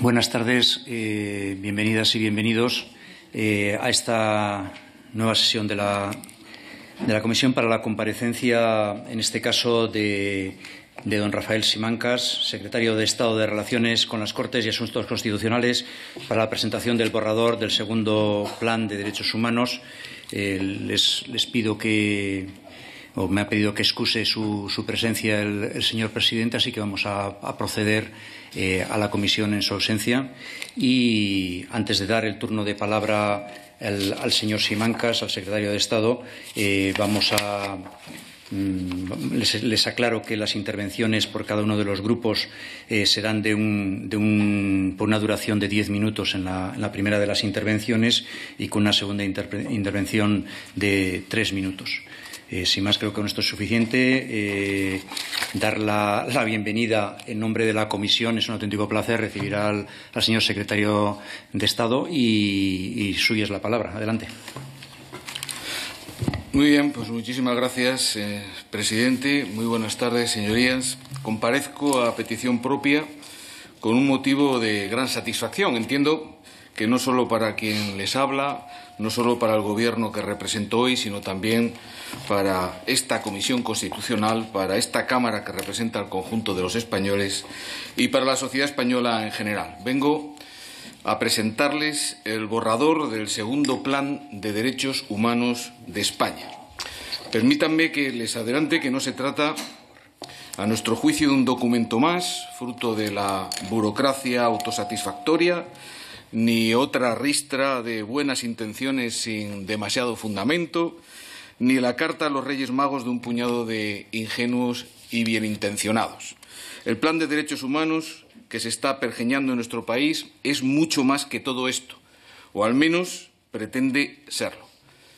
Buenas tardes, eh, bienvenidas y bienvenidos eh, a esta nueva sesión de la, de la Comisión para la comparecencia, en este caso, de, don Rafael Simancas, secretario de Estado de Relaciones con las Cortes y Asuntos Constitucionales, para la presentación del borrador del segundo plan de derechos humanos. Eh, les, pido que, me ha pedido que excuse su, presencia el, señor presidente, así que vamos a, proceder eh, a la comisión en su ausencia. Y antes de dar el turno de palabra al señor Simancas, al secretario de Estado, eh, vamos a. Mm, les, aclaro que las intervenciones por cada uno de los grupos eh, serán de, un, de un, por una duración de diez minutos en la, primera de las intervenciones y con una segunda intervención de tres minutos. Eh, sin más, creo que con esto es suficiente. Eh, dar la, bienvenida en nombre de la Comisión. Es un auténtico placer recibir al, señor secretario de Estado y, suya es la palabra. Adelante. Muy bien, pues muchísimas gracias, eh, presidente. Muy buenas tardes, señorías. Comparezco a petición propia con un motivo de gran satisfacción. Entiendo que no solo para quien les habla, no solo para el gobierno que represento hoy, sino también para esta Comisión Constitucional, para esta Cámara que representa al conjunto de los españoles y para la sociedad española en general. Vengo a presentarles el borrador del segundo Plan de Derechos Humanos de España. Permítanme que les adelante que no se trata a nuestro juicio de un documento más, fruto de la burocracia autosatisfactoria ni otra ristra de buenas intenciones sin demasiado fundamento, ni la carta a los Reyes Magos de un puñado de ingenuos y bienintencionados. El plan de derechos humanos que se está pergeñando en nuestro país es mucho más que todo esto, o al menos pretende serlo.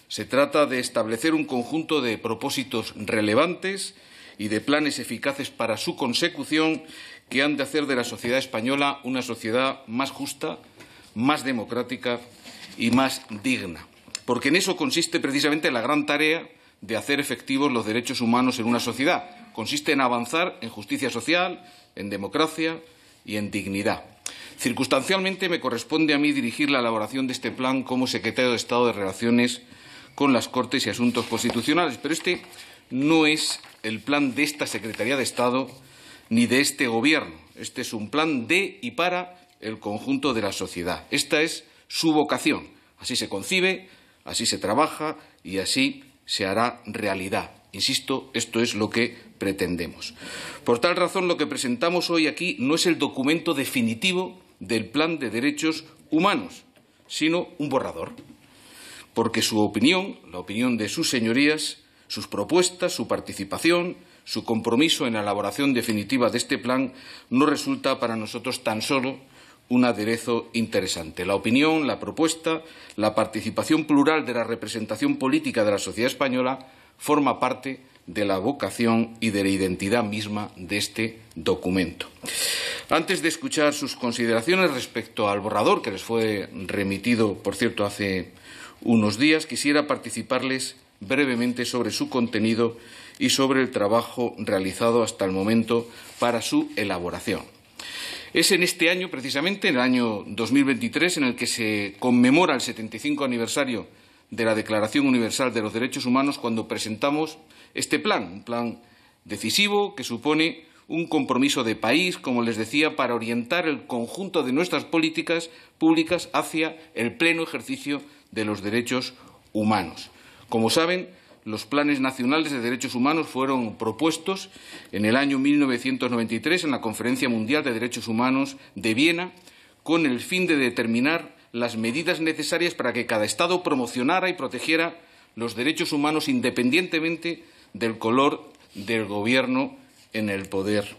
Se trata de establecer un conjunto de propósitos relevantes y de planes eficaces para su consecución que han de hacer de la sociedad española una sociedad más justa, más democrática y más digna. Porque en eso consiste precisamente la gran tarea de hacer efectivos los derechos humanos en una sociedad. Consiste en avanzar en justicia social, en democracia y en dignidad. Circunstancialmente me corresponde a mí dirigir la elaboración de este plan como secretario de Estado de Relaciones con las Cortes y Asuntos Constitucionales, pero este no es el plan de esta Secretaría de Estado ni de este Gobierno. Este es un plan de y para el conjunto de la sociedad. Esta es su vocación. Así se concibe, así se trabaja y así se hará realidad. Insisto, esto es lo que pretendemos. Por tal razón, lo que presentamos hoy aquí no es el documento definitivo del Plan de Derechos Humanos, sino un borrador. Porque su opinión, la opinión de sus señorías, sus propuestas, su participación, su compromiso en la elaboración definitiva de este plan no resulta para nosotros tan solo un aderezo interesante. La opinión, la propuesta, la participación plural de la representación política de la sociedad española forma parte de la vocación y de la identidad misma de este documento. Antes de escuchar sus consideraciones respecto al borrador que les fue remitido, por cierto, hace unos días, quisiera participarles brevemente sobre su contenido y sobre el trabajo realizado hasta el momento para su elaboración. Es en este año, precisamente, en el año 2023, en el que se conmemora el 75 aniversario de la Declaración Universal de los Derechos Humanos, cuando presentamos este plan, un plan decisivo que supone un compromiso de país, como les decía, para orientar el conjunto de nuestras políticas públicas hacia el pleno ejercicio de los derechos humanos. Como saben, los planes nacionales de derechos humanos fueron propuestos en el año 1993 en la Conferencia Mundial de Derechos Humanos de Viena con el fin de determinar las medidas necesarias para que cada Estado promocionara y protegiera los derechos humanos independientemente del color del gobierno en el poder.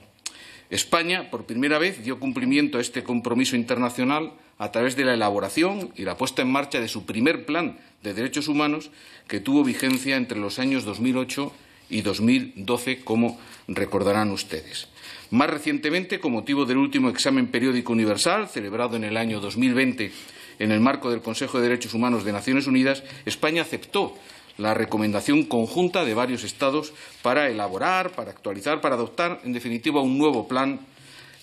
España, por primera vez, dio cumplimiento a este compromiso internacional a través de la elaboración y la puesta en marcha de su primer plan de derechos humanos que tuvo vigencia entre los años 2008 y 2012, como recordarán ustedes. Más recientemente, con motivo del último examen periódico universal, celebrado en el año 2020 en el marco del Consejo de Derechos Humanos de Naciones Unidas, España aceptó la recomendación conjunta de varios Estados para elaborar, para actualizar, para adoptar, en definitiva, un nuevo plan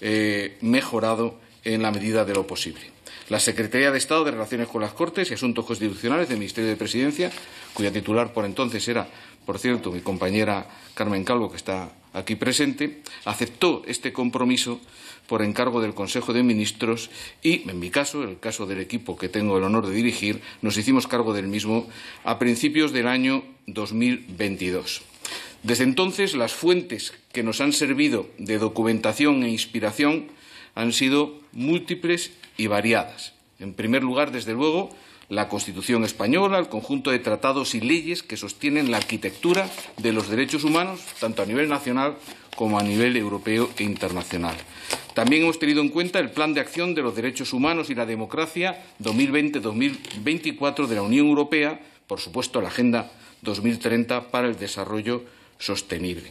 eh, mejorado en la medida de lo posible la Secretaría de Estado de Relaciones con las Cortes y Asuntos Constitucionales del Ministerio de Presidencia, cuya titular por entonces era, por cierto, mi compañera Carmen Calvo, que está aquí presente, aceptó este compromiso por encargo del Consejo de Ministros y, en mi caso, el caso del equipo que tengo el honor de dirigir, nos hicimos cargo del mismo a principios del año 2022. Desde entonces, las fuentes que nos han servido de documentación e inspiración han sido múltiples y variadas. En primer lugar, desde luego, la Constitución española, el conjunto de tratados y leyes que sostienen la arquitectura de los derechos humanos, tanto a nivel nacional como a nivel europeo e internacional. También hemos tenido en cuenta el Plan de Acción de los Derechos Humanos y la Democracia 2020-2024 de la Unión Europea, por supuesto la Agenda 2030 para el Desarrollo Sostenible.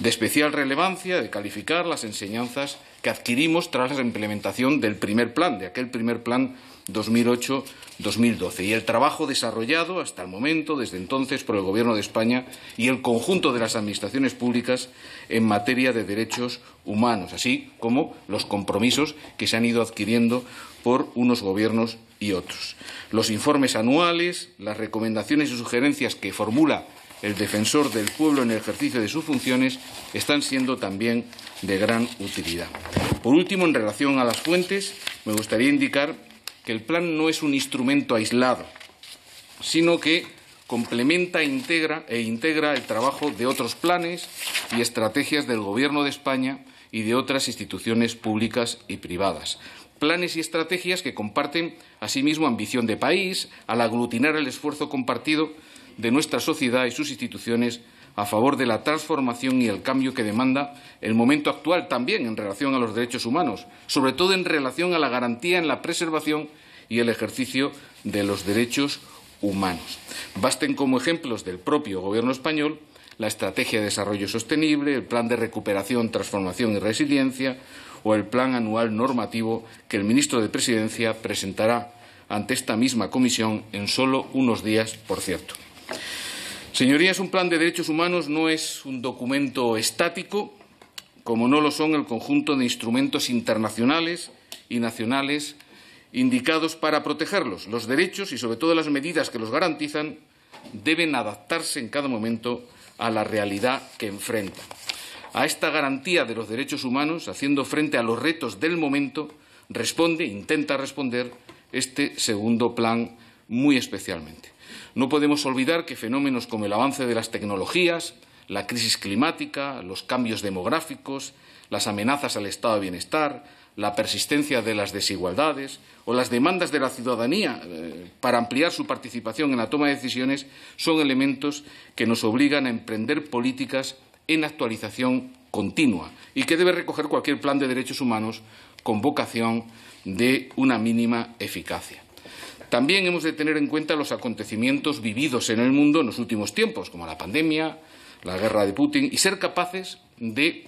De especial relevancia de calificar las enseñanzas que adquirimos tras la implementación del primer plan, de aquel primer plan 2008-2012 y el trabajo desarrollado hasta el momento, desde entonces, por el Gobierno de España y el conjunto de las administraciones públicas en materia de derechos humanos, así como los compromisos que se han ido adquiriendo por unos gobiernos y otros. Los informes anuales, las recomendaciones y sugerencias que formula el defensor del pueblo en el ejercicio de sus funciones están siendo también de gran utilidad. Por último, en relación a las fuentes, me gustaría indicar que el plan no es un instrumento aislado, sino que complementa integra, e integra el trabajo de otros planes y estrategias del Gobierno de España y de otras instituciones públicas y privadas. Planes y estrategias que comparten asimismo ambición de país al aglutinar el esfuerzo compartido de nuestra sociedad y sus instituciones a favor de la transformación y el cambio que demanda el momento actual también en relación a los derechos humanos, sobre todo en relación a la garantía en la preservación y el ejercicio de los derechos humanos. Basten como ejemplos del propio Gobierno español la Estrategia de Desarrollo Sostenible, el Plan de Recuperación, Transformación y Resiliencia o el Plan Anual Normativo que el ministro de Presidencia presentará ante esta misma comisión en solo unos días, por cierto. Señorías, un plan de derechos humanos no es un documento estático, como no lo son el conjunto de instrumentos internacionales y nacionales indicados para protegerlos. Los derechos y, sobre todo, las medidas que los garantizan deben adaptarse en cada momento a la realidad que enfrentan. A esta garantía de los derechos humanos, haciendo frente a los retos del momento, responde, intenta responder, este segundo plan muy especialmente. No podemos olvidar que fenómenos como el avance de las tecnologías, la crisis climática, los cambios demográficos, las amenazas al estado de bienestar, la persistencia de las desigualdades o las demandas de la ciudadanía eh, para ampliar su participación en la toma de decisiones son elementos que nos obligan a emprender políticas en actualización continua y que debe recoger cualquier plan de derechos humanos con vocación de una mínima eficacia. También hemos de tener en cuenta los acontecimientos vividos en el mundo en los últimos tiempos, como la pandemia, la guerra de Putin, y ser capaces de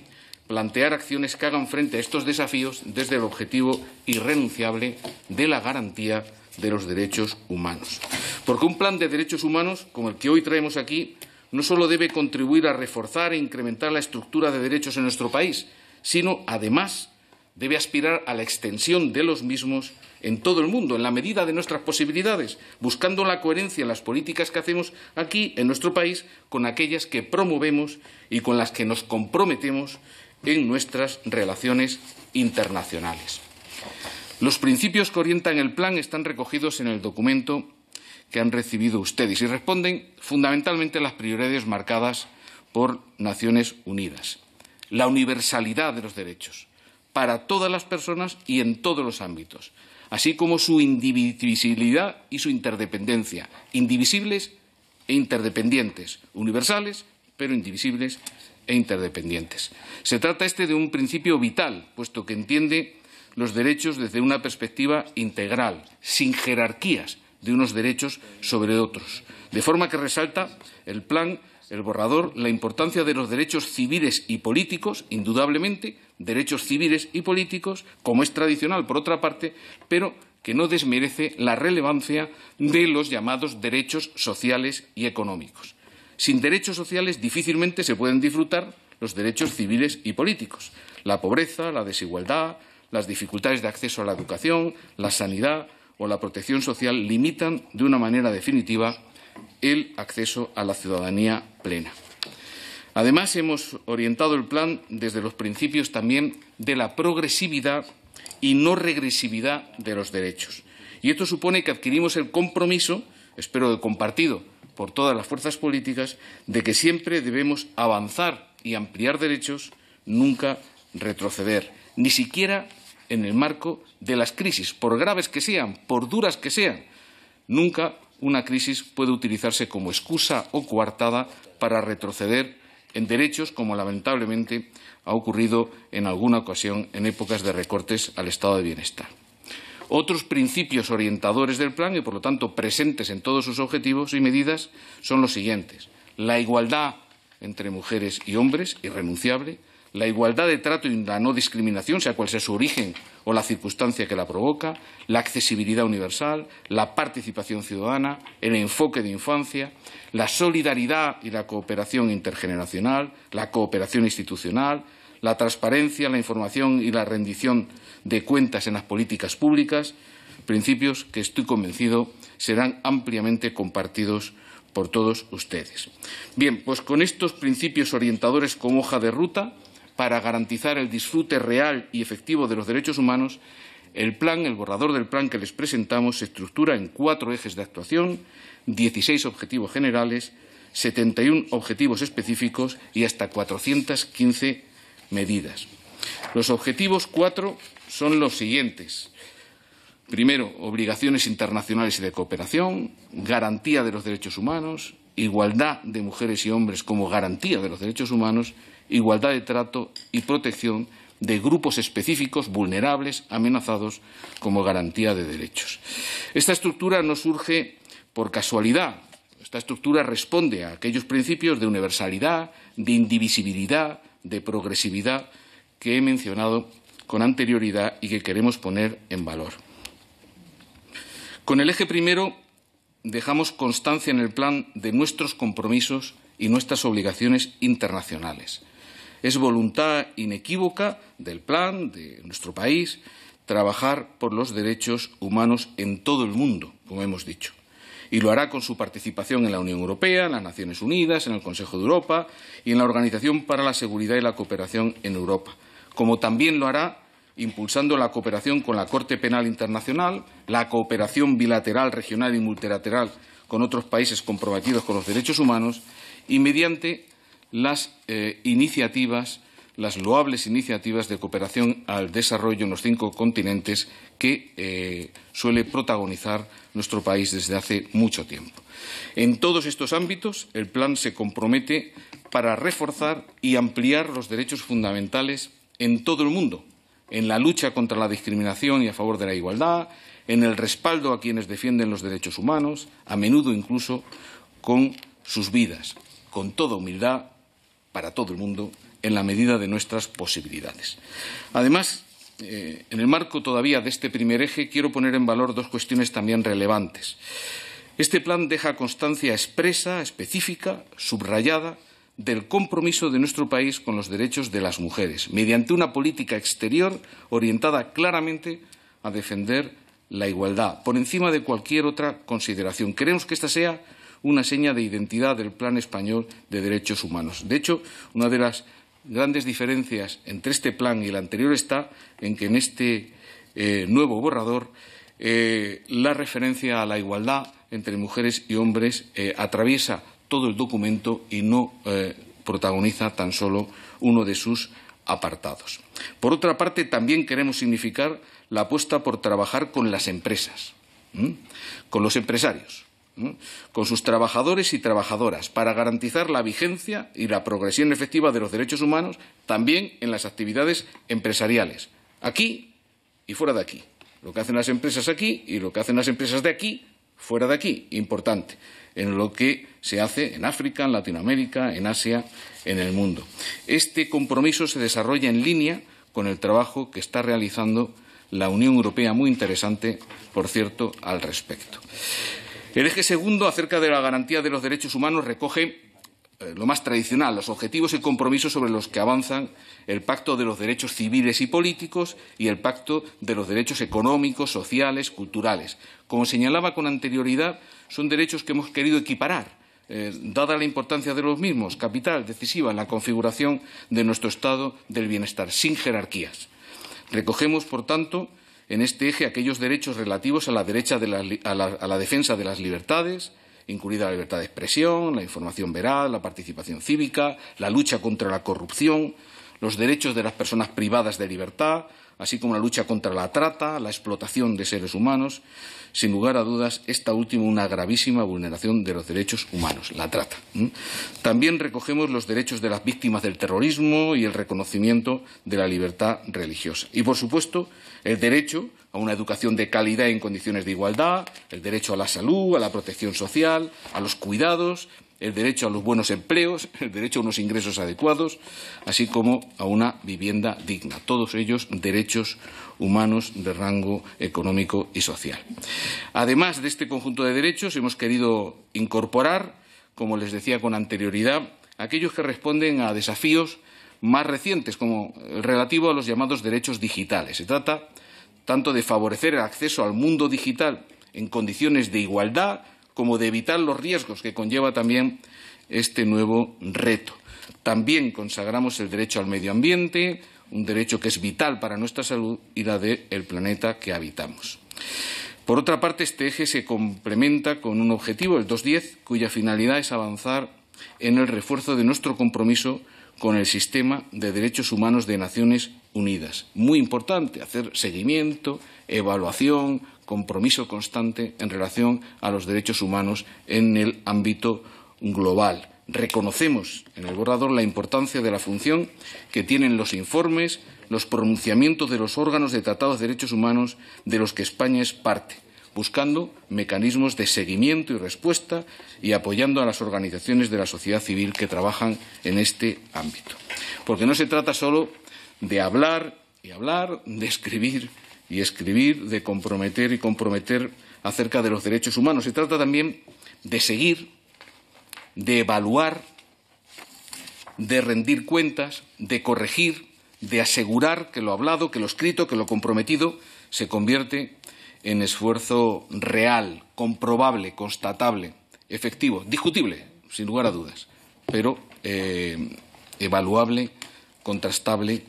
plantear acciones que hagan frente a estos desafíos desde el objetivo irrenunciable de la garantía de los derechos humanos. Porque un plan de derechos humanos, como el que hoy traemos aquí, no solo debe contribuir a reforzar e incrementar la estructura de derechos en nuestro país, sino, además, debe aspirar a la extensión de los mismos en todo el mundo, en la medida de nuestras posibilidades, buscando la coherencia en las políticas que hacemos aquí, en nuestro país, con aquellas que promovemos y con las que nos comprometemos en nuestras relaciones internacionales. Los principios que orientan el plan están recogidos en el documento que han recibido ustedes y responden fundamentalmente a las prioridades marcadas por Naciones Unidas. La universalidad de los derechos para todas las personas y en todos los ámbitos así como su indivisibilidad y su interdependencia, indivisibles e interdependientes, universales pero indivisibles e interdependientes. Se trata este de un principio vital, puesto que entiende los derechos desde una perspectiva integral, sin jerarquías de unos derechos sobre otros, de forma que resalta el plan el borrador la importancia de los derechos civiles y políticos, indudablemente, derechos civiles y políticos, como es tradicional por otra parte, pero que no desmerece la relevancia de los llamados derechos sociales y económicos. Sin derechos sociales difícilmente se pueden disfrutar los derechos civiles y políticos, la pobreza, la desigualdad, las dificultades de acceso a la educación, la sanidad o la protección social limitan de una manera definitiva el acceso a la ciudadanía plena. Además, hemos orientado el plan desde los principios también de la progresividad y no regresividad de los derechos. Y esto supone que adquirimos el compromiso, espero compartido por todas las fuerzas políticas, de que siempre debemos avanzar y ampliar derechos, nunca retroceder, ni siquiera en el marco de las crisis, por graves que sean, por duras que sean, nunca una crisis puede utilizarse como excusa o coartada para retroceder en derechos, como lamentablemente ha ocurrido en alguna ocasión en épocas de recortes al estado de bienestar. Otros principios orientadores del plan y, por lo tanto, presentes en todos sus objetivos y medidas son los siguientes. La igualdad entre mujeres y hombres, irrenunciable, la igualdad de trato y la no discriminación, sea cual sea su origen o la circunstancia que la provoca, la accesibilidad universal, la participación ciudadana, el enfoque de infancia, la solidaridad y la cooperación intergeneracional, la cooperación institucional, la transparencia, la información y la rendición de cuentas en las políticas públicas, principios que estoy convencido serán ampliamente compartidos por todos ustedes. Bien, pues con estos principios orientadores como hoja de ruta, para garantizar el disfrute real y efectivo de los derechos humanos, el plan, el borrador del plan que les presentamos, se estructura en cuatro ejes de actuación, 16 objetivos generales, 71 objetivos específicos y hasta 415 medidas. Los objetivos cuatro son los siguientes. Primero, obligaciones internacionales y de cooperación, garantía de los derechos humanos, igualdad de mujeres y hombres como garantía de los derechos humanos igualdad de trato y protección de grupos específicos vulnerables, amenazados, como garantía de derechos. Esta estructura no surge por casualidad. Esta estructura responde a aquellos principios de universalidad, de indivisibilidad, de progresividad que he mencionado con anterioridad y que queremos poner en valor. Con el eje primero dejamos constancia en el plan de nuestros compromisos y nuestras obligaciones internacionales. Es voluntad inequívoca del plan de nuestro país trabajar por los derechos humanos en todo el mundo, como hemos dicho. Y lo hará con su participación en la Unión Europea, en las Naciones Unidas, en el Consejo de Europa y en la Organización para la Seguridad y la Cooperación en Europa, como también lo hará impulsando la cooperación con la Corte Penal Internacional, la cooperación bilateral, regional y multilateral con otros países comprometidos con los derechos humanos y mediante las eh, iniciativas, las loables iniciativas de cooperación al desarrollo en los cinco continentes que eh, suele protagonizar nuestro país desde hace mucho tiempo. En todos estos ámbitos, el plan se compromete para reforzar y ampliar los derechos fundamentales en todo el mundo, en la lucha contra la discriminación y a favor de la igualdad, en el respaldo a quienes defienden los derechos humanos, a menudo incluso con sus vidas. Con toda humildad para todo el mundo en la medida de nuestras posibilidades. Además, eh, en el marco todavía de este primer eje, quiero poner en valor dos cuestiones también relevantes. Este plan deja constancia expresa, específica, subrayada, del compromiso de nuestro país con los derechos de las mujeres, mediante una política exterior orientada claramente a defender la igualdad, por encima de cualquier otra consideración. Queremos que esta sea una seña de identidad del Plan Español de Derechos Humanos. De hecho, una de las grandes diferencias entre este plan y el anterior está en que en este eh, nuevo borrador eh, la referencia a la igualdad entre mujeres y hombres eh, atraviesa todo el documento y no protagoniza tan solo uno de sus apartados. Por otra parte, también queremos significar la apuesta por trabajar con las empresas, con los empresarios, con sus trabajadores y trabajadoras para garantizar la vigencia y la progresión efectiva de los derechos humanos también en las actividades empresariales, aquí y fuera de aquí. Lo que hacen las empresas aquí y lo que hacen las empresas de aquí, fuera de aquí, importante, en lo que se hace en África, en Latinoamérica, en Asia, en el mundo. Este compromiso se desarrolla en línea con el trabajo que está realizando la Unión Europea, muy interesante, por cierto, al respecto. El eje segundo, acerca de la garantía de los derechos humanos, recoge eh, lo más tradicional, los objetivos y compromisos sobre los que avanzan el Pacto de los Derechos Civiles y Políticos y el Pacto de los Derechos Económicos, Sociales, y Culturales. Como señalaba con anterioridad, son derechos que hemos querido equiparar, eh, dada la importancia de los mismos, capital, decisiva en la configuración de nuestro estado del bienestar, sin jerarquías. Recogemos, por tanto, en este eje aquellos derechos relativos a la, derecha defensa de las libertades, incluida la libertad de expresión, la información veraz, la participación cívica, la lucha contra la corrupción, los derechos de las personas privadas de libertad, así como la lucha contra la trata, la explotación de seres humanos sin lugar a dudas, esta última una gravísima vulneración de los derechos humanos, la trata. También recogemos los derechos de las víctimas del terrorismo y el reconocimiento de la libertad religiosa. Y, por supuesto, el derecho a una educación de calidad en condiciones de igualdad, el derecho a la salud, a la protección social, a los cuidados, el derecho a los buenos empleos, el derecho a unos ingresos adecuados, así como a una vivienda digna. Todos ellos derechos humanos de rango económico y social. Además de este conjunto de derechos, hemos querido incorporar, como les decía con anterioridad, aquellos que responden a desafíos más recientes, como el relativo a los llamados derechos digitales. Se trata tanto de favorecer el acceso al mundo digital en condiciones de igualdad como de evitar los riesgos que conlleva también este nuevo reto. También consagramos el derecho al medio ambiente, un derecho que es vital para nuestra salud y la del planeta que habitamos. Por otra parte, este eje se complementa con un objetivo, el 210, cuya finalidad es avanzar en el refuerzo de nuestro compromiso con el sistema de derechos humanos de Naciones Unidas. Muy importante hacer seguimiento, evaluación, compromiso constante en relación a los derechos humanos en el ámbito global. Reconocemos en el borrador la importancia de la función que tienen los informes, los pronunciamientos de los órganos de tratados de derechos humanos de los que España es parte, buscando mecanismos de seguimiento y respuesta y apoyando a las organizaciones de la sociedad civil que trabajan en este ámbito. Porque no se trata solo de hablar y hablar, de escribir y escribir, de comprometer y comprometer acerca de los derechos humanos. Se trata también de seguir de evaluar, de rendir cuentas, de corregir, de asegurar que lo hablado, que lo escrito, que lo comprometido se convierte en esfuerzo real, comprobable, constatable, efectivo, discutible, sin lugar a dudas, pero eh, evaluable, contrastable,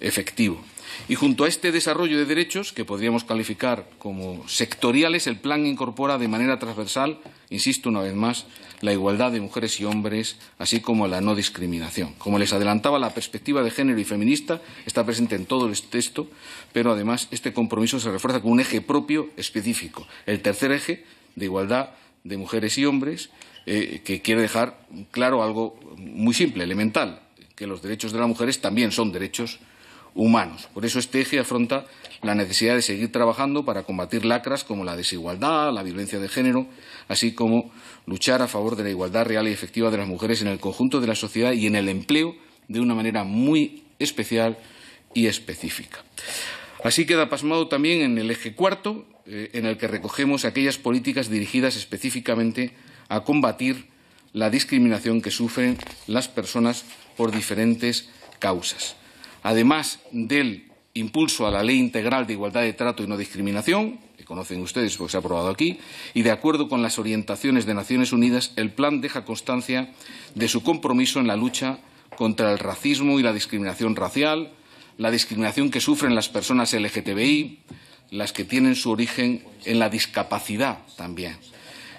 efectivo. Y junto a este desarrollo de derechos, que podríamos calificar como sectoriales, el plan incorpora de manera transversal, insisto una vez más, la igualdad de mujeres y hombres, así como la no discriminación. Como les adelantaba, la perspectiva de género y feminista está presente en todo el texto, pero además este compromiso se refuerza con un eje propio específico, el tercer eje de igualdad de mujeres y hombres, eh, que quiere dejar claro algo muy simple, elemental, que los derechos de las mujeres también son derechos humanos. Por eso este eje afronta la necesidad de seguir trabajando para combatir lacras como la desigualdad, la violencia de género, así como luchar a favor de la igualdad real y efectiva de las mujeres en el conjunto de la sociedad y en el empleo de una manera muy especial y específica. Así queda pasmado también en el eje cuarto, eh, en el que recogemos aquellas políticas dirigidas específicamente a combatir la discriminación que sufren las personas por diferentes causas además del impulso a la Ley Integral de Igualdad de Trato y No Discriminación, que conocen ustedes porque se ha aprobado aquí, y de acuerdo con las orientaciones de Naciones Unidas, el plan deja constancia de su compromiso en la lucha contra el racismo y la discriminación racial, la discriminación que sufren las personas LGTBI, las que tienen su origen en la discapacidad también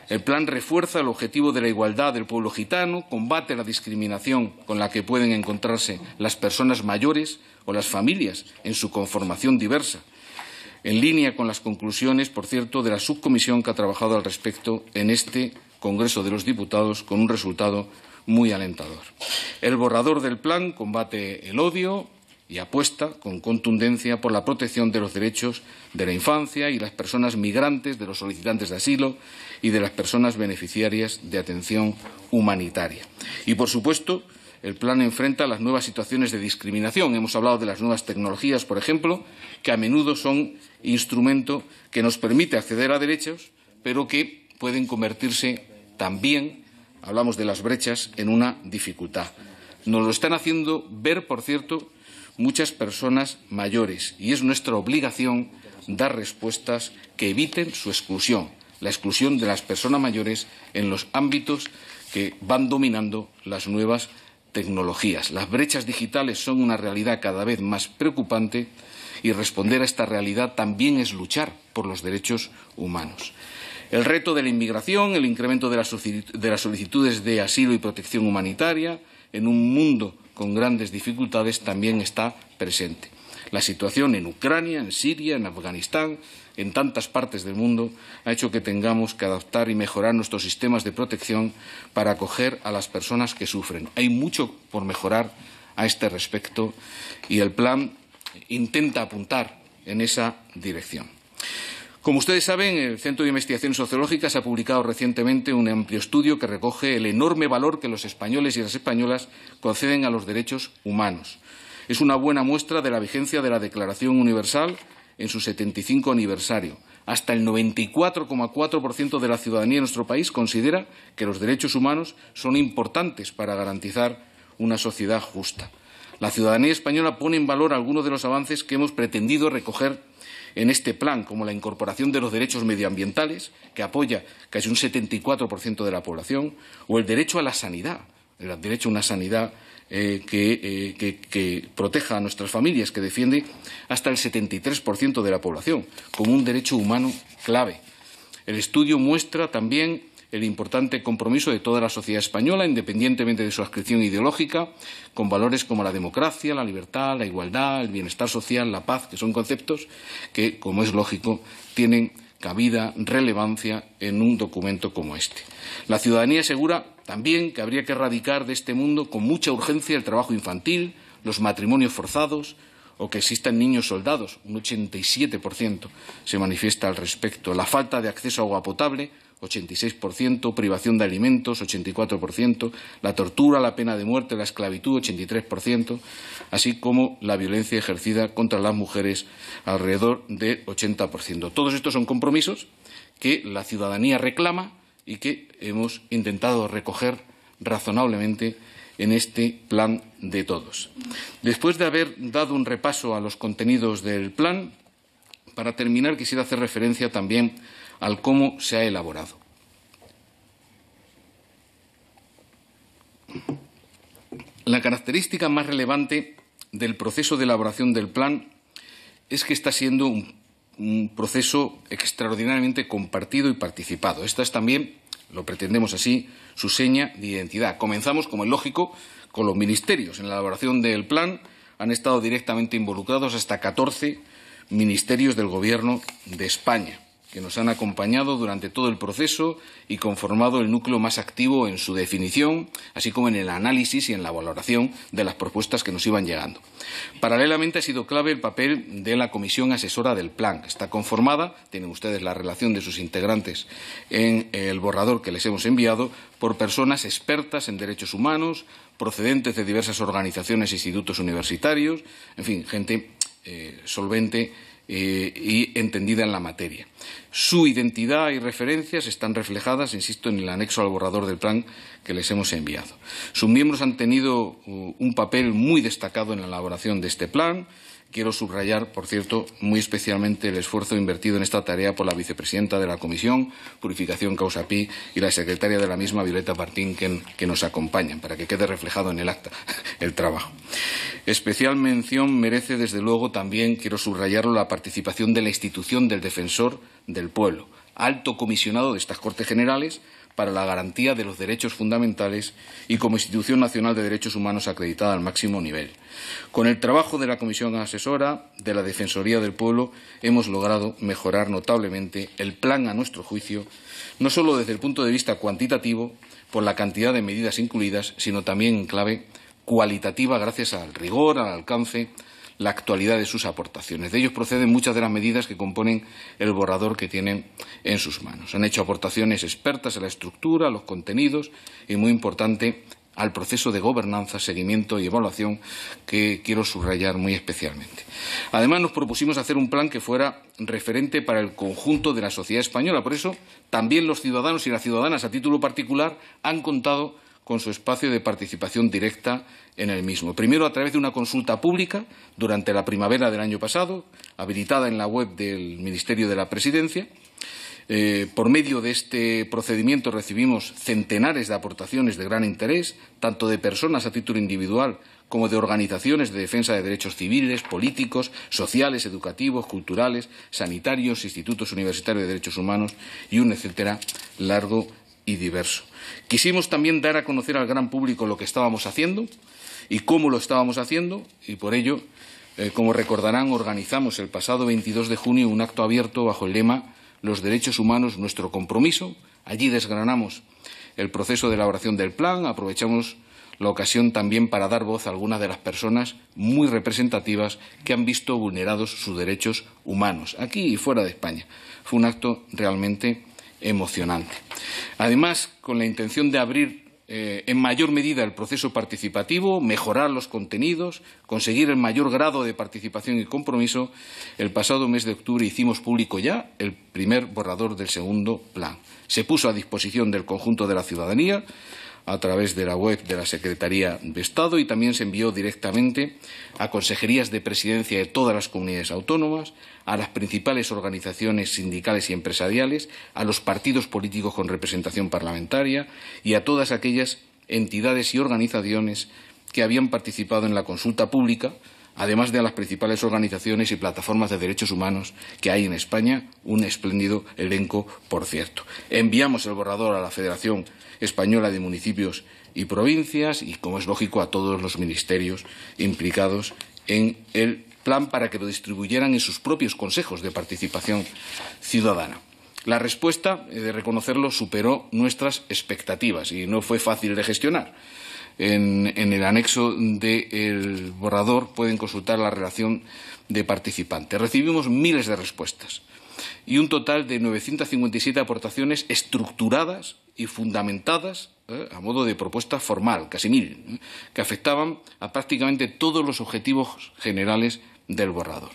el plan refuerza el objetivo de la igualdad del pueblo gitano, combate la discriminación con la que pueden encontrarse las personas mayores o las familias en su conformación diversa, en línea con las conclusiones, por cierto, de la subcomisión que ha trabajado al respecto en este Congreso de los Diputados con un resultado muy alentador. El borrador del plan combate el odio, y apuesta con contundencia por la protección de los derechos de la infancia y las personas migrantes de los solicitantes de asilo y de las personas beneficiarias de atención humanitaria. Y, por supuesto, el plan enfrenta las nuevas situaciones de discriminación. Hemos hablado de las nuevas tecnologías, por ejemplo, que a menudo son instrumento que nos permite acceder a derechos, pero que pueden convertirse también, hablamos de las brechas, en una dificultad. Nos lo están haciendo ver, por cierto, muchas personas mayores y es nuestra obligación dar respuestas que eviten su exclusión la exclusión de las personas mayores en los ámbitos que van dominando las nuevas tecnologías. Las brechas digitales son una realidad cada vez más preocupante y responder a esta realidad también es luchar por los derechos humanos. El reto de la inmigración, el incremento de las solicitudes de asilo y protección humanitaria en un mundo con grandes dificultades también está presente. La situación en Ucrania, en Siria, en Afganistán, en tantas partes del mundo, ha hecho que tengamos que adaptar y mejorar nuestros sistemas de protección para acoger a las personas que sufren. Hay mucho por mejorar a este respecto y el plan intenta apuntar en esa dirección. Como ustedes saben, el Centro de Investigaciones Sociológicas ha publicado recientemente un amplio estudio que recoge el enorme valor que los españoles y las españolas conceden a los derechos humanos. Es una buena muestra de la vigencia de la Declaración Universal en su 75 aniversario. Hasta el 94,4% de la ciudadanía de nuestro país considera que los derechos humanos son importantes para garantizar una sociedad justa. La ciudadanía española pone en valor algunos de los avances que hemos pretendido recoger en este plan, como la incorporación de los derechos medioambientales, que apoya casi un 74% de la población, o el derecho a la sanidad, el derecho a una sanidad eh, eh, que, proteja a nuestras familias, que defiende hasta el 73% de la población, como un derecho humano clave. El estudio muestra también el importante compromiso de toda la sociedad española, independientemente de su adscripción ideológica, con valores como la democracia, la libertad, la igualdad, el bienestar social, la paz, que son conceptos que, como es lógico, tienen cabida, relevancia en un documento como este. La ciudadanía asegura también que habría que erradicar de este mundo con mucha urgencia el trabajo infantil, los matrimonios forzados o que existan niños soldados, un 87% se manifiesta al respecto, la falta de acceso a agua potable, 86%, privación de alimentos, 84%, la tortura, la pena de muerte, la esclavitud, 83%, así como la violencia ejercida contra las mujeres, alrededor del 80%. Todos estos son compromisos que la ciudadanía reclama y que hemos intentado recoger razonablemente en este plan de todos. Después de haber dado un repaso a los contenidos del plan, para terminar quisiera hacer referencia también al cómo se ha elaborado. La característica más relevante del proceso de elaboración del plan es que está siendo un, proceso extraordinariamente compartido y participado. Esta es también, lo pretendemos así, su seña de identidad. Comenzamos, como es lógico, con los ministerios. En la elaboración del plan han estado directamente involucrados hasta 14 ministerios del Gobierno de España que nos han acompañado durante todo el proceso y conformado el núcleo más activo en su definición, así como en el análisis y en la valoración de las propuestas que nos iban llegando. Paralelamente ha sido clave el papel de la Comisión Asesora del Plan, está conformada, tienen ustedes la relación de sus integrantes en el borrador que les hemos enviado, por personas expertas en derechos humanos, procedentes de diversas organizaciones e institutos universitarios, en fin, gente eh, solvente eh, y entendida en la materia. Su identidad y referencias están reflejadas, insisto, en el anexo al borrador del plan que les hemos enviado. Sus miembros han tenido uh, un papel muy destacado en la elaboración de este plan. Quiero subrayar, por cierto, muy especialmente el esfuerzo invertido en esta tarea por la vicepresidenta de la Comisión, Purificación PI, y la secretaria de la misma, Violeta Martín, que nos acompañan, para que quede reflejado en el acta el trabajo. Especial mención merece, desde luego, también, quiero subrayarlo, la participación de la institución del defensor del pueblo, alto comisionado de estas Cortes Generales, para la garantía de los derechos fundamentales y como institución nacional de derechos humanos acreditada al máximo nivel. Con el trabajo de la Comisión Asesora de la Defensoría del Pueblo hemos logrado mejorar notablemente el plan, a nuestro juicio, no solo desde el punto de vista cuantitativo, por la cantidad de medidas incluidas, sino también en clave cualitativa gracias al rigor, al alcance, la actualidad de sus aportaciones. De ellos proceden muchas de las medidas que componen el borrador que tienen en sus manos. Han hecho aportaciones expertas a la estructura, a los contenidos y, muy importante, al proceso de gobernanza, seguimiento y evaluación que quiero subrayar muy especialmente. Además, nos propusimos hacer un plan que fuera referente para el conjunto de la sociedad española. Por eso, también los ciudadanos y las ciudadanas a título particular han contado con su espacio de participación directa en el mismo. Primero, a través de una consulta pública durante la primavera del año pasado, habilitada en la web del Ministerio de la Presidencia. Eh, por medio de este procedimiento recibimos centenares de aportaciones de gran interés, tanto de personas a título individual como de organizaciones de defensa de derechos civiles, políticos, sociales, educativos, culturales, sanitarios, institutos universitarios de derechos humanos y un etcétera largo y diverso. Quisimos también dar a conocer al gran público lo que estábamos haciendo y cómo lo estábamos haciendo y por ello, eh, como recordarán, organizamos el pasado 22 de junio un acto abierto bajo el lema Los derechos humanos, nuestro compromiso. Allí desgranamos el proceso de elaboración del plan, aprovechamos la ocasión también para dar voz a algunas de las personas muy representativas que han visto vulnerados sus derechos humanos, aquí y fuera de España. Fue un acto realmente emocionante. Además, con la intención de abrir eh, en mayor medida el proceso participativo, mejorar los contenidos, conseguir el mayor grado de participación y compromiso, el pasado mes de octubre hicimos público ya el primer borrador del segundo plan. Se puso a disposición del conjunto de la ciudadanía a través de la web de la Secretaría de Estado y también se envió directamente a consejerías de presidencia de todas las comunidades autónomas, a las principales organizaciones sindicales y empresariales, a los partidos políticos con representación parlamentaria y a todas aquellas entidades y organizaciones que habían participado en la consulta pública, además de a las principales organizaciones y plataformas de derechos humanos que hay en España, un espléndido elenco, por cierto. Enviamos el borrador a la Federación Española de Municipios y Provincias y, como es lógico, a todos los ministerios implicados en el plan para que lo distribuyeran en sus propios consejos de participación ciudadana. La respuesta, de reconocerlo, superó nuestras expectativas y no fue fácil de gestionar. En, el anexo del borrador pueden consultar la relación de participantes. Recibimos miles de respuestas y un total de 957 aportaciones estructuradas y fundamentadas ¿eh? a modo de propuesta formal, casi mil, ¿eh? que afectaban a prácticamente todos los objetivos generales del borrador.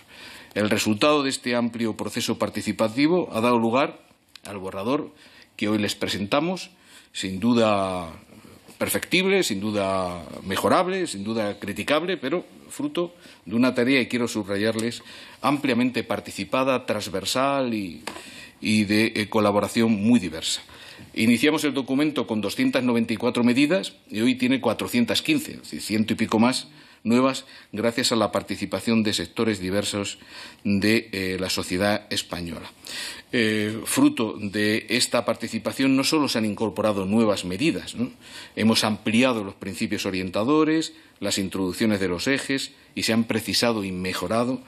El resultado de este amplio proceso participativo ha dado lugar al borrador que hoy les presentamos, sin duda perfectible, sin duda mejorable, sin duda criticable, pero fruto de una tarea, y quiero subrayarles, ampliamente participada, transversal y, de eh, colaboración muy diversa. Iniciamos el documento con 294 medidas y hoy tiene 415, es ciento y pico más nuevas gracias a la participación de sectores diversos de eh, la sociedad española. Eh, fruto de esta participación no solo se han incorporado nuevas medidas, hemos ampliado los principios orientadores, las introducciones de los ejes y se han precisado y mejorado,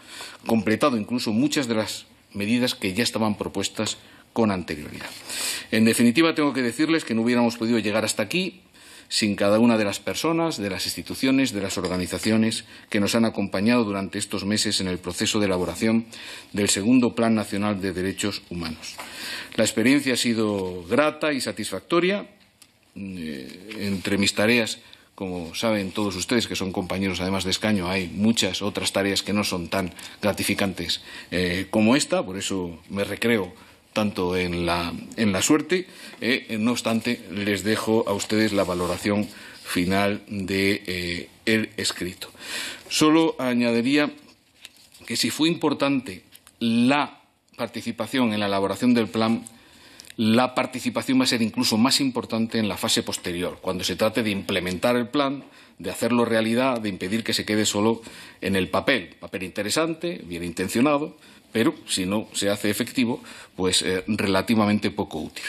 completado incluso muchas de las medidas que ya estaban propuestas con anterioridad. En definitiva, tengo que decirles que no hubiéramos podido llegar hasta aquí sin cada una de las personas, de las instituciones, de las organizaciones que nos han acompañado durante estos meses en el proceso de elaboración del segundo Plan Nacional de Derechos Humanos. La experiencia ha sido grata y satisfactoria. Eh, entre mis tareas como saben todos ustedes que son compañeros además de escaño, hay muchas otras tareas que no son tan gratificantes eh, como esta, por eso me recreo tanto en la, en la suerte. Eh, eh, no obstante, les dejo a ustedes la valoración final de eh, el escrito. Solo añadiría que si fue importante la participación en la elaboración del plan, la participación va a ser incluso más importante en la fase posterior, cuando se trate de implementar el plan, de hacerlo realidad, de impedir que se quede solo en el papel. Papel interesante, bien intencionado, pero si no se hace efectivo, pues eh, relativamente poco útil.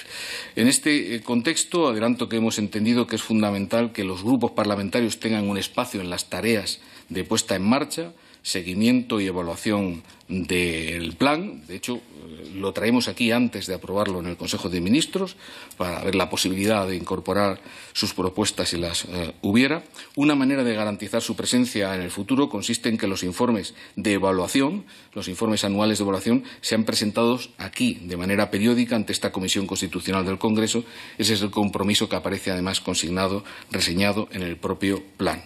En este eh, contexto, adelanto que hemos entendido que es fundamental que los grupos parlamentarios tengan un espacio en las tareas de puesta en marcha, seguimiento y evaluación del plan. De hecho, eh, lo traemos aquí antes de aprobarlo en el Consejo de Ministros para ver la posibilidad de incorporar sus propuestas si las eh, hubiera. Una manera de garantizar su presencia en el futuro consiste en que los informes de evaluación, los informes anuales de evaluación, sean presentados aquí de manera periódica ante esta Comisión Constitucional del Congreso. Ese es el compromiso que aparece además consignado, reseñado en el propio plan.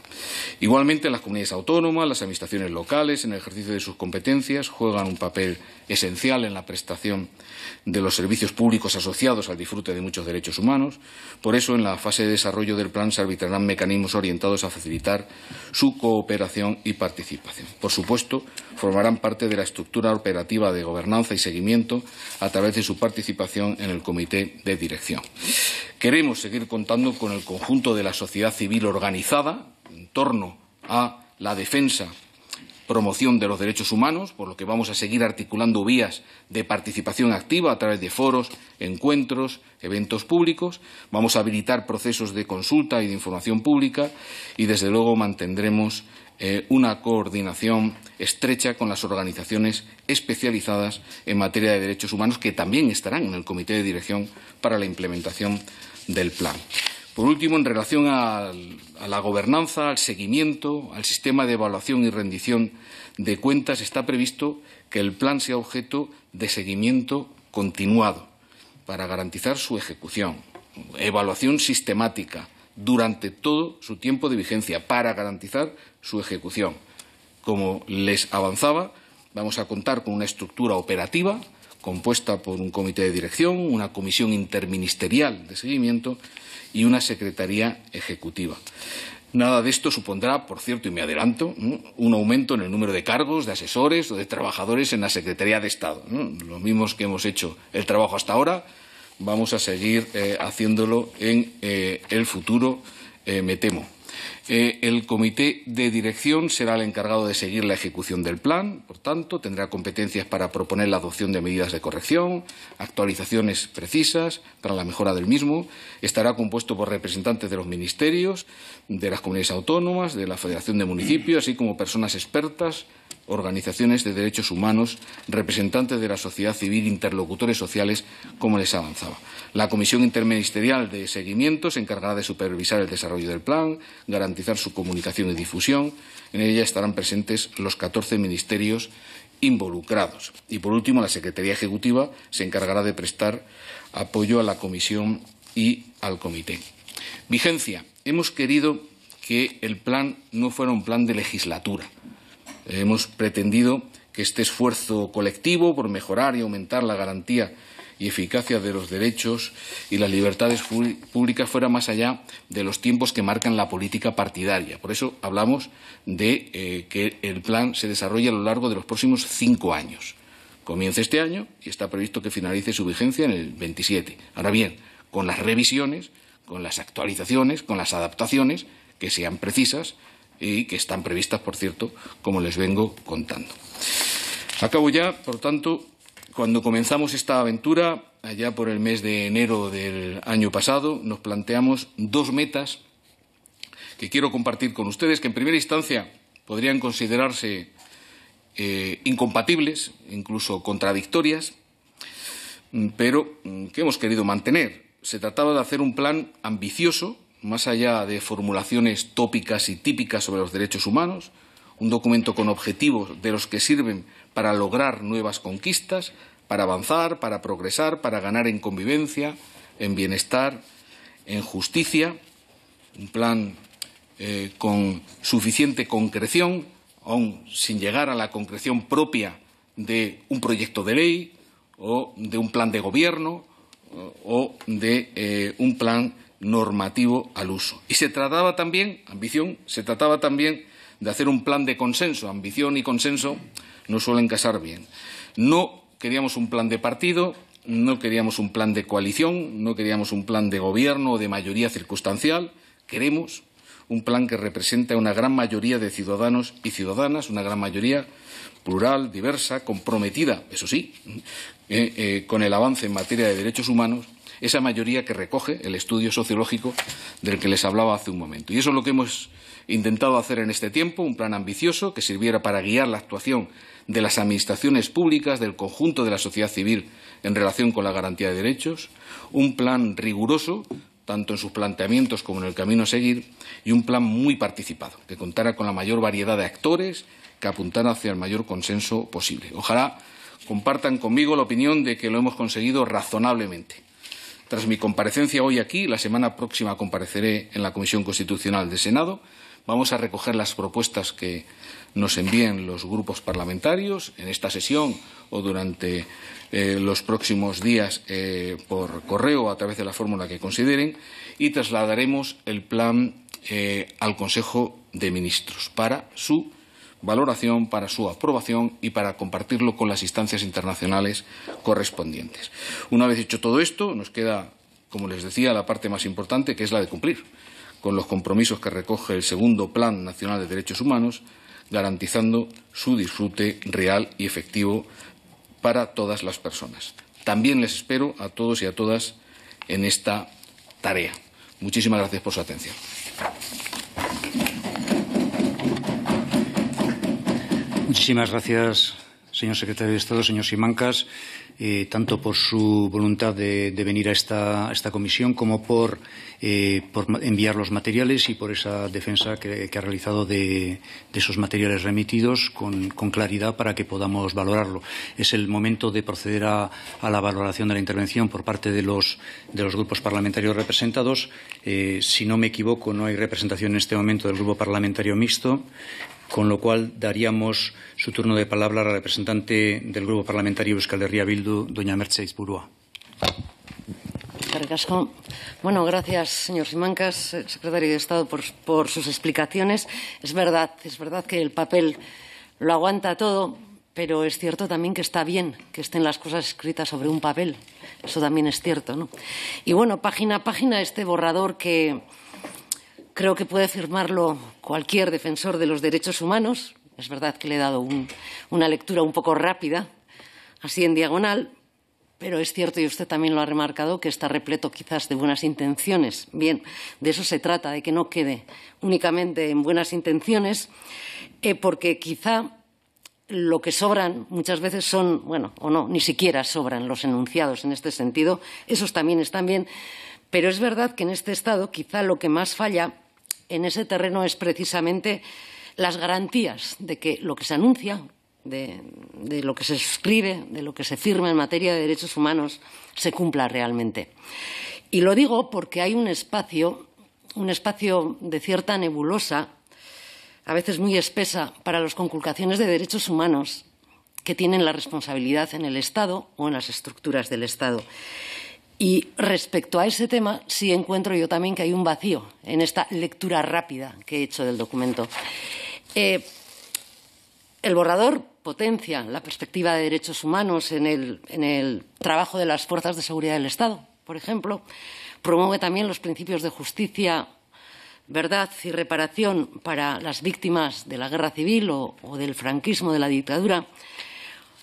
Igualmente, las comunidades autónomas, las administraciones locales, en el ejercicio de sus competencias, juegan un papel esencial en la prestación de los servicios públicos asociados al disfrute de muchos derechos humanos. Por eso, en la fase de desarrollo del plan se arbitrarán mecanismos orientados a facilitar su cooperación y participación. Por supuesto, formarán parte de la estructura operativa de gobernanza y seguimiento a través de su participación en el comité de dirección. Queremos seguir contando con el conjunto de la sociedad civil organizada en torno a la defensa promoción de los derechos humanos, por lo que vamos a seguir articulando vías de participación activa a través de foros, encuentros, eventos públicos, vamos a habilitar procesos de consulta y de información pública y, desde luego, mantendremos eh, una coordinación estrecha con las organizaciones especializadas en materia de derechos humanos que también estarán en el Comité de Dirección para la implementación del plan. Por último, en relación a la gobernanza, al seguimiento, al sistema de evaluación y rendición de Cuentas está previsto que el plan sea objeto de seguimiento continuado para garantizar su ejecución, evaluación sistemática durante todo su tiempo de vigencia para garantizar su ejecución. Como les avanzaba, vamos a contar con una estructura operativa compuesta por un comité de dirección, una comisión interministerial de seguimiento y una secretaría ejecutiva. Nada de esto supondrá, por cierto, y me adelanto, un aumento en el número de cargos, de asesores o de trabajadores en la Secretaría de Estado. Lo mismo mismos que hemos hecho el trabajo hasta ahora, vamos a seguir eh, haciéndolo en eh, el futuro, eh, me temo. Eh, el comité de dirección será el encargado de seguir la ejecución del plan, por tanto, tendrá competencias para proponer la adopción de medidas de corrección, actualizaciones precisas para la mejora del mismo. Estará compuesto por representantes de los ministerios, de las comunidades autónomas, de la Federación de Municipios, así como personas expertas organizaciones de derechos humanos, representantes de la sociedad civil, interlocutores sociales, como les avanzaba. La Comisión Interministerial de Seguimiento se encargará de supervisar el desarrollo del plan, garantizar su comunicación y difusión. En ella estarán presentes los 14 ministerios involucrados. Y, por último, la Secretaría Ejecutiva se encargará de prestar apoyo a la Comisión y al Comité. Vigencia. Hemos querido que el plan no fuera un plan de legislatura hemos pretendido que este esfuerzo colectivo por mejorar y aumentar la garantía y eficacia de los derechos y las libertades públicas fuera más allá de los tiempos que marcan la política partidaria. Por eso hablamos de eh, que el plan se desarrolle a lo largo de los próximos cinco años. Comienza este año y está previsto que finalice su vigencia en el 27. Ahora bien, con las revisiones, con las actualizaciones, con las adaptaciones que sean precisas, y que están previstas, por cierto, como les vengo contando. Acabo ya, por tanto, cuando comenzamos esta aventura, allá por el mes de enero del año pasado, nos planteamos dos metas que quiero compartir con ustedes, que en primera instancia podrían considerarse eh, incompatibles, incluso contradictorias, pero mm, que hemos querido mantener. Se trataba de hacer un plan ambicioso, más allá de formulaciones tópicas y típicas sobre los derechos humanos, un documento con objetivos de los que sirven para lograr nuevas conquistas, para avanzar, para progresar, para ganar en convivencia, en bienestar, en justicia, un plan eh, con suficiente concreción, aún sin llegar a la concreción propia de un proyecto de ley o de un plan de gobierno o de eh, un plan normativo al uso. Y se trataba también, ambición, se trataba también de hacer un plan de consenso. Ambición y consenso no suelen casar bien. No queríamos un plan de partido, no queríamos un plan de coalición, no queríamos un plan de gobierno o de mayoría circunstancial. Queremos un plan que represente a una gran mayoría de ciudadanos y ciudadanas, una gran mayoría plural, diversa, comprometida, eso sí, eh, eh, con el avance en materia de derechos humanos esa mayoría que recoge el estudio sociológico del que les hablaba hace un momento. Y eso es lo que hemos intentado hacer en este tiempo, un plan ambicioso que sirviera para guiar la actuación de las administraciones públicas, del conjunto de la sociedad civil en relación con la garantía de derechos, un plan riguroso tanto en sus planteamientos como en el camino a seguir, y un plan muy participado, que contara con la mayor variedad de actores, que apuntara hacia el mayor consenso posible. Ojalá compartan conmigo la opinión de que lo hemos conseguido razonablemente tras mi comparecencia hoy aquí, la semana próxima compareceré en la Comisión Constitucional del Senado. Vamos a recoger las propuestas que nos envíen los grupos parlamentarios en esta sesión o durante eh, los próximos días eh, por correo a través de la fórmula que consideren y trasladaremos el plan eh, al Consejo de Ministros para su valoración, para su aprobación y para compartirlo con las instancias internacionales correspondientes. Una vez hecho todo esto, nos queda, como les decía, la parte más importante, que es la de cumplir con los compromisos que recoge el segundo Plan Nacional de Derechos Humanos, garantizando su disfrute real y efectivo para todas las personas. También les espero a todos y a todas en esta tarea. Muchísimas gracias por su atención. Muchísimas gracias, señor secretario de Estado, señor Simancas, eh, tanto por su voluntad de, venir a esta, comisión como por, eh, enviar los materiales y por esa defensa que, ha realizado de, esos materiales remitidos con, claridad para que podamos valorarlo. Es el momento de proceder a, la valoración de la intervención por parte de los, de los grupos parlamentarios representados. Eh, si no me equivoco, no hay representación en este momento del Grupo Parlamentario Mixto con lo cual daríamos su turno de palabra a la representante del Grupo Parlamentario Euskal Herria Bildu, doña Mercedes Burua. Bueno, gracias, señor Simancas, eh, secretario de Estado, por, sus explicaciones. Es verdad, es verdad que el papel lo aguanta todo, pero es cierto también que está bien que estén las cosas escritas sobre un papel. Eso también es cierto, ¿no? Y bueno, página a página, este borrador que, Creo que puede afirmarlo cualquier defensor de los derechos humanos. Es verdad que le he dado una lectura un poco rápida, así en diagonal, pero es cierto, y usted también lo ha remarcado, que está repleto quizás de buenas intenciones. Bien, de eso se trata, de que no quede únicamente en buenas intenciones, eh, porque quizá lo que sobran muchas veces son, bueno, o no, ni siquiera sobran los enunciados en este sentido. Esos también están bien. Pero es verdad que en este estado quizá lo que más falla en ese terreno es precisamente las garantías de que lo que se anuncia, de, lo que se escribe, de lo que se firma en materia de derechos humanos, se cumpla realmente. Y lo digo porque hay un espacio, un espacio de cierta nebulosa, a veces muy espesa, para las conculcaciones de derechos humanos que tienen la responsabilidad en el Estado o en las estructuras del Estado. Y respecto a ese tema, sí encuentro yo también que hay un vacío en esta lectura rápida que he hecho del documento. Eh, el borrador potencia la perspectiva de derechos humanos en el, trabajo de las fuerzas de seguridad del Estado, por ejemplo. Promueve también los principios de justicia, verdad y reparación para las víctimas de la guerra civil o, o del franquismo, de la dictadura.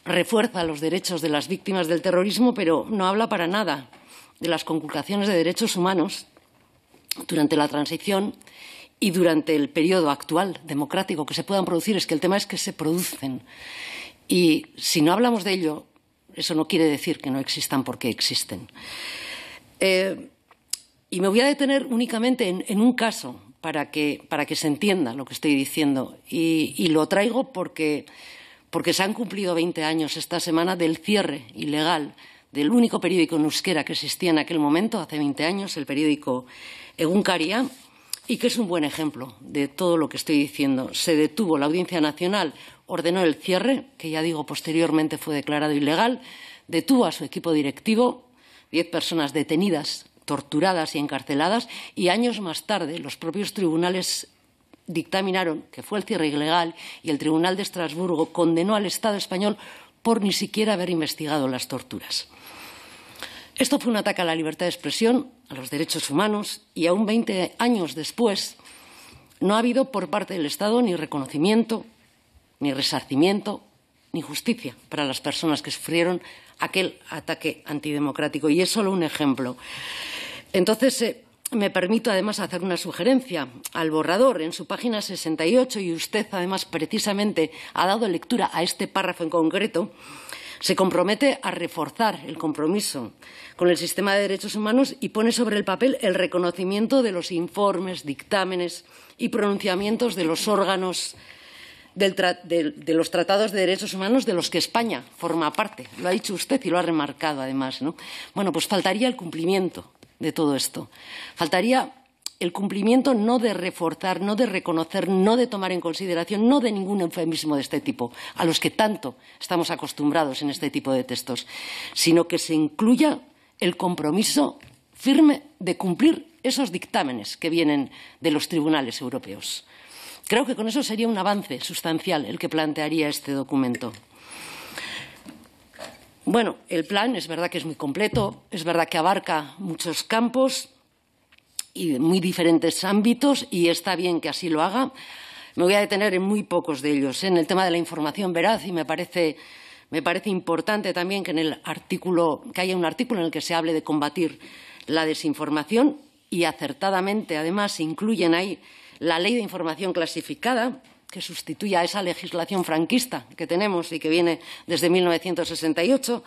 Refuerza los derechos de las víctimas del terrorismo, pero no habla para nada de las conculcaciones de derechos humanos durante la transición y durante el periodo actual democrático que se puedan producir. Es que el tema es que se producen. Y si no hablamos de ello, eso no quiere decir que no existan porque existen. Eh, y me voy a detener únicamente en, un caso para que, para que, se entienda lo que estoy diciendo. Y, lo traigo porque, porque se han cumplido 20 años esta semana del cierre ilegal del único periódico en euskera que existía en aquel momento, hace 20 años, el periódico Eguncaria, y que es un buen ejemplo de todo lo que estoy diciendo. Se detuvo la Audiencia Nacional, ordenó el cierre, que ya digo posteriormente fue declarado ilegal, detuvo a su equipo directivo, diez personas detenidas, torturadas y encarceladas, y años más tarde los propios tribunales dictaminaron que fue el cierre ilegal y el Tribunal de Estrasburgo condenó al Estado español por ni siquiera haber investigado las torturas. Esto fue un ataque a la libertad de expresión, a los derechos humanos y aún 20 años después no ha habido por parte del Estado ni reconocimiento, ni resarcimiento, ni justicia para las personas que sufrieron aquel ataque antidemocrático. Y es solo un ejemplo. Entonces, eh, me permito además hacer una sugerencia al borrador en su página 68 y usted además precisamente ha dado lectura a este párrafo en concreto. Se compromete a reforzar el compromiso con el sistema de derechos humanos y pone sobre el papel el reconocimiento de los informes, dictámenes y pronunciamientos de los órganos de, de, los tratados de derechos humanos de los que España forma parte. Lo ha dicho usted y lo ha remarcado además. ¿no? Bueno, pues faltaría el cumplimiento de todo esto. Faltaría el cumplimiento no de reforzar, no de reconocer, no de tomar en consideración, no de ningún eufemismo de este tipo, a los que tanto estamos acostumbrados en este tipo de textos, sino que se incluya el compromiso firme de cumplir esos dictámenes que vienen de los tribunales europeos. Creo que con eso sería un avance sustancial el que plantearía este documento. Bueno, el plan es verdad que es muy completo, es verdad que abarca muchos campos, y muy diferentes ámbitos y está bien que así lo haga. Me voy a detener en muy pocos de ellos. ¿eh? En el tema de la información veraz y me parece, me parece importante también que, en el artículo, que haya un artículo en el que se hable de combatir la desinformación y acertadamente además incluyen ahí la ley de información clasificada que sustituye a esa legislación franquista que tenemos y que viene desde 1968.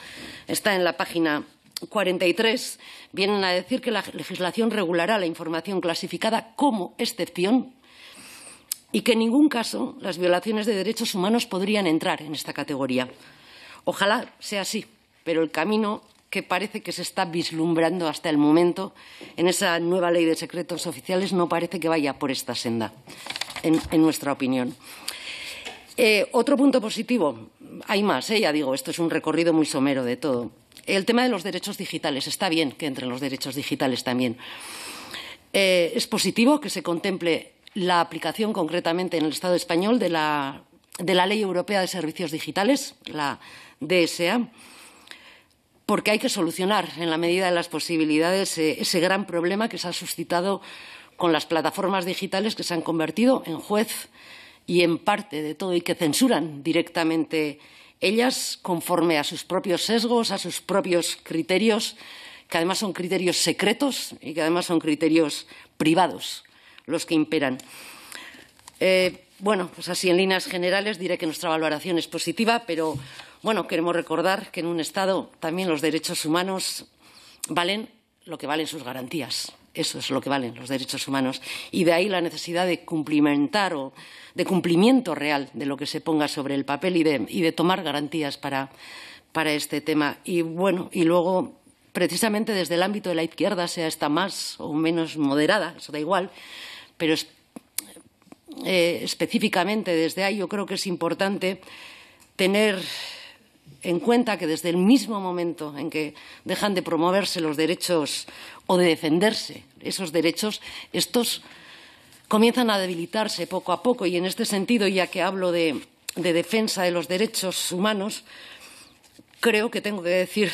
Está en la página 43 vienen a decir que la legislación regulará la información clasificada como excepción y que en ningún caso las violaciones de derechos humanos podrían entrar en esta categoría. Ojalá sea así, pero el camino que parece que se está vislumbrando hasta el momento en esa nueva ley de secretos oficiales no parece que vaya por esta senda, en, nuestra opinión. Eh, otro punto positivo, hay más, eh, ya digo, esto es un recorrido muy somero de todo. El tema de los derechos digitales. Está bien que entren los derechos digitales también. Eh, es positivo que se contemple la aplicación concretamente en el Estado español de la, de la Ley Europea de Servicios Digitales, la DSA, porque hay que solucionar en la medida de las posibilidades eh, ese gran problema que se ha suscitado con las plataformas digitales que se han convertido en juez y en parte de todo y que censuran directamente ellas conforme a sus propios sesgos, a sus propios criterios, que además son criterios secretos y que además son criterios privados los que imperan. Eh, bueno, pues así en líneas generales diré que nuestra valoración es positiva, pero bueno, queremos recordar que en un Estado también los derechos humanos valen lo que valen sus garantías. Eso es lo que valen los derechos humanos. Y de ahí la necesidad de cumplimentar o de cumplimiento real de lo que se ponga sobre el papel y de, tomar garantías para, para este tema. Y bueno, y luego precisamente desde el ámbito de la izquierda, sea esta más o menos moderada, eso da igual, pero eh, específicamente desde ahí yo creo que es importante tener en cuenta que desde el mismo momento en que dejan de promoverse los derechos o de defenderse esos derechos, estos comienzan a debilitarse poco a poco. Y en este sentido, ya que hablo de, defensa de los derechos humanos, creo que tengo que decir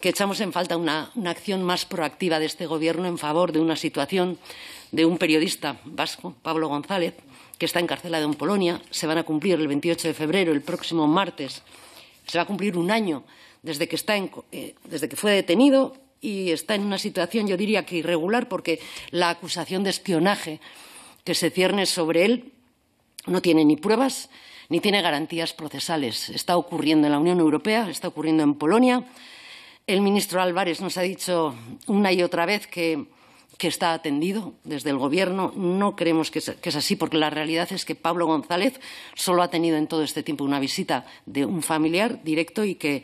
que echamos en falta una, una, acción más proactiva de este Gobierno en favor de una situación de un periodista vasco, Pablo González, que está encarcelado en Polonia. Se van a cumplir el 28 de febrero, el próximo martes, se va a cumplir un año desde que, está eh, desde que fue detenido y está en una situación, yo diría que irregular, porque la acusación de espionaje que se cierne sobre él no tiene ni pruebas ni tiene garantías procesales. Está ocurriendo en la Unión Europea, está ocurriendo en Polonia. El ministro Álvarez nos ha dicho una y otra vez que que está atendido desde el Gobierno. No creemos que es, así, porque la realidad es que Pablo González solo ha tenido en todo este tiempo una visita de un familiar directo y que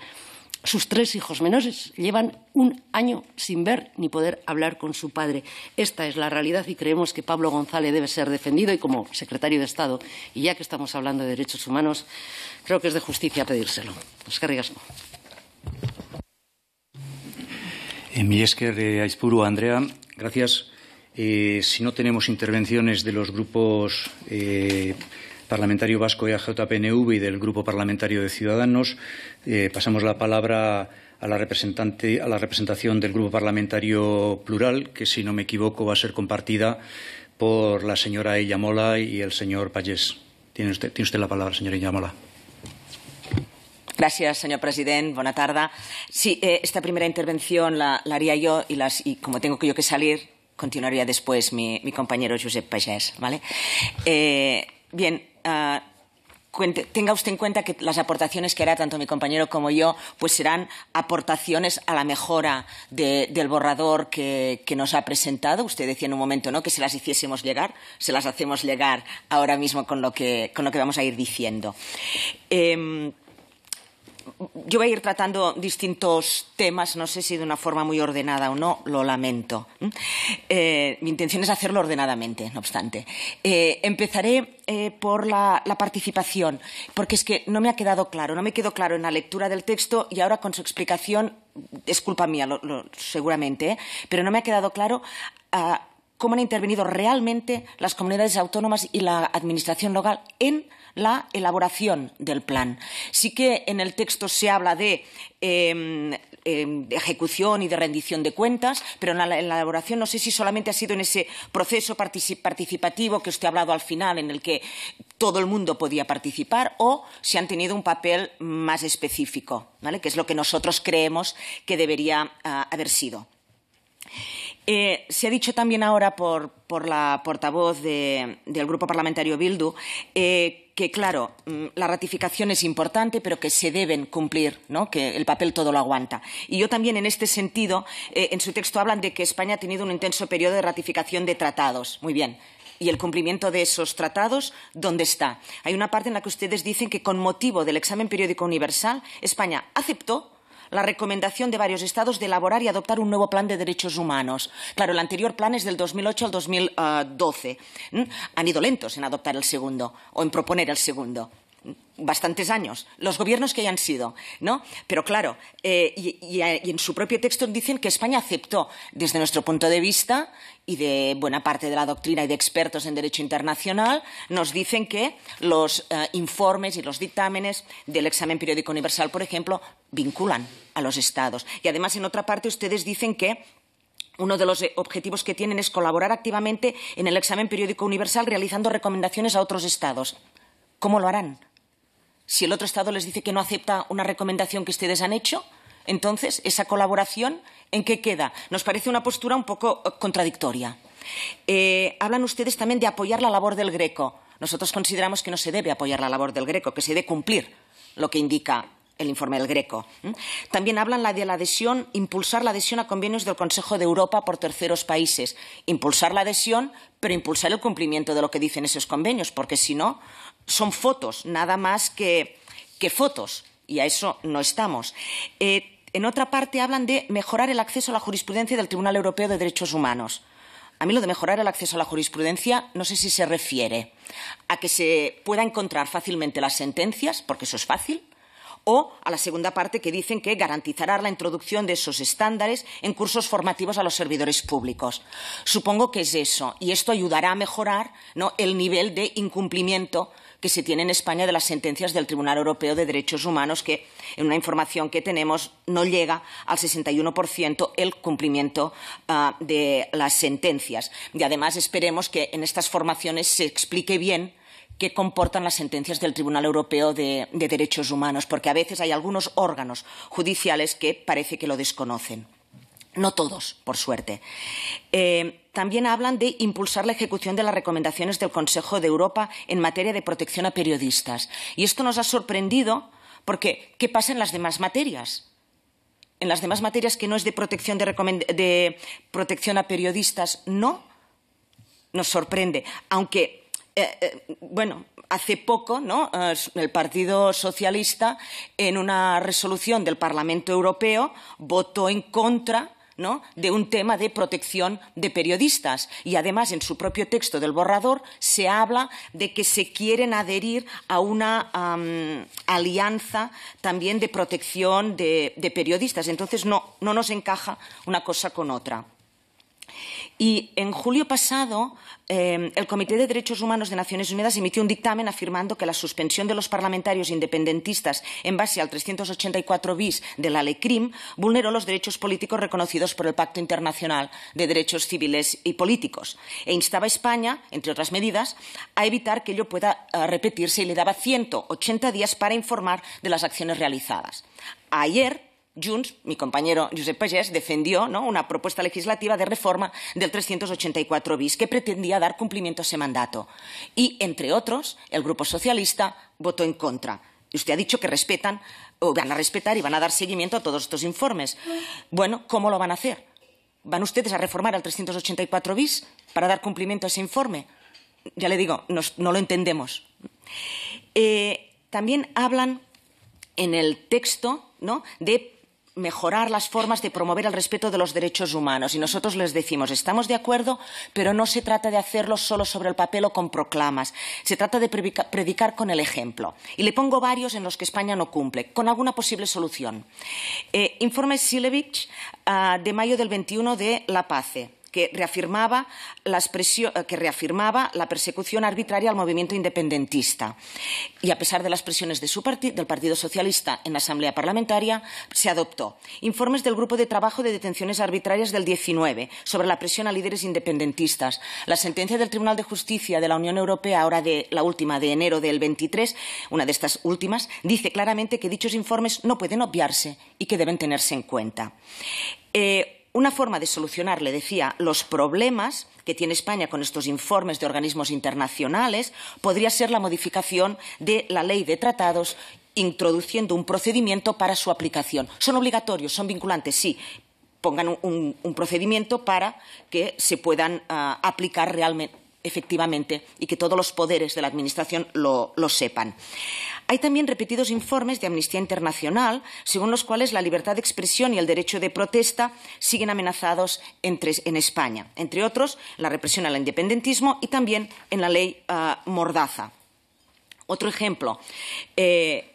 sus tres hijos menores llevan un año sin ver ni poder hablar con su padre. Esta es la realidad y creemos que Pablo González debe ser defendido y como secretario de Estado, y ya que estamos hablando de derechos humanos, creo que es de justicia pedírselo. Pues eh, mi esker, de eh, Aizpuru, Andrea, gracias. Eh, si no tenemos intervenciones de los grupos eh, parlamentario vasco y e AJPNV y del grupo parlamentario de Ciudadanos, pasamos la palabra a la, representante, a la representación del grupo parlamentario plural, que si no me equivoco va a ser compartida por la señora Mola y el señor Payés. Tiene usted, tiene usted la palabra, señora Ellamola. Gracias, señor presidente. Buenas tardes. Sí, eh, esta primera intervención la, haría yo y, las, y como tengo yo que salir, continuaría después mi, compañero Josep Pagés. ¿vale? Eh, bien, ah, tenga usted en cuenta que las aportaciones que hará tanto mi compañero como yo pues serán aportaciones a la mejora del borrador que, nos ha presentado. Usted decía en un momento ¿no? que se las hiciésemos llegar. Se las hacemos llegar ahora mismo con lo que, con lo que vamos a ir diciendo. Eh, yo voy a ir tratando distintos temas, no sé si de una forma muy ordenada o no, lo lamento. ¿Mm? Eh, mi intención es hacerlo ordenadamente, no obstante. Eh, empezaré eh, por la, participación, porque es que no me ha quedado claro, no me quedó claro en la lectura del texto y ahora con su explicación, es culpa mía, seguramente, pero no me ha quedado claro. Ah, cómo han intervenido realmente las comunidades autónomas y la administración local en la elaboración del plan. Sí que en el texto se habla de em, em, ejecución y de rendición de cuentas, pero en la, elaboración no sé si solamente ha sido en ese proceso participativo que usted ha hablado al final, en el que todo el mundo podía participar, o si han tenido un papel más específico, ¿vale? que es lo que nosotros creemos que debería ah, haber sido. Eh, se ha dicho también ahora por, la portavoz del Grupo Parlamentario Bildu eh, que, claro, mm, la ratificación es importante, pero que se deben cumplir, ¿no? que el papel todo lo aguanta. Y yo también, en este sentido, eh, en su texto hablan de que España ha tenido un intenso periodo de ratificación de tratados. Muy bien. ¿Y el cumplimiento de esos tratados dónde está? Hay una parte en la que ustedes dicen que, con motivo del examen periódico universal, España aceptó la recomendación de varios estados de elaborar y adoptar un nuevo plan de derechos humanos. Claro, el anterior plan es del 2008 al 2012. Eh, Han ido lentos en adoptar el segundo o en proponer el segundo bastantes años, los gobiernos que hayan sido, ¿no? Pero claro, eh, eh, y, en su propio texto dicen que España aceptó, desde nuestro punto de vista y de buena parte de la doctrina y de expertos en derecho internacional, nos dicen que los eh, informes y los dictámenes del examen periódico universal, por ejemplo, vinculan a los estados. Y además, en otra parte, ustedes dicen que uno de los objetivos que tienen es colaborar activamente en el examen periódico universal realizando recomendaciones a otros estados. ¿Cómo lo harán? Si el otro Estado les dice que no acepta una recomendación que ustedes han hecho, entonces esa colaboración, ¿en qué queda? Nos parece una postura un poco eh, contradictoria. Eh, hablan ustedes también de apoyar la labor del Greco. Nosotros consideramos que no se debe apoyar la labor del Greco, que se debe cumplir lo que indica el informe del Greco. También hablan de la adhesión, impulsar la adhesión a convenios del Consejo de Europa por terceros países. Impulsar la adhesión, pero impulsar el cumplimiento de lo que dicen esos convenios, porque si no, son fotos, nada más que, fotos, y a eso no estamos. Eh, en otra parte hablan de mejorar el acceso a la jurisprudencia del Tribunal Europeo de Derechos Humanos. A mí lo de mejorar el acceso a la jurisprudencia no sé si se refiere a que se pueda encontrar fácilmente las sentencias, porque eso es fácil, o a la segunda parte que dicen que garantizará la introducción de esos estándares en cursos formativos a los servidores públicos. Supongo que es eso, y esto ayudará a mejorar el nivel de incumplimiento que se tiene en España de las sentencias del Tribunal Europeo de Derechos Humanos, que en una información que tenemos no llega al 61% el cumplimiento ah, de las sentencias. Y además esperemos que en estas formaciones se explique bien qué comportan las sentencias del Tribunal Europeo de, Derechos Humanos, porque a veces hay algunos órganos judiciales que parece que lo desconocen. No todos, por suerte. Eh, también hablan de impulsar la ejecución de las recomendaciones del Consejo de Europa en materia de protección a periodistas. Y esto nos ha sorprendido porque, ¿qué pasa en las demás materias? En las demás materias que no es de protección, de protección a periodistas, no. Nos sorprende. Aunque, eh, eh, bueno, hace poco ¿no? el Partido Socialista, en una resolución del Parlamento Europeo, votó en contra de un tema de protección de periodistas. Y además, en su propio texto del borrador, se habla de que se quieren adherir a una alianza también de protección de, periodistas. Entonces, no nos encaja una cosa con otra. Y en julio pasado, em, el Comité de Derechos Humanos de Naciones Unidas emitió un dictamen afirmando que la suspensión de los parlamentarios independentistas en base al 384 bis de la ley CRIM vulneró los derechos políticos reconocidos por el Pacto Internacional de Derechos Civiles y Políticos e instaba a España, entre otras medidas, a evitar que ello pueda eh, repetirse y le daba 180 días para informar de las acciones realizadas. Ayer, Junts, mi compañero Josep Pagès, defendió ¿no? una propuesta legislativa de reforma del 384 bis que pretendía dar cumplimiento a ese mandato. Y, entre otros, el Grupo Socialista votó en contra. Usted ha dicho que respetan, o van a respetar y van a dar seguimiento a todos estos informes. Bueno, ¿cómo lo van a hacer? ¿Van ustedes a reformar el 384 bis para dar cumplimiento a ese informe? Ya le digo, no lo entendemos. Eh, también hablan en el texto ¿no? de mejorar las formas de promover el respeto de los derechos humanos. Y nosotros les decimos, estamos de acuerdo, pero no se trata de hacerlo solo sobre el papel o con proclamas. Se trata de predicar con el ejemplo. Y le pongo varios en los que España no cumple, con alguna posible solución. Eh, informe Silevich ah, de mayo del 21 de La Pace que reafirmaba, la eh, que reafirmaba la persecución arbitraria al movimiento independentista. Y a pesar de las presiones de su del Partido Socialista en la Asamblea Parlamentaria, se adoptó. Informes del Grupo de Trabajo de Detenciones Arbitrarias del 19 sobre la presión a líderes independentistas. La sentencia del Tribunal de Justicia de la Unión Europea, ahora de la última de enero del 23, una de estas últimas, dice claramente que dichos informes no pueden obviarse y que deben tenerse en cuenta. Eh, una forma de solucionar, le decía, los problemas que tiene España con estos informes de organismos internacionales podría ser la modificación de la ley de tratados introduciendo un procedimiento para su aplicación. Son obligatorios, son vinculantes, sí, pongan un, procedimiento para que se puedan ah, aplicar realmente efectivamente y que todos los poderes de la Administración lo sepan. Hay también repetidos informes de Amnistía Internacional, según los cuales la libertad de expresión y el derecho de protesta siguen amenazados en España, entre otros la represión al independentismo y también en la ley ah, Mordaza. Otro ejemplo. Eh,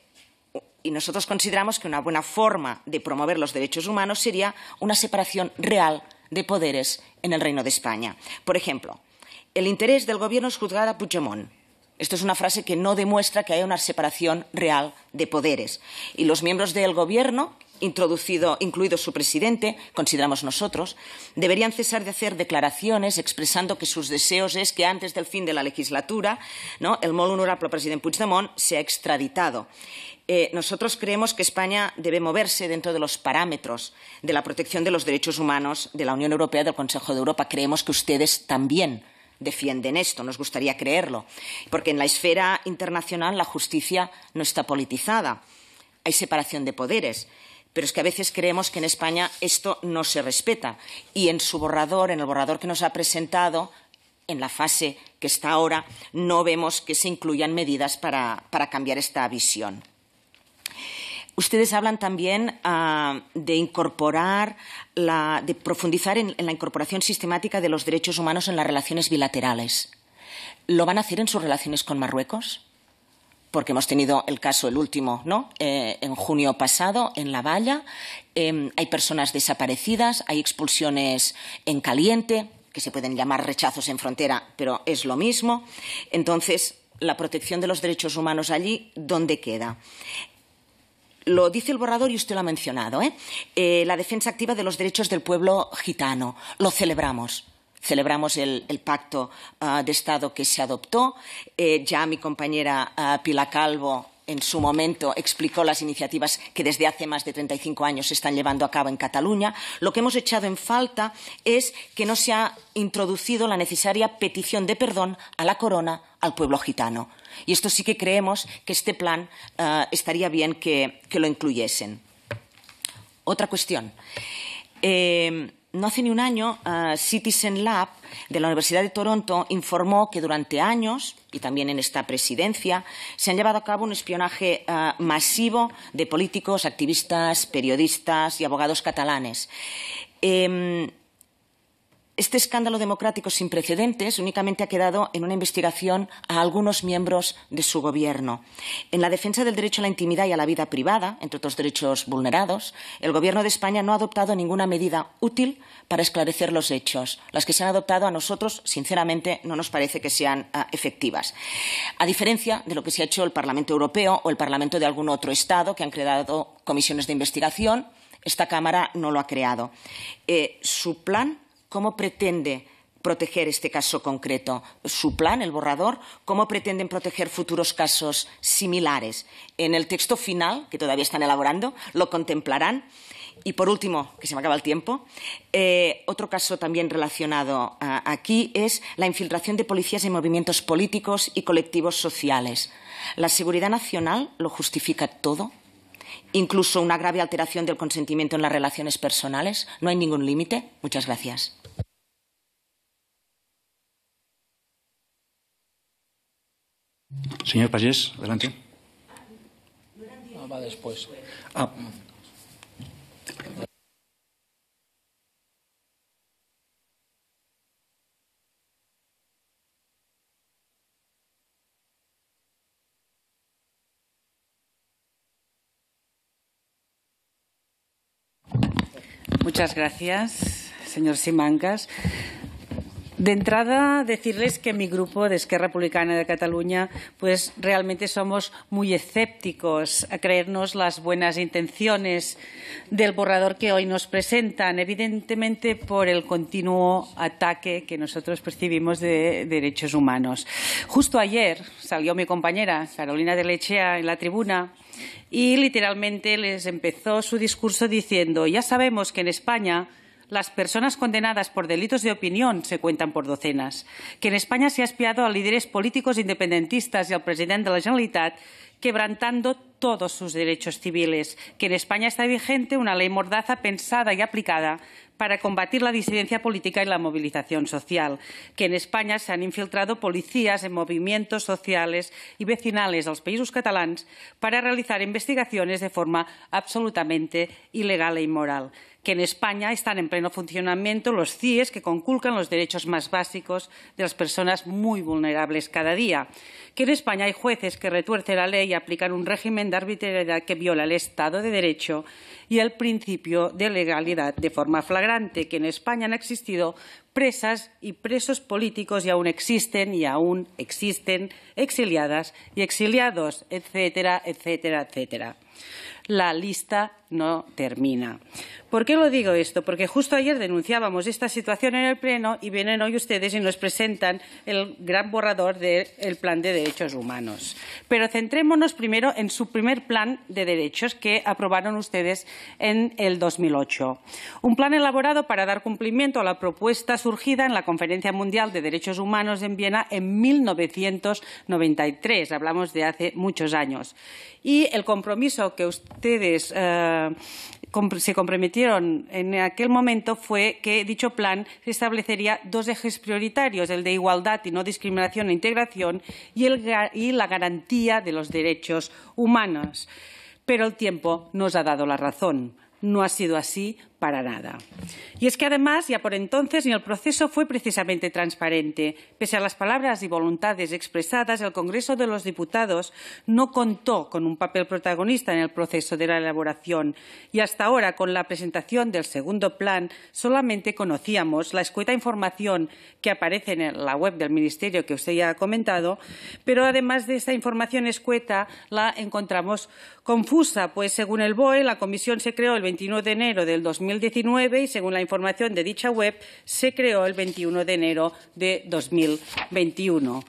y nosotros consideramos que una buena forma de promover los derechos humanos sería una separación real de poderes en el Reino de España. Por ejemplo, el interés del Gobierno es juzgar a Puigdemont esto es una frase que no demuestra que haya una separación real de poderes. Y los miembros del Gobierno, introducido, incluido su presidente, consideramos nosotros, deberían cesar de hacer declaraciones expresando que sus deseos es que antes del fin de la legislatura ¿no? el molt honorable presidente Puigdemont sea extraditado. Eh, nosotros creemos que España debe moverse dentro de los parámetros de la protección de los derechos humanos de la Unión Europea y del Consejo de Europa. Creemos que ustedes también defienden esto. Nos gustaría creerlo. Porque en la esfera internacional la justicia no está politizada. Hay separación de poderes. Pero es que a veces creemos que en España esto no se respeta. Y en su borrador, en el borrador que nos ha presentado, en la fase que está ahora, no vemos que se incluyan medidas para, para cambiar esta visión. Ustedes hablan también ah, de incorporar, la, de profundizar en, la incorporación sistemática de los derechos humanos en las relaciones bilaterales. ¿Lo van a hacer en sus relaciones con Marruecos? porque hemos tenido el caso, el último, ¿no? Eh, en junio pasado, en La Valla. Em, hay personas desaparecidas, hay expulsiones en caliente, que se pueden llamar rechazos en frontera, pero es lo mismo. Entonces, la protección de los derechos humanos allí, ¿dónde queda? lo dice el borrador y usted lo ha mencionado, ¿eh? ¿eh? la defensa activa de los derechos del pueblo gitano. Lo celebramos. Celebramos el, pacto ah, de Estado que se adoptó. Eh, ya mi compañera Pilacalvo. Ah, Pila Calvo en su momento explicó las iniciativas que desde hace más de 35 años se están llevando a cabo en Cataluña. Lo que hemos echado en falta es que no se ha introducido la necesaria petición de perdón a la corona al pueblo gitano. Y esto sí que creemos que este plan eh, estaría bien que, lo incluyesen. Otra cuestión. Eh, no hace ni un año, eh, Citizen Lab de la Universidad de Toronto informó que durante años y también en esta presidencia, se han llevado a cabo un espionaje eh, masivo de políticos, activistas, periodistas y abogados catalanes. Em, este escándalo democrático sin precedentes únicamente ha quedado en una investigación a algunos miembros de su gobierno. En la defensa del derecho a la intimidad y a la vida privada, entre otros derechos vulnerados, el gobierno de España no ha adoptado ninguna medida útil para esclarecer los hechos. Las que se han adoptado a nosotros, sinceramente, no nos parece que sean ah, efectivas. A diferencia de lo que se ha hecho el Parlamento Europeo o el Parlamento de algún otro Estado, que han creado comisiones de investigación, esta Cámara no lo ha creado. Eh, su plan ¿Cómo pretende proteger este caso concreto? ¿Su plan, el borrador? ¿Cómo pretenden proteger futuros casos similares? En el texto final, que todavía están elaborando, lo contemplarán. Y por último, que se me acaba el tiempo, eh, otro caso también relacionado ah, aquí es la infiltración de policías en movimientos políticos y colectivos sociales. ¿La seguridad nacional lo justifica todo? ¿Incluso una grave alteración del consentimiento en las relaciones personales? ¿No hay ningún límite? Muchas gracias. Señor Pallés, adelante. Ah, va después. Ah. Muchas gracias, señor Simancas. De entrada, decirles que mi grupo de Esquerra Republicana de Cataluña, pues, realmente somos muy escépticos a creernos las buenas intenciones del borrador que hoy nos presentan, evidentemente por el continuo ataque que nosotros percibimos de derechos humanos. Justo ayer salió mi compañera Carolina de Lechea en la tribuna y literalmente les empezó su discurso diciendo, ya sabemos que en España las personas condenadas por delitos de opinión se cuentan por docenas, que en España se ha espiado a líderes políticos independentistas y al presidente de la Generalitat quebrantando todos sus derechos civiles, que en España está vigente una ley mordaza pensada y aplicada para combatir la disidencia política y la movilización social, que en España se han infiltrado policías en movimientos sociales y vecinales de los países catalanes para realizar investigaciones de forma absolutamente ilegal e inmoral que en España están en pleno funcionamiento los CIES que conculcan los derechos más básicos de las personas muy vulnerables cada día, que en España hay jueces que retuercen la ley y aplican un régimen de arbitrariedad que viola el Estado de Derecho y el principio de legalidad de forma flagrante, que en España han existido presas y presos políticos y aún existen y aún existen exiliadas y exiliados, etcétera, etcétera, etcétera. La lista no termina. ¿Por qué lo digo esto? Porque justo ayer denunciábamos esta situación en el Pleno y vienen hoy ustedes y nos presentan el gran borrador del Plan de Derechos Humanos. Pero centrémonos primero en su primer plan de derechos que aprobaron ustedes en el 2008. Un plan elaborado para dar cumplimiento a la propuesta surgida en la Conferencia Mundial de Derechos Humanos en Viena en 1993. Hablamos de hace muchos años. Y el compromiso que ustedes... Eh, se comprometieron en aquel momento fue que dicho plan establecería dos ejes prioritarios, el de igualdad y no discriminación e integración y, y la garantía de los derechos humanos. Pero el tiempo nos ha dado la razón. No ha sido así para nada. Y es que además, ya por entonces, ni el proceso fue precisamente transparente. Pese a las palabras y voluntades expresadas, el Congreso de los Diputados no contó con un papel protagonista en el proceso de la elaboración y hasta ahora, con la presentación del segundo plan, solamente conocíamos la escueta información que aparece en la web del Ministerio que usted ya ha comentado, pero además de esta información escueta la encontramos confusa, pues según el BOE, la comisión se creó el 29 de enero del 2000 y, según la información de dicha web, se creó el 21 de enero de 2021.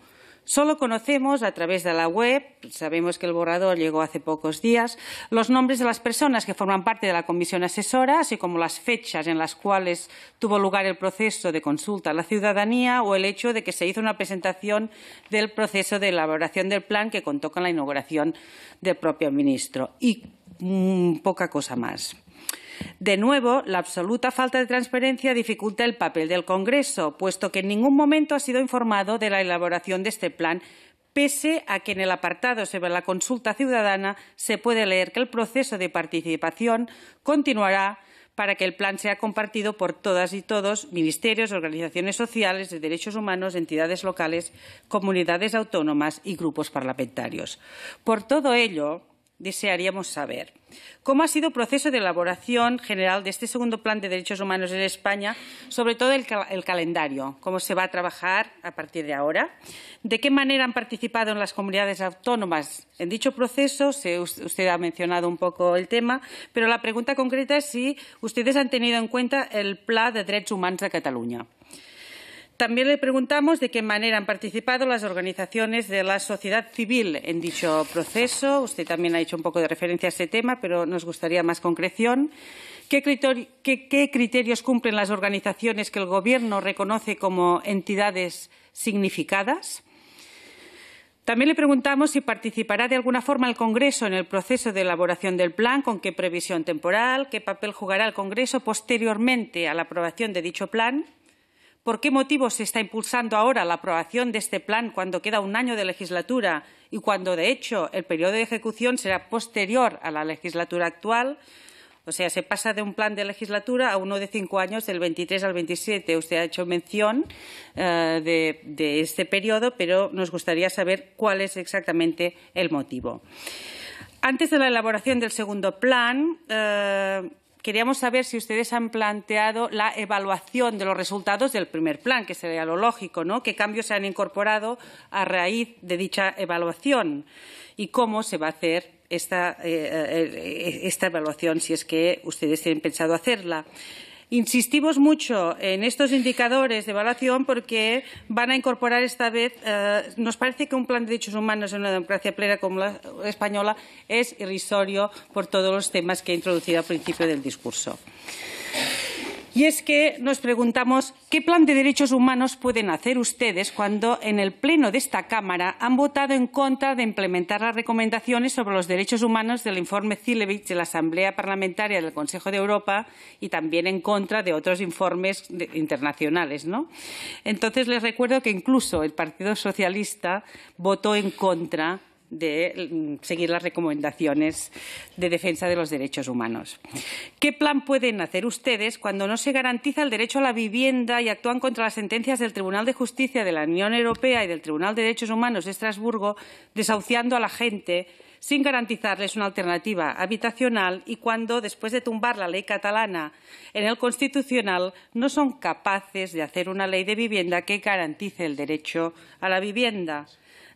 Solo conocemos a través de la web, sabemos que el borrador llegó hace pocos días, los nombres de las personas que forman parte de la comisión asesora, así como las fechas en las cuales tuvo lugar el proceso de consulta a la ciudadanía o el hecho de que se hizo una presentación del proceso de elaboración del plan que contó con la inauguración del propio ministro y mm, poca cosa más. De nuevo, la absoluta falta de transparencia dificulta el papel del Congreso, puesto que en ningún momento ha sido informado de la elaboración de este plan pese a que en el apartado sobre la consulta ciudadana se puede leer que el proceso de participación continuará para que el plan sea compartido por todas y todos, ministerios, organizaciones sociales, de derechos humanos, entidades locales, comunidades autónomas y grupos parlamentarios. Por todo ello, desearíamos saber. ¿Cómo ha sido el proceso de elaboración general de este segundo plan de derechos humanos en España, sobre todo el, calendario? ¿Cómo se va a trabajar a partir de ahora? ¿De qué manera han participado las comunidades autónomas en dicho proceso? usted ha mencionado un poco el tema, pero la pregunta concreta es si ustedes han tenido en cuenta el plan de Derechos Humanos de Cataluña. También le preguntamos de qué manera han participado las organizaciones de la sociedad civil en dicho proceso. Usted también ha hecho un poco de referencia a este tema, pero nos gustaría más concreción. ¿Qué, criterios cumplen las organizaciones que el Gobierno reconoce como entidades significadas? También le preguntamos si participará de alguna forma el Congreso en el proceso de elaboración del plan, con qué previsión temporal, qué papel jugará el Congreso posteriormente a la aprobación de dicho plan ¿Por qué motivo se está impulsando ahora la aprobación de este plan cuando queda un año de legislatura y cuando, de hecho, el periodo de ejecución será posterior a la legislatura actual? O sea, se pasa de un plan de legislatura a uno de cinco años, del 23 al 27. Usted ha hecho mención eh, de, este periodo, pero nos gustaría saber cuál es exactamente el motivo. Antes de la elaboración del segundo plan, eh, queríamos saber si ustedes han planteado la evaluación de los resultados del primer plan, que sería lo lógico, ¿no? ¿Qué cambios se han incorporado a raíz de dicha evaluación? ¿Y cómo se va a hacer esta, eh, eh, eh, evaluación, si es que ustedes tienen pensado hacerla? Insistimos mucho en estos indicadores de evaluación porque van a incorporar esta vez, eh, nos parece que un plan de derechos humanos en una democracia plena como la española es irrisorio por todos los temas que he introducido al principio del discurso. Y es que nos preguntamos qué plan de derechos humanos pueden hacer ustedes cuando en el Pleno de esta Cámara han votado en contra de implementar las recomendaciones sobre los derechos humanos del informe Zilevich de la Asamblea Parlamentaria del Consejo de Europa y también en contra de otros informes internacionales. ¿no? Entonces, les recuerdo que incluso el Partido Socialista votó en contra de mm, seguir las recomendaciones de defensa de los derechos humanos. ¿Qué plan pueden hacer ustedes cuando no se garantiza el derecho a la vivienda y actúan contra las sentencias del Tribunal de Justicia de la Unión Europea y del Tribunal de Derechos Humanos de Estrasburgo, desahuciando a la gente sin garantizarles una alternativa habitacional y cuando, después de tumbar la ley catalana en el Constitucional, no son capaces de hacer una ley de vivienda que garantice el derecho a la vivienda.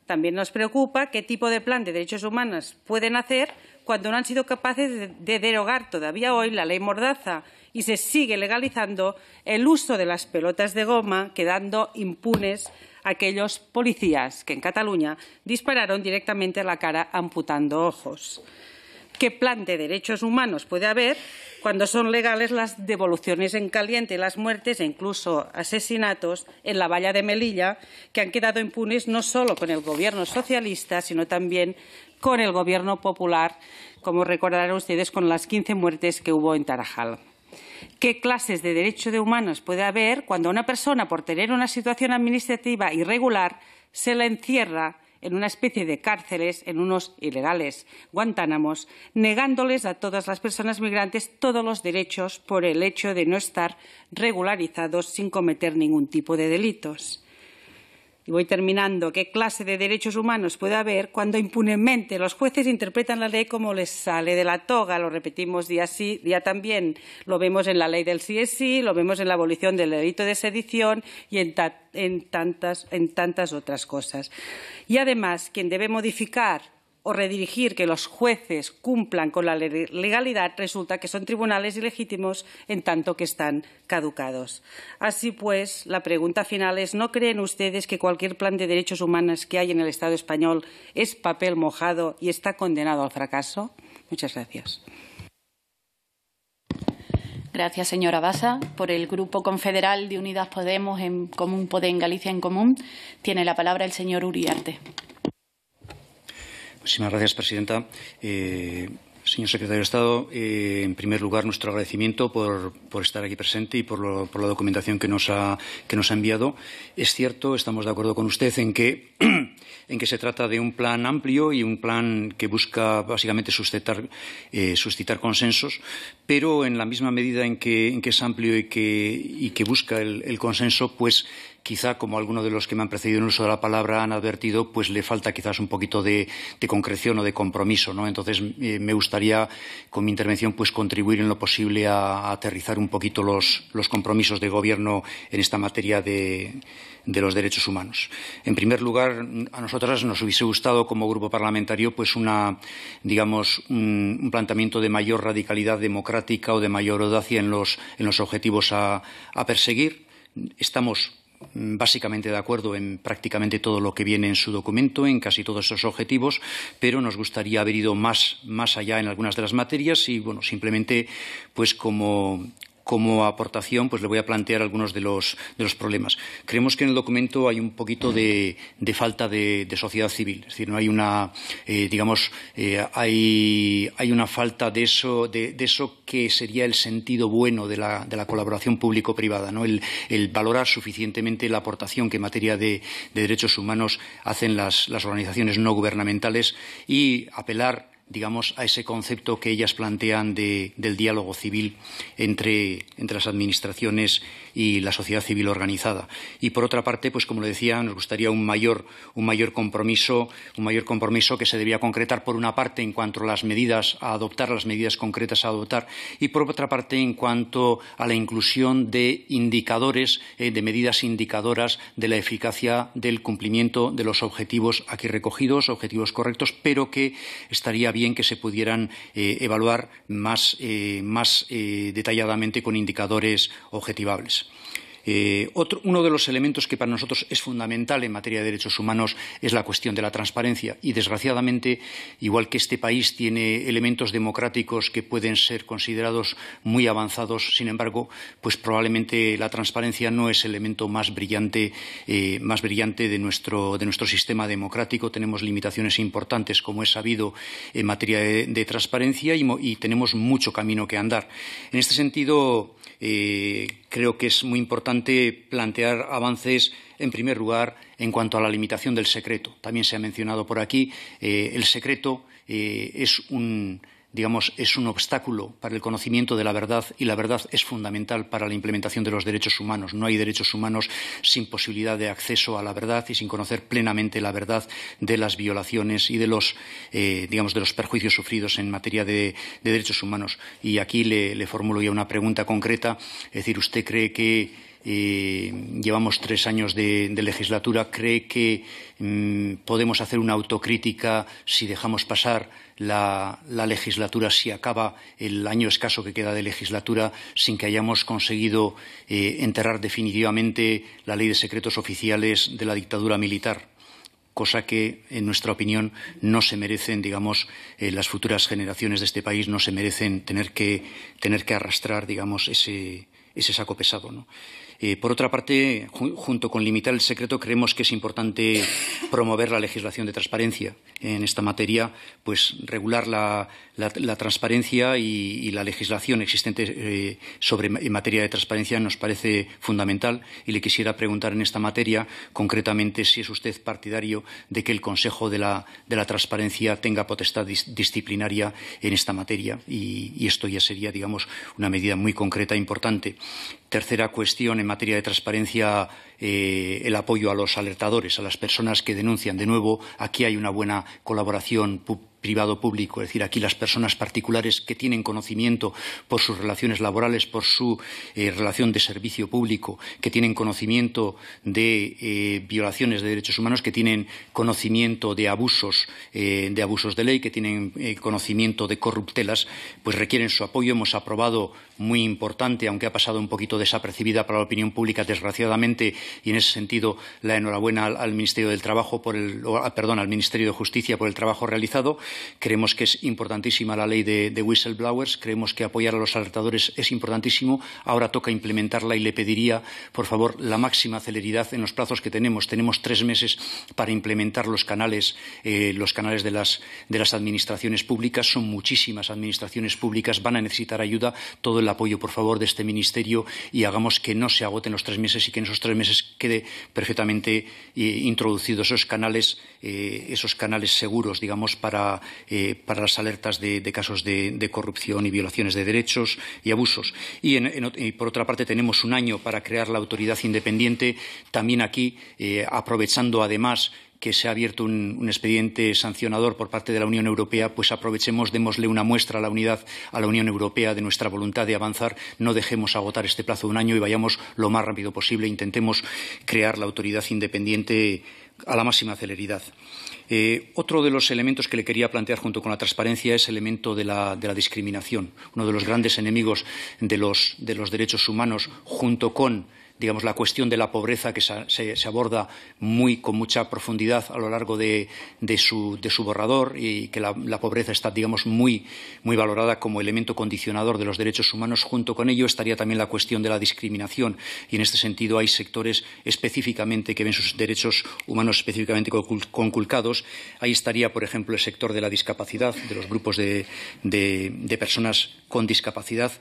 También nos preocupa qué tipo de plan de derechos humanos pueden hacer cuando no han sido capaces de derogar todavía hoy la ley Mordaza y se sigue legalizando el uso de las pelotas de goma, quedando impunes aquellos policías que en Cataluña dispararon directamente a la cara amputando ojos qué plan de derechos humanos puede haber cuando son legales las devoluciones en caliente, las muertes e incluso asesinatos en la valla de Melilla, que han quedado impunes no solo con el gobierno socialista, sino también con el gobierno popular, como recordarán ustedes, con las 15 muertes que hubo en Tarajal. ¿Qué clases de derechos humanos puede haber cuando una persona, por tener una situación administrativa irregular, se la encierra en una especie de cárceles, en unos ilegales Guantánamos, negándoles a todas las personas migrantes todos los derechos por el hecho de no estar regularizados sin cometer ningún tipo de delitos y voy terminando, ¿qué clase de derechos humanos puede haber cuando impunemente los jueces interpretan la ley como les sale de la toga? Lo repetimos día sí, día también. Lo vemos en la ley del CSI, lo vemos en la abolición del delito de sedición y en, tantas, en tantas otras cosas. Y además, quien debe modificar o redirigir que los jueces cumplan con la legalidad resulta que son tribunales ilegítimos en tanto que están caducados. Así pues, la pregunta final es ¿no creen ustedes que cualquier plan de derechos humanos que hay en el Estado español es papel mojado y está condenado al fracaso? Muchas gracias. Gracias, señora Basa. Por el Grupo Confederal de Unidas Podemos en Común Podem Galicia en Común, tiene la palabra el señor Uriarte. Muchísimas gracias, presidenta. Eh, señor secretario de Estado, eh, en primer lugar, nuestro agradecimiento por, por estar aquí presente y por, por, la documentación que nos, ha, que nos ha enviado. Es cierto, estamos de acuerdo con usted en que, en que se trata de un plan amplio y un plan que busca básicamente eh, suscitar, consensos, pero en la misma medida en que, en que es amplio y que, y que busca el consenso, pues quizá como algunos de los que me han precedido en el uso de la palabra han advertido, pues le falta quizás un poquito de, concreción o de compromiso, Entonces eh, me gustaría con mi intervención pues contribuir en lo posible a, aterrizar un poquito los, compromisos de gobierno en esta materia de, los derechos humanos. En primer lugar, a nosotras nos hubiese gustado como grupo parlamentario pues una, digamos, un, planteamiento de mayor radicalidad democrática o de mayor audacia en los, objetivos a perseguir. Estamos básicamente de acuerdo en prácticamente todo lo que viene en su documento, en casi todos esos objetivos, pero nos gustaría haber ido más, más allá en algunas de las materias y, bueno, simplemente, pues como, como aportación, pues le voy a plantear algunos de los, de los problemas. Creemos que en el documento hay un poquito de, de falta de, sociedad civil, es decir, no hay una, eh, digamos, eh, hay, hay, una falta de eso, de, eso que sería el sentido bueno de la, la colaboración público-privada, ¿no? El, el, valorar suficientemente la aportación que en materia de, derechos humanos hacen las, las organizaciones no gubernamentales y apelar digamos, a ese concepto que ellas plantean de, del diálogo civil entre, entre las administraciones y la sociedad civil organizada. Y por otra parte, pues como le decía, nos gustaría un mayor, un mayor compromiso, un mayor compromiso que se debía concretar por una parte en cuanto a las medidas a adoptar, las medidas concretas a adoptar, y por otra parte en cuanto a la inclusión de indicadores, eh, de medidas indicadoras de la eficacia del cumplimiento de los objetivos aquí recogidos, objetivos correctos, pero que estaría bien que se pudieran eh, evaluar más, eh, más detalladamente con indicadores objetivables. Eh, uno de los elementos que para nosotros es fundamental en materia de derechos humanos es la cuestión de la transparencia. Y, desgraciadamente, igual que este país tiene elementos democráticos que pueden ser considerados muy avanzados, sin embargo, pues probablemente la transparencia no es el elemento más brillante, eh, más brillante de, nuestro, sistema democrático. Tenemos limitaciones importantes, como es sabido, en materia de, transparencia y tenemos mucho camino que andar. En este sentido, eh, creo que es muy importante plantear avances, en primer lugar, en cuanto a la limitación del secreto. También se ha mencionado por aquí, eh, el secreto eh, es un digamos, es un obstáculo para el conocimiento de la verdad y la verdad es fundamental para la implementación de los derechos humanos. No hay derechos humanos sin posibilidad de acceso a la verdad y sin conocer plenamente la verdad de las violaciones y de los, eh, digamos, de los perjuicios sufridos en materia de, derechos humanos. Y aquí le, formulo ya una pregunta concreta. Es decir, ¿usted cree que eh, llevamos tres años de, legislatura? ¿Cree que mm, podemos hacer una autocrítica si dejamos pasar la, legislatura si acaba el año escaso que queda de legislatura sin que hayamos conseguido eh, enterrar definitivamente la ley de secretos oficiales de la dictadura militar cosa que, en nuestra opinión, no se merecen, digamos, eh, las futuras generaciones de este país no se merecen tener que, tener que arrastrar, digamos, ese, saco pesado. ¿no? Eh, por otra parte, junto con limitar el secreto, creemos que es importante promover la legislación de transparencia en esta materia, pues regular la, transparencia y, la legislación existente eh, sobre, en materia de transparencia nos parece fundamental. Y le quisiera preguntar en esta materia, concretamente, si es usted partidario de que el Consejo de la, Transparencia tenga potestad disciplinaria en esta materia. Y, esto ya sería, digamos, una medida muy concreta e importante. Tercera cuestión, en materia de transparencia eh, el apoyo a los alertadores, a las personas que denuncian. De nuevo, aquí hay una buena colaboración privado-público, es decir, aquí las personas particulares que tienen conocimiento por sus relaciones laborales, por su eh, relación de servicio público, que tienen conocimiento de eh, violaciones de derechos humanos, que tienen conocimiento de abusos, de abusos de ley, que tienen conocimiento de corruptelas, pues requieren su apoyo. Hemos aprobado muy importante, aunque ha pasado un poquito desapercibida para la opinión pública, desgraciadamente, y en ese sentido la enhorabuena al, Ministerio del Trabajo por el, ah, perdón, al Ministerio de Justicia por el trabajo realizado. Creemos que es importantísima la ley de, whistleblowers, creemos que apoyar a los alertadores es importantísimo. Ahora toca implementarla y le pediría, por favor, la máxima celeridad en los plazos que tenemos. Tenemos tres meses para implementar los canales, eh, los canales de las, de las administraciones públicas. Son muchísimas administraciones públicas, van a necesitar ayuda. Todo el apoyo, por favor, de este Ministerio y hagamos que no se agoten los tres meses y que en esos tres meses pues quede perfectamente eh, introducidos esos canales, eh, esos canales seguros, digamos, para, eh, las alertas de, casos de, corrupción y violaciones de derechos y abusos. y, por otra parte tenemos un año para crear la autoridad independiente. También aquí, aprovechando además que se ha abierto un, expediente sancionador por parte de la Unión Europea, pues aprovechemos, démosle una muestra a la unidad, a la Unión Europea de nuestra voluntad de avanzar, no dejemos agotar este plazo de un año y vayamos lo más rápido posible, intentemos crear la autoridad independiente a la máxima celeridad. Eh, otro de los elementos que le quería plantear junto con la transparencia es el elemento de la, discriminación, uno de los grandes enemigos de los derechos humanos junto con digamos, la cuestión de la pobreza que se, aborda muy con mucha profundidad a lo largo de, su, borrador y que la, pobreza está, digamos, muy, valorada como elemento condicionador de los derechos humanos. Junto con ello estaría también la cuestión de la discriminación y, en este sentido, hay sectores específicamente que ven sus derechos humanos específicamente conculcados. Ahí estaría, por ejemplo, el sector de la discapacidad, de los grupos de personas con discapacidad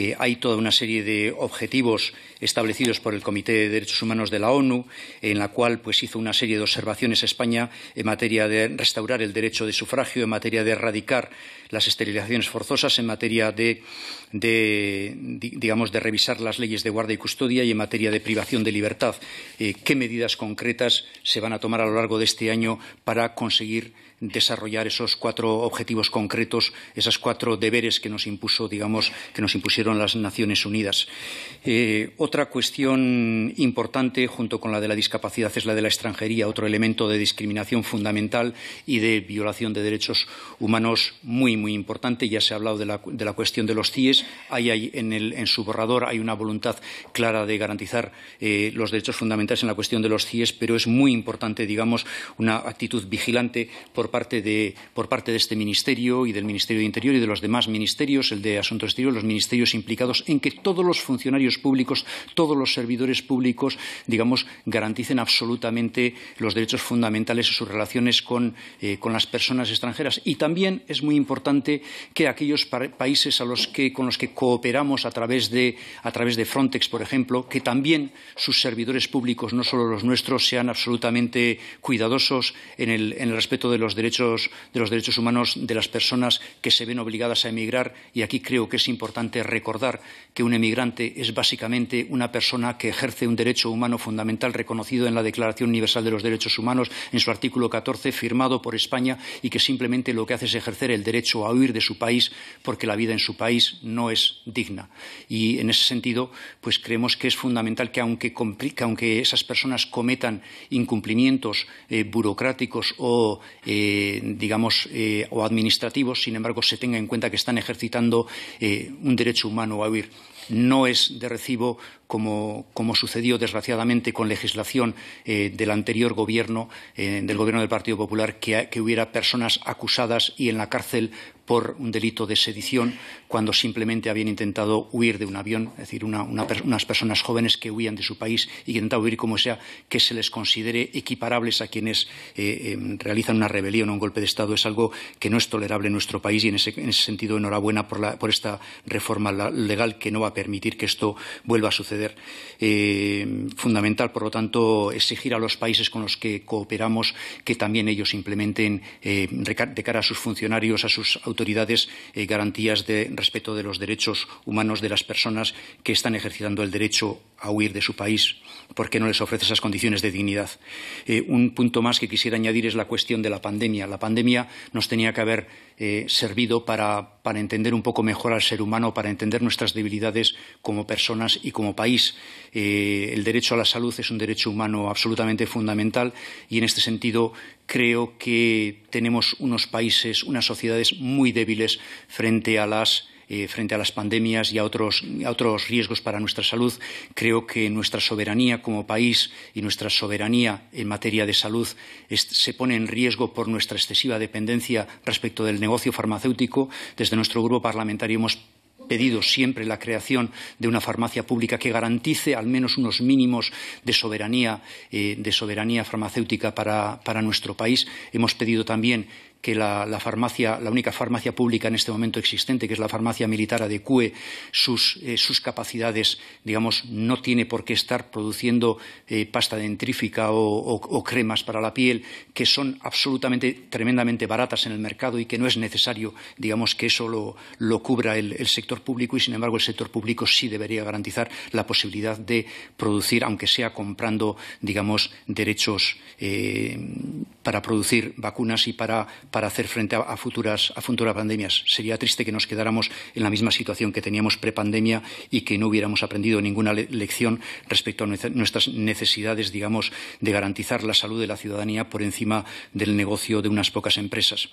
eh, hay toda una serie de objetivos establecidos por el Comité de Derechos Humanos de la ONU, en la cual pues, hizo una serie de observaciones a España en materia de restaurar el derecho de sufragio, en materia de erradicar las esterilizaciones forzosas, en materia de, digamos, de revisar las leyes de guarda y custodia y en materia de privación de libertad. Eh, ¿Qué medidas concretas se van a tomar a lo largo de este año para conseguir desarrollar esos cuatro objetivos concretos, esos cuatro deberes que nos impuso, digamos, que nos impusieron las Naciones Unidas. Eh, otra cuestión importante, junto con la de la discapacidad, es la de la extranjería, otro elemento de discriminación fundamental y de violación de derechos humanos muy, muy importante. Ya se ha hablado de la, cuestión de los CIES. hay, en, el, en su borrador hay una voluntad clara de garantizar eh, los derechos fundamentales en la cuestión de los CIES, pero es muy importante, digamos, una actitud vigilante por parte, de, este Ministerio y del Ministerio de Interior y de los demás ministerios, el de Asuntos Exteriores, los ministerios implicados en que todos los funcionarios públicos, todos los servidores públicos, digamos, garanticen absolutamente los derechos fundamentales y sus relaciones con, eh, las personas extranjeras. Y también es muy importante que aquellos países con los que cooperamos a través, de, a través de Frontex, por ejemplo, que también sus servidores públicos, no solo los nuestros, sean absolutamente cuidadosos en el, en el respeto de los derechos, de los derechos humanos de las personas que se ven obligadas a emigrar. Y aquí creo que es importante recordar que un emigrante es básicamente una persona que ejerce un derecho humano fundamental reconocido en la Declaración Universal de los Derechos Humanos, en su artículo 14, firmado por España, y que simplemente lo que hace es ejercer el derecho a huir de su país porque la vida en su país no es digna. Y en ese sentido, pues creemos que es fundamental que aunque, complica aunque esas personas cometan incumplimientos eh, burocráticos o eh, eh, digamos, eh, o administrativos, sin embargo, se tenga en cuenta que están ejercitando eh, un derecho humano a huir. No es de recibo como, sucedió desgraciadamente con legislación eh, del anterior gobierno, eh, del gobierno del Partido Popular, que, hubiera personas acusadas y en la cárcel por un delito de sedición cuando simplemente habían intentado huir de un avión, es decir, unas personas jóvenes que huían de su país y que intentaban huir como sea, que se les considere equiparables a quienes eh, realizan una rebelión o un golpe de Estado es algo que no es tolerable en nuestro país y en ese, sentido enhorabuena por, por esta reforma legal que no va a permitir que esto vuelva a suceder eh, fundamental, por lo tanto, exigir a los países con los que cooperamos que también ellos implementen eh, de cara a sus funcionarios, a sus autoridades, eh, garantías de respeto de los derechos humanos de las personas que están ejercitando el derecho a huir de su país. ¿por qué no les ofrece esas condiciones de dignidad? Eh, un punto más que quisiera añadir es la cuestión de la pandemia. La pandemia nos tenía que haber eh, servido para, entender un poco mejor al ser humano, para entender nuestras debilidades como personas y como país. Eh, el derecho a la salud es un derecho humano absolutamente fundamental y en este sentido creo que tenemos unos países, unas sociedades muy débiles frente a las eh, frente a las pandemias y a otros, riesgos para nuestra salud, creo que nuestra soberanía como país y nuestra soberanía en materia de salud se pone en riesgo por nuestra excesiva dependencia respecto del negocio farmacéutico. Desde nuestro grupo parlamentario hemos pedido siempre la creación de una farmacia pública que garantice al menos unos mínimos de soberanía, eh, de soberanía farmacéutica para, para nuestro país. Hemos pedido también que la, farmacia, la única farmacia pública en este momento existente, que es la farmacia militar, adecue sus, eh, sus capacidades, digamos, no tiene por qué estar produciendo eh, pasta dentrífica o, cremas para la piel, que son absolutamente, tremendamente baratas en el mercado y que no es necesario, digamos, que eso lo, cubra el, sector público y, sin embargo, el sector público sí debería garantizar la posibilidad de producir, aunque sea comprando, digamos, derechos eh, para producir vacunas y para para hacer frente a, futuras, pandemias. Sería triste que nos quedáramos en la misma situación que teníamos prepandemia y que no hubiéramos aprendido ninguna lección respecto a nuestras necesidades, digamos, de garantizar la salud de la ciudadanía por encima del negocio de unas pocas empresas.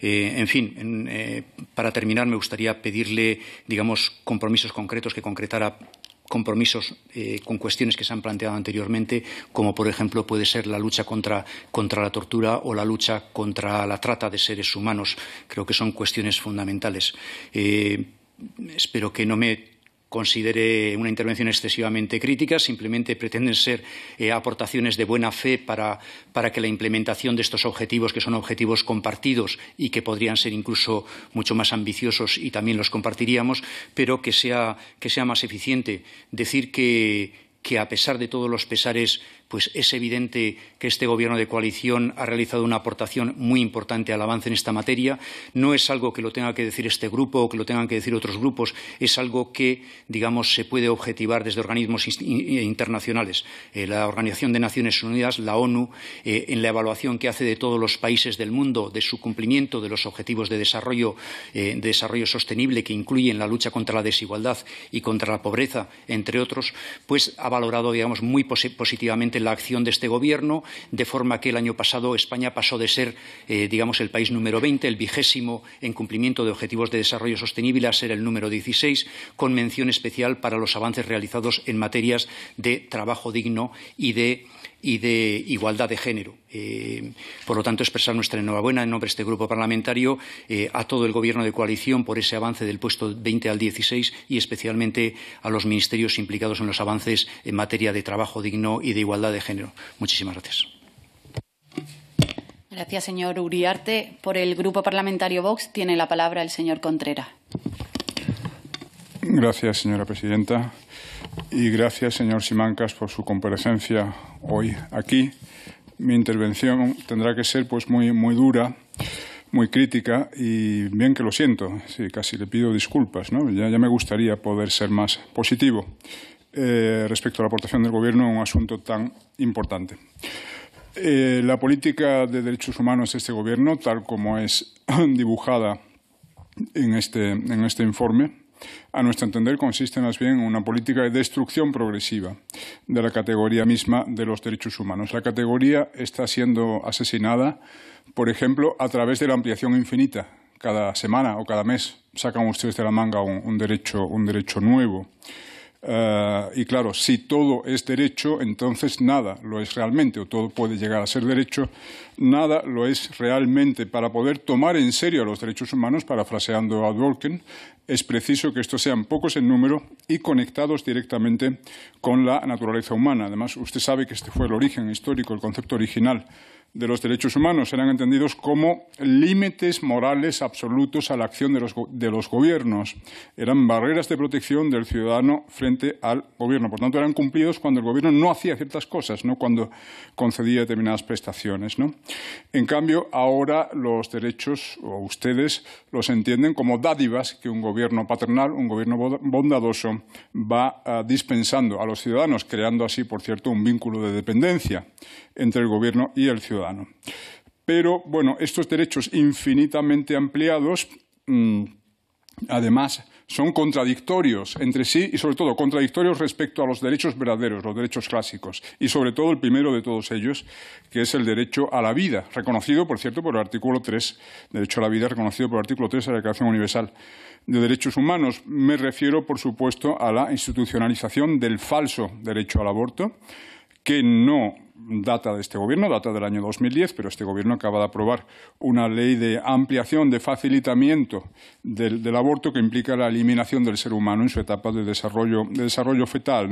Eh, en fin, eh, para terminar, me gustaría pedirle, digamos, compromisos concretos que concretara compromisos eh, con cuestiones que se han planteado anteriormente, como por ejemplo puede ser la lucha contra, contra, la tortura o la lucha contra la trata de seres humanos. Creo que son cuestiones fundamentales. Eh, espero que no me considere una intervención excesivamente crítica, simplemente pretenden ser eh, aportaciones de buena fe para, que la implementación de estos objetivos, que son objetivos compartidos y que podrían ser incluso mucho más ambiciosos y también los compartiríamos, pero que sea, más eficiente. Decir que a pesar de todos los pesares pues es evidente que este Gobierno de coalición ha realizado una aportación muy importante al avance en esta materia. No es algo que lo tenga que decir este grupo o que lo tengan que decir otros grupos, es algo que, digamos, se puede objetivar desde organismos eh, internacionales. Eh, la Organización de Naciones Unidas, la ONU, eh, en la evaluación que hace de todos los países del mundo, de su cumplimiento de los objetivos de desarrollo, de desarrollo sostenible que incluyen la lucha contra la desigualdad y contra la pobreza, entre otros, pues ha valorado, digamos, muy positivamente la acción de este Gobierno, de forma que el año pasado España pasó de ser, eh, digamos, el país número 20, el vigésimo en cumplimiento de objetivos de desarrollo sostenible, a ser el número 16, con mención especial para los avances realizados en materias de trabajo digno y de y de igualdad de género. Eh, por lo tanto, expresar nuestra enhorabuena en nombre de este grupo parlamentario eh, a todo el Gobierno de coalición por ese avance del puesto 20 al 16 y especialmente a los ministerios implicados en los avances en materia de trabajo digno y de igualdad de género. Muchísimas gracias. Gracias, señor Uriarte. Por el Grupo Parlamentario Vox tiene la palabra el señor Contreras. Gracias, señora presidenta y gracias, señor Simancas, por su comparecencia hoy aquí. Mi intervención tendrá que ser pues, muy, muy dura, muy crítica y bien que lo siento, casi le pido disculpas. Ya, me gustaría poder ser más positivo eh, respecto a la aportación del Gobierno en un asunto tan importante. Eh, la política de derechos humanos de este Gobierno, tal como es dibujada en este, en este informe, a nuestro entender, consiste más bien en una política de destrucción progresiva de la categoría misma de los derechos humanos. La categoría está siendo asesinada, por ejemplo, a través de la ampliación infinita. Cada semana o cada mes sacan ustedes de la manga un, un derecho nuevo. Eh, y claro, si todo es derecho, entonces nada lo es realmente, o todo puede llegar a ser derecho, nada lo es realmente. Para poder tomar en serio los derechos humanos, parafraseando a Dworkin, es preciso que estos sean pocos en número y conectados directamente con la naturaleza humana. Además, usted sabe que este fue el origen histórico, el concepto original de los derechos humanos eran entendidos como límites morales absolutos a la acción de los, de los, gobiernos. Eran barreras de protección del ciudadano frente al gobierno. Por tanto, eran cumplidos cuando el gobierno no hacía ciertas cosas, no cuando concedía determinadas prestaciones. ¿no? En cambio, ahora los derechos, o ustedes, los entienden como dádivas que un gobierno paternal, un gobierno bondadoso, va ah, dispensando a los ciudadanos, creando así, por cierto, un vínculo de dependencia entre el gobierno y el ciudadano. Pero, bueno, estos derechos infinitamente ampliados, mm, además, son contradictorios entre sí y, sobre todo, contradictorios respecto a los derechos verdaderos, los derechos clásicos, y, sobre todo, el primero de todos ellos, que es el derecho a la vida, reconocido, por cierto, por el artículo 3, derecho a la vida reconocido por el artículo 3 de la Declaración Universal de Derechos Humanos. Me refiero, por supuesto, a la institucionalización del falso derecho al aborto, que no data de este gobierno, data del año 2010, pero este gobierno acaba de aprobar una ley de ampliación, de facilitamiento del, aborto que implica la eliminación del ser humano en su etapa de desarrollo, fetal.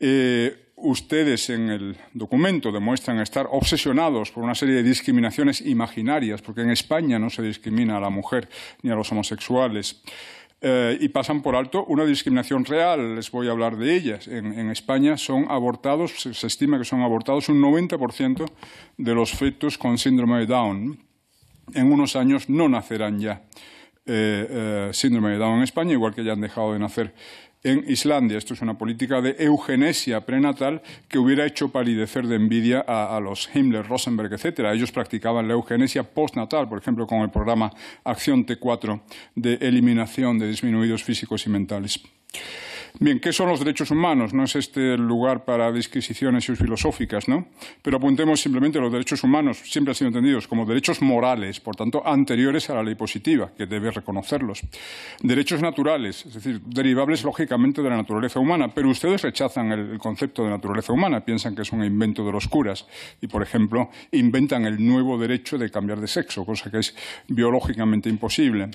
Eh, ustedes en el documento demuestran estar obsesionados por una serie de discriminaciones imaginarias, porque en España no se discrimina a la mujer ni a los homosexuales. Eh, y pasan por alto una discriminación real. Les voy a hablar de ellas. En, España son abortados, se, estima que son abortados un 90% de los fetos con síndrome de Down. En unos años no nacerán ya eh, eh, síndrome de Down en España, igual que ya han dejado de nacer en Islandia. Esto es una política de eugenesia prenatal que hubiera hecho palidecer de envidia a, los Himmler, Rosenberg, etcétera. Ellos practicaban la eugenesia postnatal, por ejemplo, con el programa Acción T4 de eliminación de disminuidos físicos y mentales. Bien, ¿qué son los derechos humanos? No es este el lugar para disquisiciones filosóficas, ¿no? Pero apuntemos simplemente los derechos humanos, siempre han sido entendidos como derechos morales, por tanto, anteriores a la ley positiva, que debe reconocerlos. Derechos naturales, es decir, derivables lógicamente de la naturaleza humana, pero ustedes rechazan el concepto de naturaleza humana, piensan que es un invento de los curas y, por ejemplo, inventan el nuevo derecho de cambiar de sexo, cosa que es biológicamente imposible.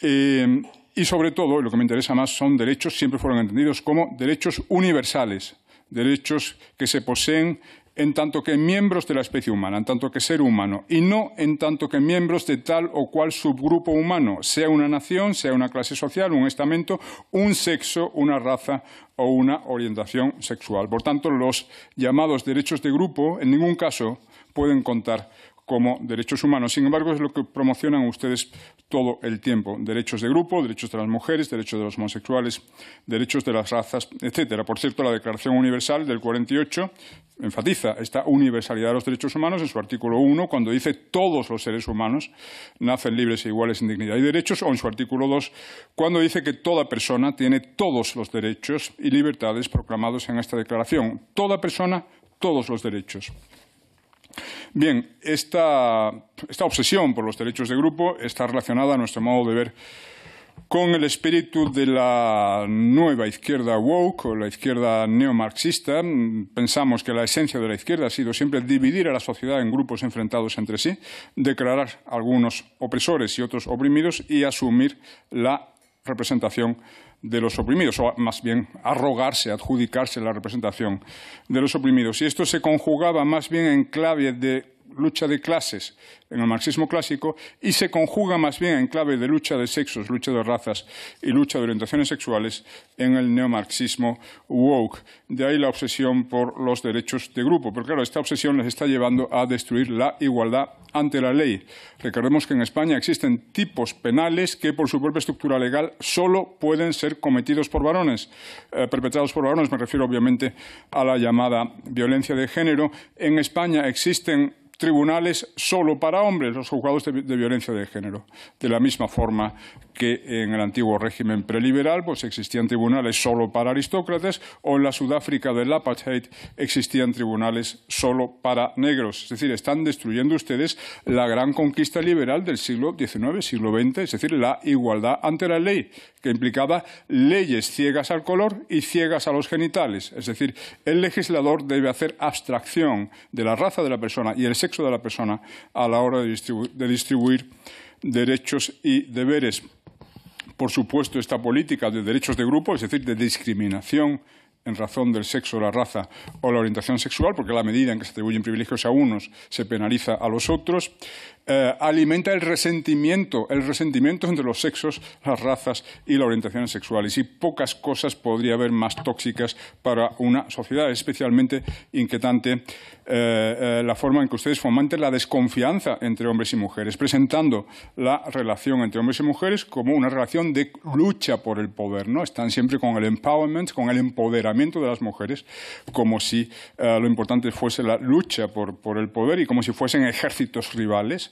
Eh, y, sobre todo, lo que me interesa más, son derechos, siempre fueron entendidos como derechos universales, derechos que se poseen en tanto que miembros de la especie humana, en tanto que ser humano, y no en tanto que miembros de tal o cual subgrupo humano, sea una nación, sea una clase social, un estamento, un sexo, una raza o una orientación sexual. Por tanto, los llamados derechos de grupo en ningún caso pueden contar como derechos humanos. Sin embargo, es lo que promocionan ustedes todo el tiempo. Derechos de grupo, derechos de las mujeres, derechos de los homosexuales, derechos de las razas, etcétera. Por cierto, la Declaración Universal del 48 enfatiza esta universalidad de los derechos humanos en su artículo 1, cuando dice todos los seres humanos nacen libres e iguales en dignidad y derechos, o en su artículo 2, cuando dice que toda persona tiene todos los derechos y libertades proclamados en esta declaración. Toda persona, todos los derechos. Bien, esta, obsesión por los derechos de grupo está relacionada a nuestro modo de ver con el espíritu de la nueva izquierda woke o la izquierda neomarxista. Pensamos que la esencia de la izquierda ha sido siempre dividir a la sociedad en grupos enfrentados entre sí, declarar a algunos opresores y otros oprimidos y asumir la representación de los oprimidos, o más bien arrogarse, adjudicarse la representación de los oprimidos. Y esto se conjugaba más bien en clave de lucha de clases en el marxismo clásico y se conjuga más bien en clave de lucha de sexos, lucha de razas y lucha de orientaciones sexuales en el neomarxismo woke. De ahí la obsesión por los derechos de grupo. Pero claro, esta obsesión les está llevando a destruir la igualdad ante la ley. Recordemos que en España existen tipos penales que por su propia estructura legal solo pueden ser cometidos por varones, eh, perpetrados por varones, me refiero obviamente a la llamada violencia de género. En España existen tribunales solo para hombres, los juzgados de, violencia de género. De la misma forma que en el antiguo régimen preliberal pues existían tribunales solo para aristócratas o en la Sudáfrica del apartheid existían tribunales solo para negros. Es decir, están destruyendo ustedes la gran conquista liberal del siglo XIX, siglo XX, es decir, la igualdad ante la ley, que implicaba leyes ciegas al color y ciegas a los genitales. Es decir, el legislador debe hacer abstracción de la raza de la persona y el sexo de la persona a la hora de distribuir, derechos y deberes. Por supuesto, esta política de derechos de grupo, es decir, de discriminación en razón del sexo, la raza o la orientación sexual, porque la medida en que se atribuyen privilegios a unos se penaliza a los otros. Eh, alimenta el resentimiento, el resentimiento entre los sexos, las razas y la orientación sexual. Y pocas cosas podría haber más tóxicas para una sociedad. Es especialmente inquietante eh, eh, la forma en que ustedes fomentan la desconfianza entre hombres y mujeres, presentando la relación entre hombres y mujeres como una relación de lucha por el poder. Están siempre con el empowerment, con el empoderamiento de las mujeres, como si lo importante fuese la lucha por el poder y como si fuesen ejércitos rivales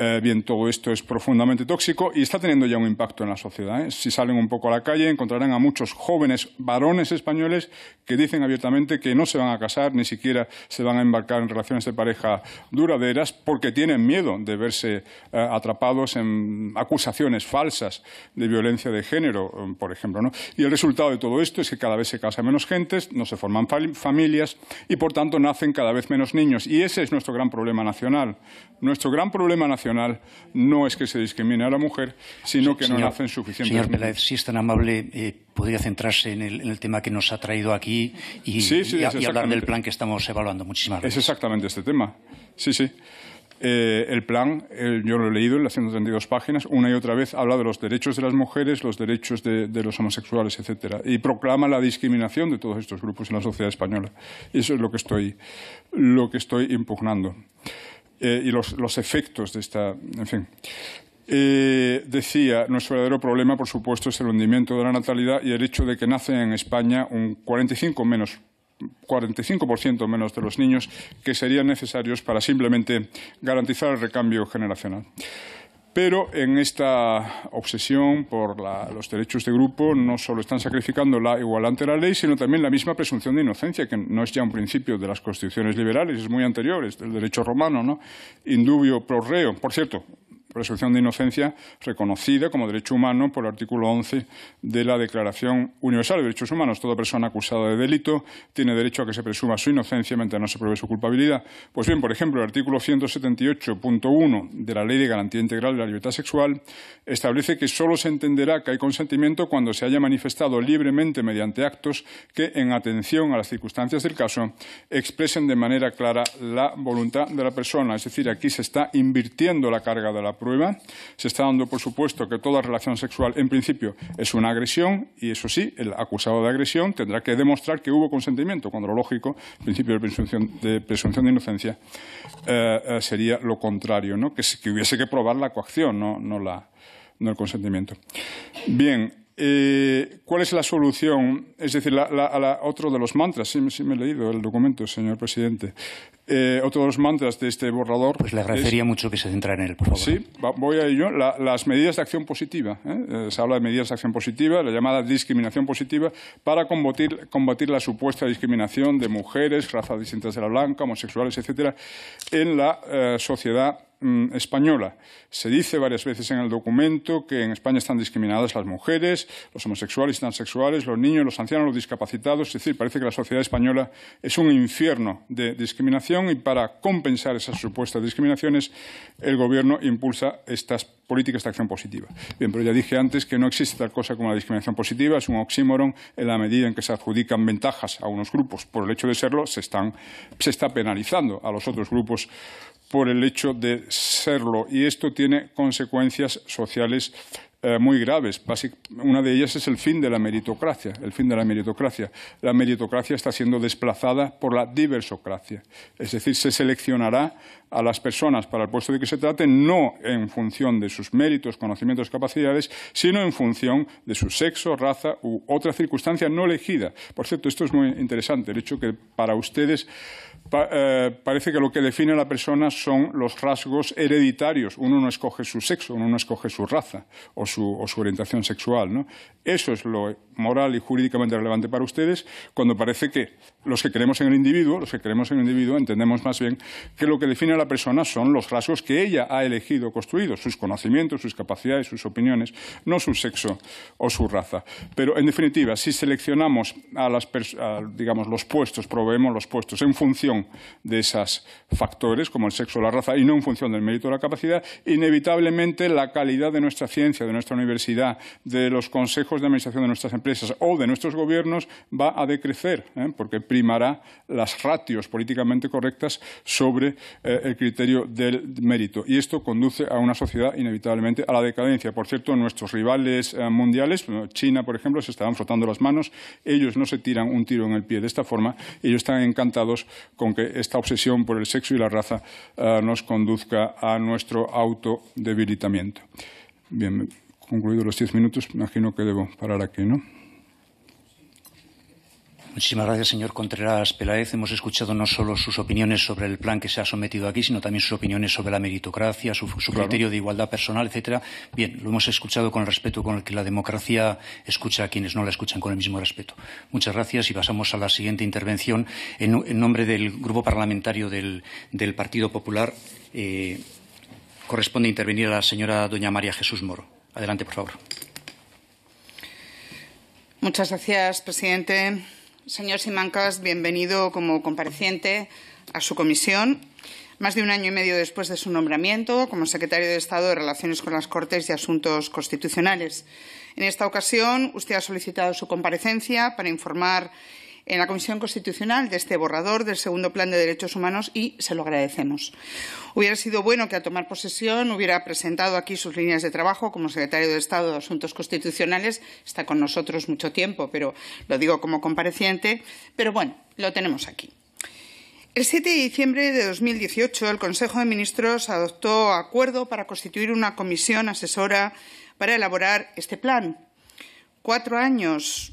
Eh, bien, todo esto es profundamente tóxico y está teniendo ya un impacto en la sociedad. ¿eh? Si salen un poco a la calle, encontrarán a muchos jóvenes varones españoles que dicen abiertamente que no se van a casar, ni siquiera se van a embarcar en relaciones de pareja duraderas, porque tienen miedo de verse eh, atrapados en acusaciones falsas de violencia de género, por ejemplo. ¿no? Y el resultado de todo esto es que cada vez se casa menos gentes, no se forman familias y, por tanto, nacen cada vez menos niños. Y ese es nuestro gran problema nacional. Nuestro gran problema nacional no es que se discrimine a la mujer, sino que no no hacen suficientemente. Señor Peláez, si es tan amable, eh, podría centrarse en el, tema que nos ha traído aquí y, hablar del plan que estamos evaluando. Muchísimas gracias. Es exactamente este tema. Sí, sí. Eh, el plan, yo lo he leído en las 132 páginas, una y otra vez habla de los derechos de las mujeres, los derechos de, los homosexuales, etcétera, y proclama la discriminación de todos estos grupos en la sociedad española. Eso es lo que estoy, lo que estoy impugnando. Eh, y los, efectos de esta. En fin. Eh, decía, nuestro verdadero problema, por supuesto, es el hundimiento de la natalidad y el hecho de que nacen en España un 45 menos 45% menos de los niños que serían necesarios para simplemente garantizar el recambio generacional. Pero en esta obsesión por los derechos de grupo no solo están sacrificando la igualdad ante la ley, sino también la misma presunción de inocencia, que no es ya un principio de las constituciones liberales, es muy anterior, es del derecho romano, ¿no? Indubio pro reo. Por cierto, presunción de inocencia reconocida como derecho humano por el artículo 11 de la Declaración Universal de Derechos Humanos. Toda persona acusada de delito tiene derecho a que se presuma su inocencia mientras no se pruebe su culpabilidad. Pues bien, por ejemplo, el artículo 178.1 de la Ley de Garantía Integral de la Libertad Sexual establece que solo se entenderá que hay consentimiento cuando se haya manifestado libremente mediante actos que, en atención a las circunstancias del caso, expresen de manera clara la voluntad de la persona. Es decir, aquí se está invirtiendo la carga de la prueba se está dando por supuesto que toda relación sexual en principio es una agresión y eso sí, el acusado de agresión tendrá que demostrar que hubo consentimiento, cuando lo lógico, principio de presunción de, presunción de inocencia, eh, eh, sería lo contrario, ¿no? que, hubiese que probar la coacción, no, la, no el consentimiento. Bien, eh, ¿Cuál es la solución? Es decir, la, otro de los mantras, sí, me he leído el documento, señor presidente, eh, otro de los mantras de este borrador... Pues le agradecería mucho que se centrara en él, por favor. Sí, voy a ello. las medidas de acción positiva, ¿eh? se habla de medidas de acción positiva, la llamada discriminación positiva, para combatir, combatir la supuesta discriminación de mujeres, razas distintas de la blanca, homosexuales, etcétera, en la sociedad Mm, española. Se dice varias veces en el documento que en España están discriminadas las mujeres, los homosexuales, transexuales, los niños, los ancianos, los discapacitados. Es decir, parece que la sociedad española es un infierno de discriminación y para compensar esas supuestas discriminaciones el Gobierno impulsa estas políticas de acción positiva. Bien, pero ya dije antes que no existe tal cosa como la discriminación positiva, es un oxímoron en la medida en que se adjudican ventajas a unos grupos por el hecho de serlo, se, están, se está penalizando a los otros grupos por el hecho de serlo. Y esto tiene consecuencias sociales eh, muy graves. una de ellas es el fin de la meritocracia. El fin de la meritocracia. La meritocracia está siendo desplazada por la diversocracia. Es decir, se seleccionará a las personas para el puesto de que se trate no en función de sus méritos, conocimientos, capacidades, sino en función de su sexo, raza u otra circunstancia no elegida. Por cierto, esto es muy interesante, el hecho que para ustedes eh, parece que lo que define a la persona son los rasgos hereditarios. Uno no escoge su sexo, uno no escoge su raza o su, orientación sexual. Eso es lo moral y jurídicamente relevante para ustedes, cuando parece que los que creemos en el individuo, los que creemos en el individuo, entendemos más bien que lo que define a la persona son los rasgos que ella ha elegido, construido, sus conocimientos, sus capacidades, sus opiniones, no su sexo o su raza. Pero, en definitiva, si seleccionamos a las digamos, los puestos, proveemos los puestos en función de esos factores, como el sexo o la raza, y no en función del mérito o la capacidad, inevitablemente la calidad de nuestra ciencia, de nuestra universidad, de los consejos de administración de nuestras empresas o de nuestros gobiernos va a decrecer, ¿eh? porque primará las ratios políticamente correctas sobre eh, el criterio del mérito. Y esto conduce a una sociedad inevitablemente a la decadencia. Por cierto, nuestros rivales eh, mundiales, China, por ejemplo, se estaban frotando las manos. Ellos no se tiran un tiro en el pie de esta forma. Ellos están encantados con que esta obsesión por el sexo y la raza eh, nos conduzca a nuestro autodebilitamiento. Bien, concluido los diez minutos, imagino que debo parar aquí, ¿no? Muchísimas gracias, señor Contreras Peláez. Hemos escuchado no solo sus opiniones sobre el plan que se ha sometido aquí, sino también sus opiniones sobre la meritocracia, su, criterio de igualdad personal, etcétera. Bien, lo hemos escuchado con el respeto con el que la democracia escucha a quienes no la escuchan con el mismo respeto. Muchas gracias y pasamos a la siguiente intervención. En, nombre del Grupo Parlamentario del, Partido Popular, eh, corresponde intervenir a la señora doña María Jesús Moro. Adelante, por favor. Muchas gracias, presidente. Señor Simancas, bienvenido como compareciente a su comisión. Más de un año y medio después de su nombramiento como secretario de Estado de Relaciones con las Cortes y Asuntos Constitucionales. En esta ocasión, usted ha solicitado su comparecencia para informar en la Comisión Constitucional de este borrador del segundo plan de derechos humanos y se lo agradecemos. Hubiera sido bueno que a tomar posesión hubiera presentado aquí sus líneas de trabajo como secretario de Estado de Asuntos Constitucionales. Está con nosotros mucho tiempo, pero lo digo como compareciente. Pero bueno, lo tenemos aquí. El 7 de diciembre de 2018, el Consejo de Ministros adoptó acuerdo para constituir una comisión asesora para elaborar este plan. Cuatro años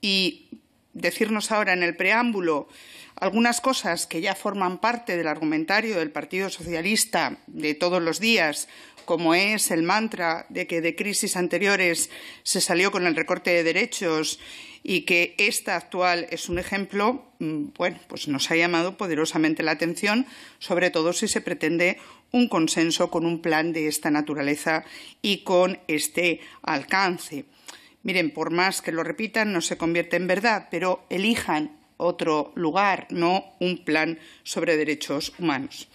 y decirnos ahora en el preámbulo algunas cosas que ya forman parte del argumentario del Partido Socialista de todos los días, como es el mantra de que de crisis anteriores se salió con el recorte de derechos y que esta actual es un ejemplo, mm, pues nos ha llamado poderosamente la atención, sobre todo si se pretende un consenso con un plan de esta naturaleza y con este alcance. Miren, por más que lo repitan, no se convierte en verdad, pero elijan otro lugar, no un plan sobre derechos humanos.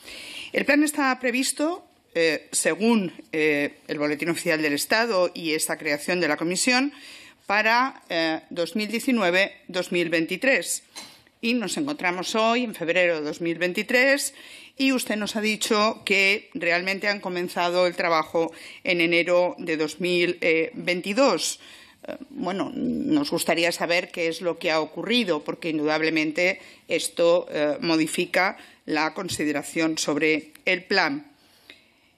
El plan está previsto, eh, según eh, el Boletín Oficial del Estado y esta creación de la Comisión, para 2019-2023. Eh, y nos encontramos hoy, en febrero de 2023, y usted nos ha dicho que realmente han comenzado el trabajo en enero de 2022 bueno, nos gustaría saber qué es lo que ha ocurrido, porque indudablemente esto eh, modifica la consideración sobre el plan.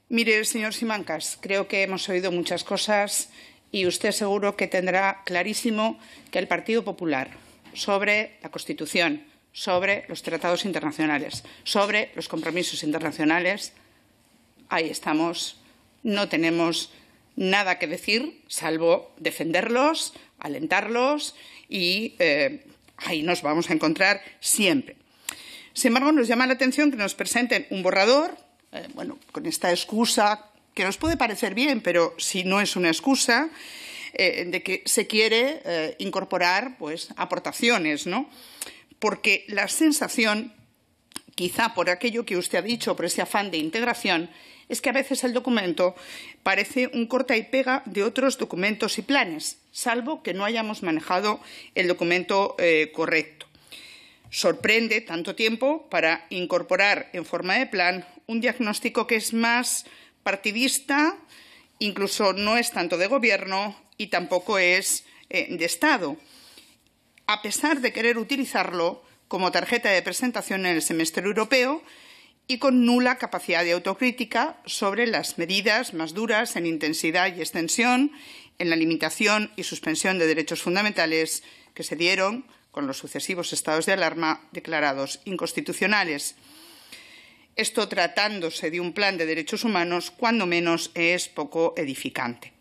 Mire, señor Simancas, creo que hemos oído muchas cosas y usted seguro que tendrá clarísimo que el Partido Popular sobre la Constitución, sobre los tratados internacionales, sobre los compromisos internacionales, ahí estamos, no tenemos nada que decir, salvo defenderlos, alentarlos y eh, ahí nos vamos a encontrar siempre. Sin embargo, nos llama la atención que nos presenten un borrador, eh, bueno, con esta excusa que nos puede parecer bien, pero si no es una excusa, eh, de que se quiere incorporar pues, aportaciones, ¿no? Porque la sensación, quizá por aquello que usted ha dicho, por ese afán de integración, es que a veces el documento parece un corta y pega de otros documentos y planes, salvo que no hayamos manejado el documento eh, correcto. Sorprende tanto tiempo para incorporar en forma de plan un diagnóstico que es más partidista, incluso no es tanto de gobierno y tampoco es eh, de Estado, a pesar de querer utilizarlo como tarjeta de presentación en el semestre europeo, y con nula capacidad de autocrítica sobre las medidas más duras en intensidad y extensión, en la limitación y suspensión de derechos fundamentales que se dieron con los sucesivos estados de alarma declarados inconstitucionales. Esto tratándose de un plan de derechos humanos, cuando menos es poco edificante.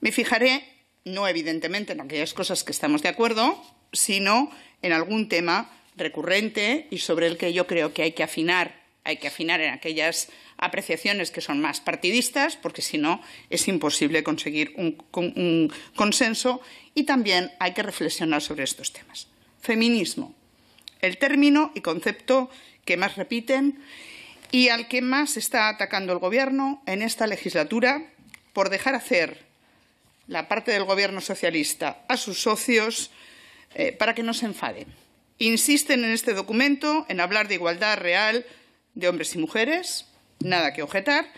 Me fijaré, no evidentemente en aquellas cosas que estamos de acuerdo, sino en algún tema recurrente y sobre el que yo creo que hay que afinar hay que afinar en aquellas apreciaciones que son más partidistas, porque si no es imposible conseguir un, consenso, y también hay que reflexionar sobre estos temas. Feminismo, el término y concepto que más repiten y al que más está atacando el Gobierno en esta legislatura por dejar hacer la parte del Gobierno socialista a sus socios eh, para que no se enfaden. Insisten en este documento en hablar de igualdad real de hombres y mujeres, nada que objetar,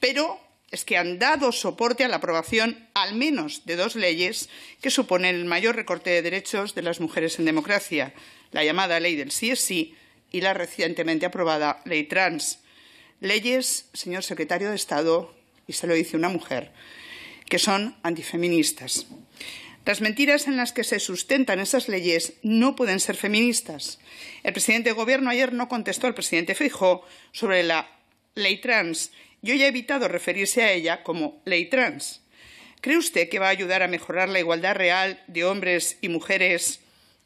pero es que han dado soporte a la aprobación al menos de dos leyes que suponen el mayor recorte de derechos de las mujeres en democracia, la llamada ley del sí es sí y la recientemente aprobada ley trans. Leyes, señor secretario de Estado, y se lo dice una mujer, que son antifeministas. Las mentiras en las que se sustentan esas leyes no pueden ser feministas. El presidente de Gobierno ayer no contestó al presidente fijó sobre la ley trans Yo ya he evitado referirse a ella como ley trans. ¿Cree usted que va a ayudar a mejorar la igualdad real de hombres y mujeres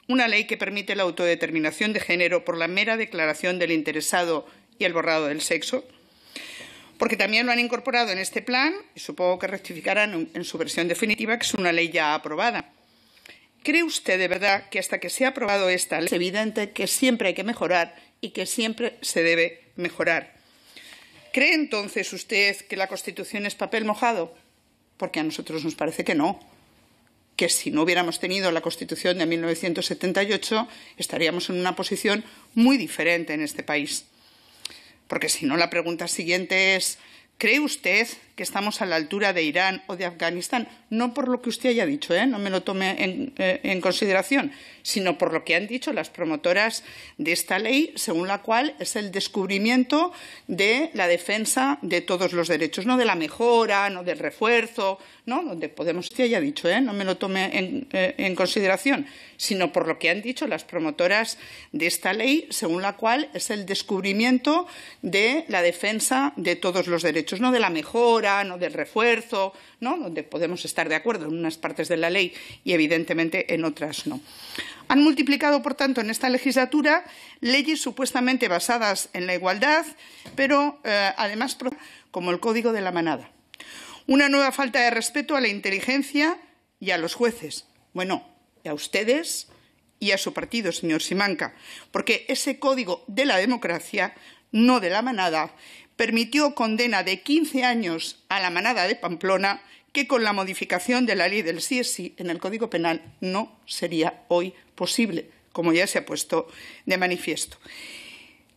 una ley que permite la autodeterminación de género por la mera declaración del interesado y el borrado del sexo? porque también lo han incorporado en este plan, y supongo que rectificarán en su versión definitiva, que es una ley ya aprobada. ¿Cree usted de verdad que hasta que se ha aprobado esta ley es evidente que siempre hay que mejorar y que siempre se debe mejorar? ¿Cree entonces usted que la Constitución es papel mojado? Porque a nosotros nos parece que no que si no hubiéramos tenido la Constitución de 1978 estaríamos en una posición muy diferente en este país porque si no la pregunta siguiente es, ¿cree usted que estamos a la altura de Irán o de Afganistán, no por lo que usted haya dicho, ¿eh? no me lo tome eh, en, consideración, sino por lo que han dicho las promotoras de esta ley, según la cual es el descubrimiento de la defensa de todos los derechos, no de la mejora, no del refuerzo, no donde Podemos usted haya dicho, ¿eh? no me lo tome eh, en consideración, sino por lo que han dicho las promotoras de esta ley, según la cual es el descubrimiento de la defensa de todos los derechos, no de la mejora o del refuerzo, ¿no? donde podemos estar de acuerdo en unas partes de la ley y evidentemente en otras no. Han multiplicado, por tanto, en esta legislatura leyes supuestamente basadas en la igualdad, pero eh, además como el Código de la Manada. Una nueva falta de respeto a la inteligencia y a los jueces. Bueno, a ustedes y a su partido, señor Simanca, porque ese código de la democracia, no de la manada, permitió condena de 15 años a la manada de Pamplona, que con la modificación de la ley del CSI en el Código Penal no sería hoy posible, como ya se ha puesto de manifiesto.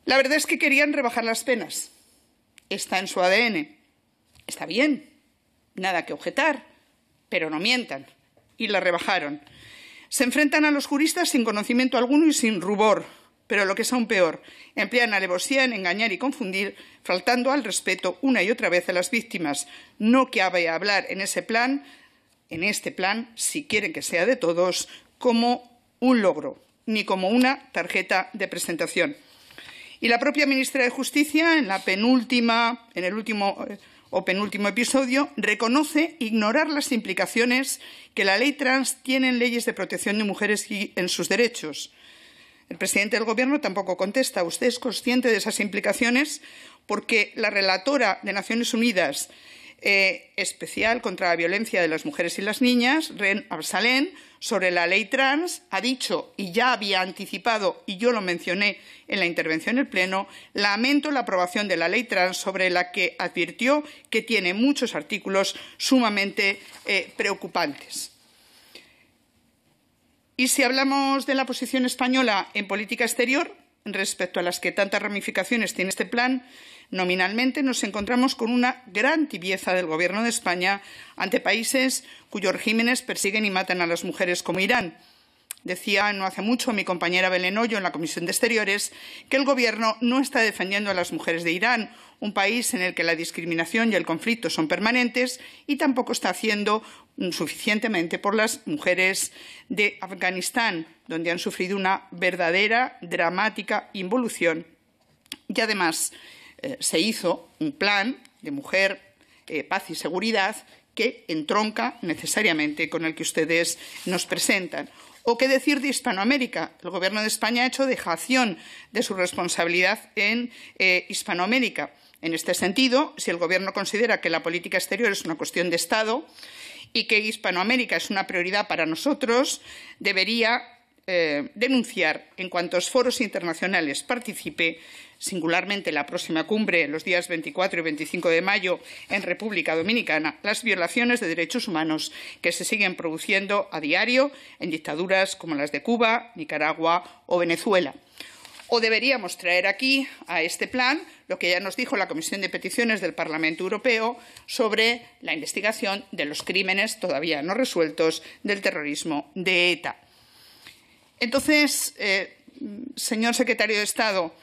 La verdad es que querían rebajar las penas. Está en su ADN. Está bien. Nada que objetar. Pero no mientan. Y la rebajaron. Se enfrentan a los juristas sin conocimiento alguno y sin rubor, pero lo que es aún peor, emplean alevosía en engañar y confundir, faltando al respeto una y otra vez a las víctimas. No cabe hablar en ese plan, en este plan, si quieren que sea de todos, como un logro, ni como una tarjeta de presentación. Y la propia ministra de Justicia, en la penúltima, en el último o penúltimo episodio, reconoce ignorar las implicaciones que la ley trans tiene en leyes de protección de mujeres y en sus derechos. El presidente del Gobierno tampoco contesta. Usted es consciente de esas implicaciones porque la relatora de Naciones Unidas eh, especial contra la violencia de las mujeres y las niñas, Ren Absalén, sobre la ley trans, ha dicho, y ya había anticipado, y yo lo mencioné en la intervención en el Pleno, lamento la aprobación de la ley trans sobre la que advirtió que tiene muchos artículos sumamente eh, preocupantes. Y si hablamos de la posición española en política exterior, respecto a las que tantas ramificaciones tiene este plan, nominalmente nos encontramos con una gran tibieza del Gobierno de España ante países cuyos regímenes persiguen y matan a las mujeres como Irán. Decía no hace mucho mi compañera Belén en la Comisión de Exteriores que el Gobierno no está defendiendo a las mujeres de Irán, un país en el que la discriminación y el conflicto son permanentes, y tampoco está haciendo suficientemente por las mujeres de Afganistán, donde han sufrido una verdadera, dramática involución. Y además eh, se hizo un plan de mujer, eh, paz y seguridad que entronca necesariamente con el que ustedes nos presentan. ¿O qué decir de Hispanoamérica? El Gobierno de España ha hecho dejación de su responsabilidad en eh, Hispanoamérica. En este sentido, si el Gobierno considera que la política exterior es una cuestión de Estado, y que Hispanoamérica es una prioridad para nosotros, debería eh, denunciar en cuantos foros internacionales participe, singularmente la próxima cumbre, los días 24 y 25 de mayo, en República Dominicana, las violaciones de derechos humanos que se siguen produciendo a diario en dictaduras como las de Cuba, Nicaragua o Venezuela o deberíamos traer aquí a este plan lo que ya nos dijo la Comisión de Peticiones del Parlamento Europeo sobre la investigación de los crímenes todavía no resueltos del terrorismo de ETA. Entonces, eh, señor secretario de Estado,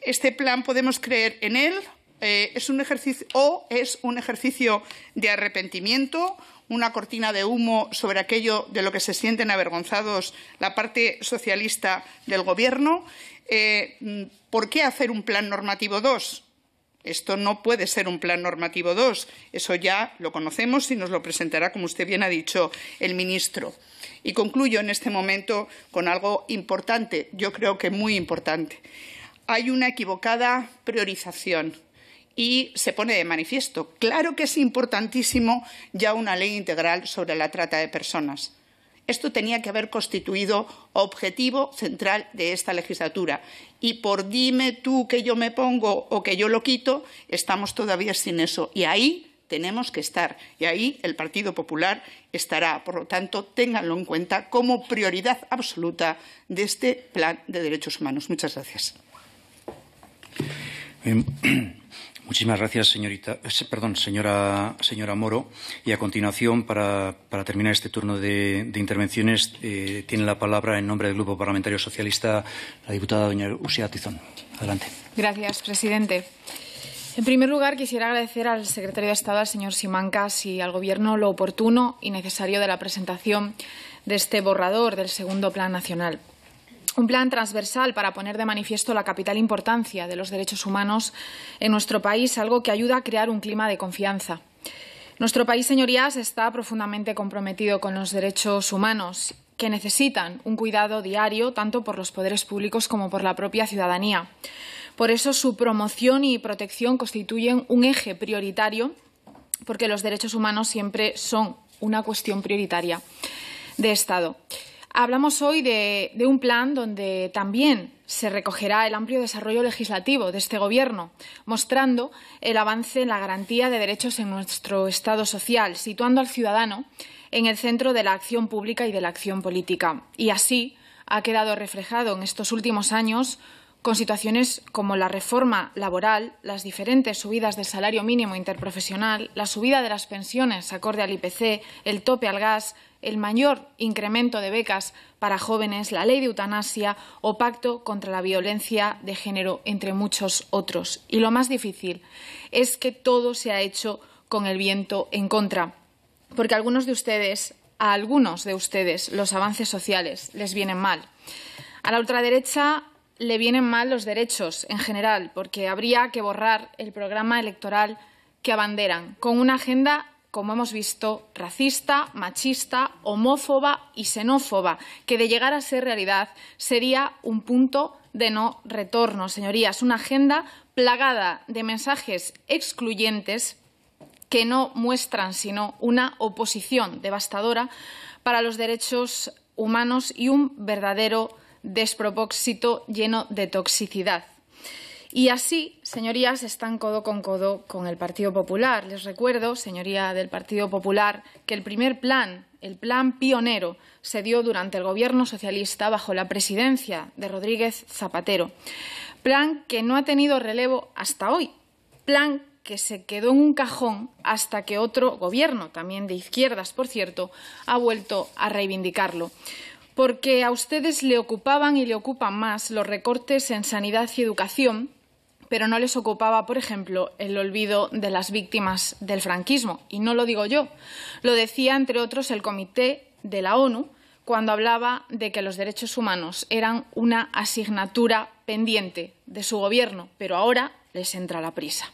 ¿este plan podemos creer en él eh, es un ejercicio o es un ejercicio de arrepentimiento, una cortina de humo sobre aquello de lo que se sienten avergonzados la parte socialista del Gobierno. Eh, mm, ¿Por qué hacer un plan normativo 2? Esto no puede ser un plan normativo 2. Eso ya lo conocemos y nos lo presentará, como usted bien ha dicho, el ministro. Y concluyo en este momento con algo importante, yo creo que muy importante. Hay una equivocada priorización y se pone de manifiesto. Claro que es importantísimo ya una ley integral sobre la trata de personas. Esto tenía que haber constituido objetivo central de esta legislatura. Y por dime tú que yo me pongo o que yo lo quito, estamos todavía sin eso. Y ahí tenemos que estar. Y ahí el Partido Popular estará. Por lo tanto, ténganlo en cuenta como prioridad absoluta de este plan de derechos humanos. Muchas gracias. Em, Muchísimas gracias, señorita, eh, perdón, señora, señora Moro. Y a continuación, para, para terminar este turno de, intervenciones, eh, tiene la palabra en nombre del Grupo Parlamentario Socialista la diputada doña Usia Tizón. Adelante. Gracias, presidente. En primer lugar, quisiera agradecer al secretario de Estado, al señor Simancas, y al Gobierno lo oportuno y necesario de la presentación de este borrador del segundo plan nacional un plan transversal para poner de manifiesto la capital importancia de los derechos humanos en nuestro país, algo que ayuda a crear un clima de confianza. Nuestro país, señorías, está profundamente comprometido con los derechos humanos, que necesitan un cuidado diario tanto por los poderes públicos como por la propia ciudadanía. Por eso su promoción y protección constituyen un eje prioritario, porque los derechos humanos siempre son una cuestión prioritaria de Estado. Hablamos hoy de, un plan donde también se recogerá el amplio desarrollo legislativo de este Gobierno, mostrando el avance en la garantía de derechos en nuestro Estado social, situando al ciudadano en el centro de la acción pública y de la acción política. Y así ha quedado reflejado en estos últimos años con situaciones como la reforma laboral, las diferentes subidas del salario mínimo interprofesional, la subida de las pensiones acorde al IPC, el tope al gas, el mayor incremento de becas para jóvenes, la ley de eutanasia o pacto contra la violencia de género, entre muchos otros. Y lo más difícil es que todo se ha hecho con el viento en contra, porque algunos de ustedes, a algunos de ustedes, los avances sociales les vienen mal. A la ultraderecha le vienen mal los derechos en general, porque habría que borrar el programa electoral que abanderan, con una agenda, como hemos visto, racista, machista, homófoba y xenófoba, que de llegar a ser realidad sería un punto de no retorno, señorías, una agenda plagada de mensajes excluyentes que no muestran sino una oposición devastadora para los derechos humanos y un verdadero despropósito lleno de toxicidad. Y así, señorías, están codo con codo con el Partido Popular. Les recuerdo, señoría del Partido Popular, que el primer plan, el plan pionero, se dio durante el gobierno socialista bajo la presidencia de Rodríguez Zapatero. Plan que no ha tenido relevo hasta hoy. Plan que se quedó en un cajón hasta que otro gobierno, también de izquierdas, por cierto, ha vuelto a reivindicarlo porque a ustedes le ocupaban y le ocupan más los recortes en sanidad y educación, pero no les ocupaba, por ejemplo, el olvido de las víctimas del franquismo. Y no lo digo yo, lo decía, entre otros, el Comité de la ONU cuando hablaba de que los derechos humanos eran una asignatura pendiente de su gobierno, pero ahora les entra la prisa.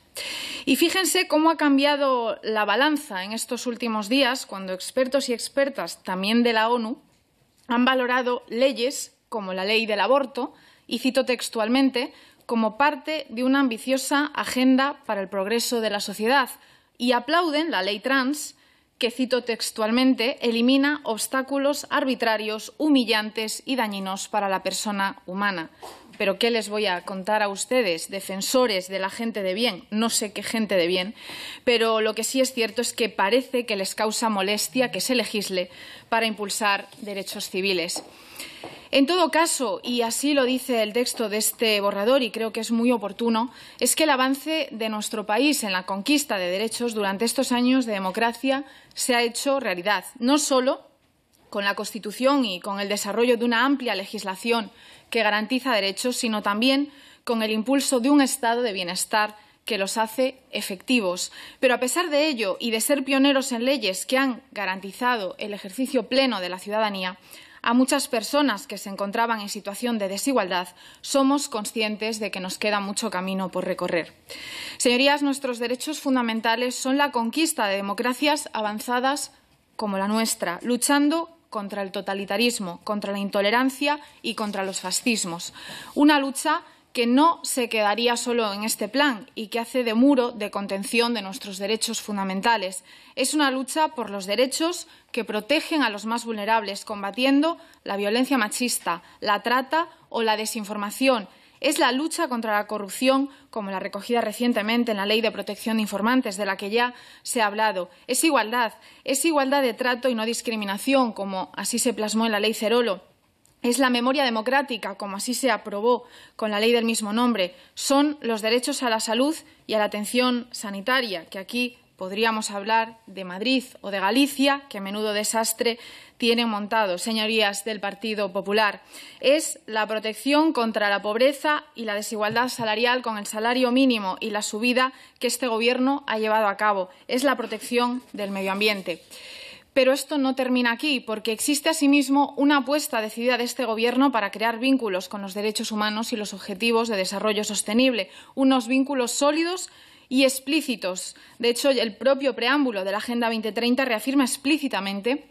Y fíjense cómo ha cambiado la balanza en estos últimos días, cuando expertos y expertas también de la ONU han valorado leyes como la ley del aborto, y cito textualmente, como parte de una ambiciosa agenda para el progreso de la sociedad, y aplauden la ley trans, que cito textualmente, elimina obstáculos arbitrarios, humillantes y dañinos para la persona humana pero ¿qué les voy a contar a ustedes, defensores de la gente de bien? No sé qué gente de bien, pero lo que sí es cierto es que parece que les causa molestia que se legisle para impulsar derechos civiles. En todo caso, y así lo dice el texto de este borrador y creo que es muy oportuno, es que el avance de nuestro país en la conquista de derechos durante estos años de democracia se ha hecho realidad, no solo con la Constitución y con el desarrollo de una amplia legislación que garantiza derechos, sino también con el impulso de un estado de bienestar que los hace efectivos. Pero a pesar de ello y de ser pioneros en leyes que han garantizado el ejercicio pleno de la ciudadanía, a muchas personas que se encontraban en situación de desigualdad, somos conscientes de que nos queda mucho camino por recorrer. Señorías, nuestros derechos fundamentales son la conquista de democracias avanzadas como la nuestra, luchando contra el totalitarismo, contra la intolerancia y contra los fascismos. Una lucha que no se quedaría solo en este plan y que hace de muro de contención de nuestros derechos fundamentales. Es una lucha por los derechos que protegen a los más vulnerables, combatiendo la violencia machista, la trata o la desinformación es la lucha contra la corrupción, como la recogida recientemente en la Ley de Protección de Informantes, de la que ya se ha hablado. Es igualdad, es igualdad de trato y no discriminación, como así se plasmó en la Ley Cerolo. Es la memoria democrática, como así se aprobó con la ley del mismo nombre. Son los derechos a la salud y a la atención sanitaria, que aquí podríamos hablar de Madrid o de Galicia, que a menudo desastre tienen montado, señorías del Partido Popular. Es la protección contra la pobreza y la desigualdad salarial con el salario mínimo y la subida que este Gobierno ha llevado a cabo. Es la protección del medio ambiente. Pero esto no termina aquí, porque existe asimismo una apuesta decidida de este Gobierno para crear vínculos con los derechos humanos y los objetivos de desarrollo sostenible, unos vínculos sólidos y explícitos. De hecho, el propio preámbulo de la Agenda 2030 reafirma explícitamente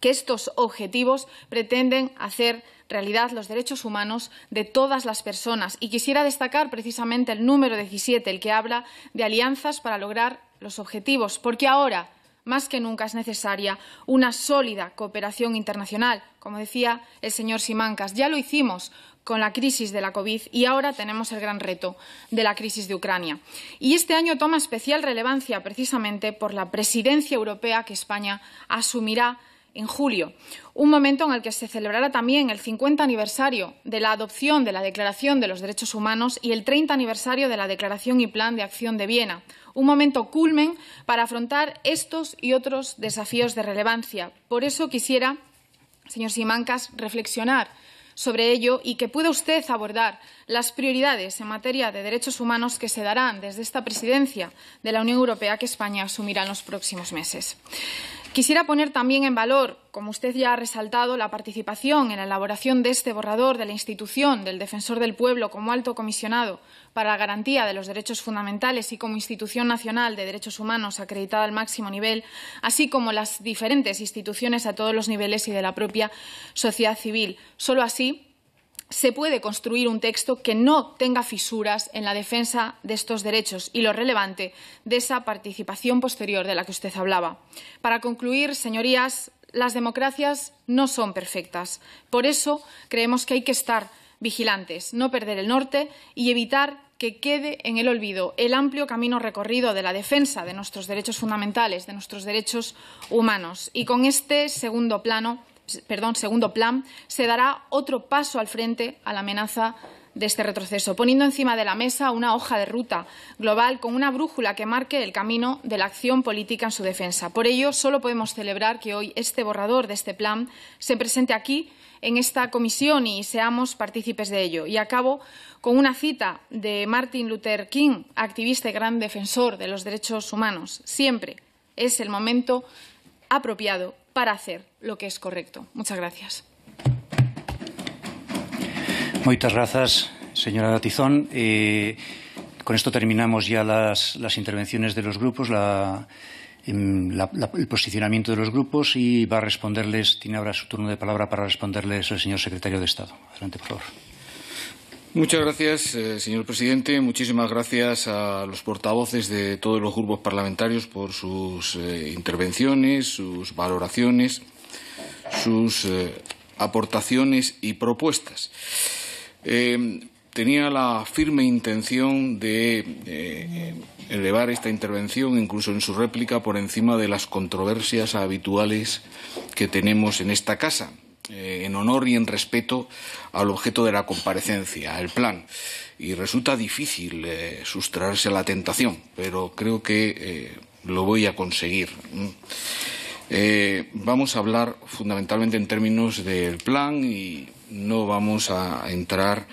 que estos objetivos pretenden hacer realidad los derechos humanos de todas las personas. Y quisiera destacar precisamente el número 17, el que habla de alianzas para lograr los objetivos, porque ahora, más que nunca, es necesaria una sólida cooperación internacional. Como decía el señor Simancas, ya lo hicimos con la crisis de la COVID y ahora tenemos el gran reto de la crisis de Ucrania. Y este año toma especial relevancia precisamente por la presidencia europea que España asumirá en julio, un momento en el que se celebrará también el 50 aniversario de la adopción de la Declaración de los Derechos Humanos y el 30 aniversario de la Declaración y Plan de Acción de Viena, un momento culmen para afrontar estos y otros desafíos de relevancia. Por eso quisiera, señor Simancas, reflexionar sobre ello y que pueda usted abordar las prioridades en materia de derechos humanos que se darán desde esta presidencia de la Unión Europea que España asumirá en los próximos meses. Quisiera poner también en valor, como usted ya ha resaltado, la participación en la elaboración de este borrador de la institución del Defensor del Pueblo como alto comisionado para la garantía de los derechos fundamentales y como institución nacional de derechos humanos acreditada al máximo nivel, así como las diferentes instituciones a todos los niveles y de la propia sociedad civil. Solo así se puede construir un texto que no tenga fisuras en la defensa de estos derechos y lo relevante de esa participación posterior de la que usted hablaba. Para concluir, señorías, las democracias no son perfectas. Por eso creemos que hay que estar vigilantes, no perder el norte y evitar que quede en el olvido el amplio camino recorrido de la defensa de nuestros derechos fundamentales, de nuestros derechos humanos. Y con este segundo plano perdón, segundo plan, se dará otro paso al frente a la amenaza de este retroceso, poniendo encima de la mesa una hoja de ruta global con una brújula que marque el camino de la acción política en su defensa. Por ello, solo podemos celebrar que hoy este borrador de este plan se presente aquí, en esta comisión, y seamos partícipes de ello. Y acabo con una cita de Martin Luther King, activista y gran defensor de los derechos humanos. Siempre es el momento apropiado para hacer lo que es correcto. Muchas gracias. Muchas gracias, señora Tizón. Eh, con esto terminamos ya las, intervenciones de los grupos, em, el posicionamiento de los grupos y va a responderles, tiene ahora su turno de palabra para responderles el señor secretario de Estado. Adelante, por favor. Muchas gracias, eh, señor presidente. Muchísimas gracias a los portavoces de todos los grupos parlamentarios por sus eh, intervenciones, sus valoraciones, sus eh, aportaciones y propuestas. tenía la firme intención de elevar esta intervención, incluso en su réplica, por encima de las controversias habituales que tenemos en esta casa eh, en honor y en respeto al objeto de la comparecencia, al plan. Y resulta difícil eh, sustrarse a la tentación, pero creo que eh, lo voy a conseguir. vamos a hablar fundamentalmente en términos del plan y no vamos a entrar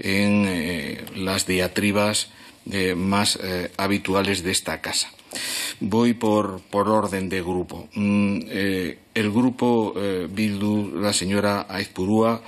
en las diatribas más habituales de esta casa. Voy por, orden de grupo. Mm, eh, el grupo eh, Bildu, la señora Aizpurúa,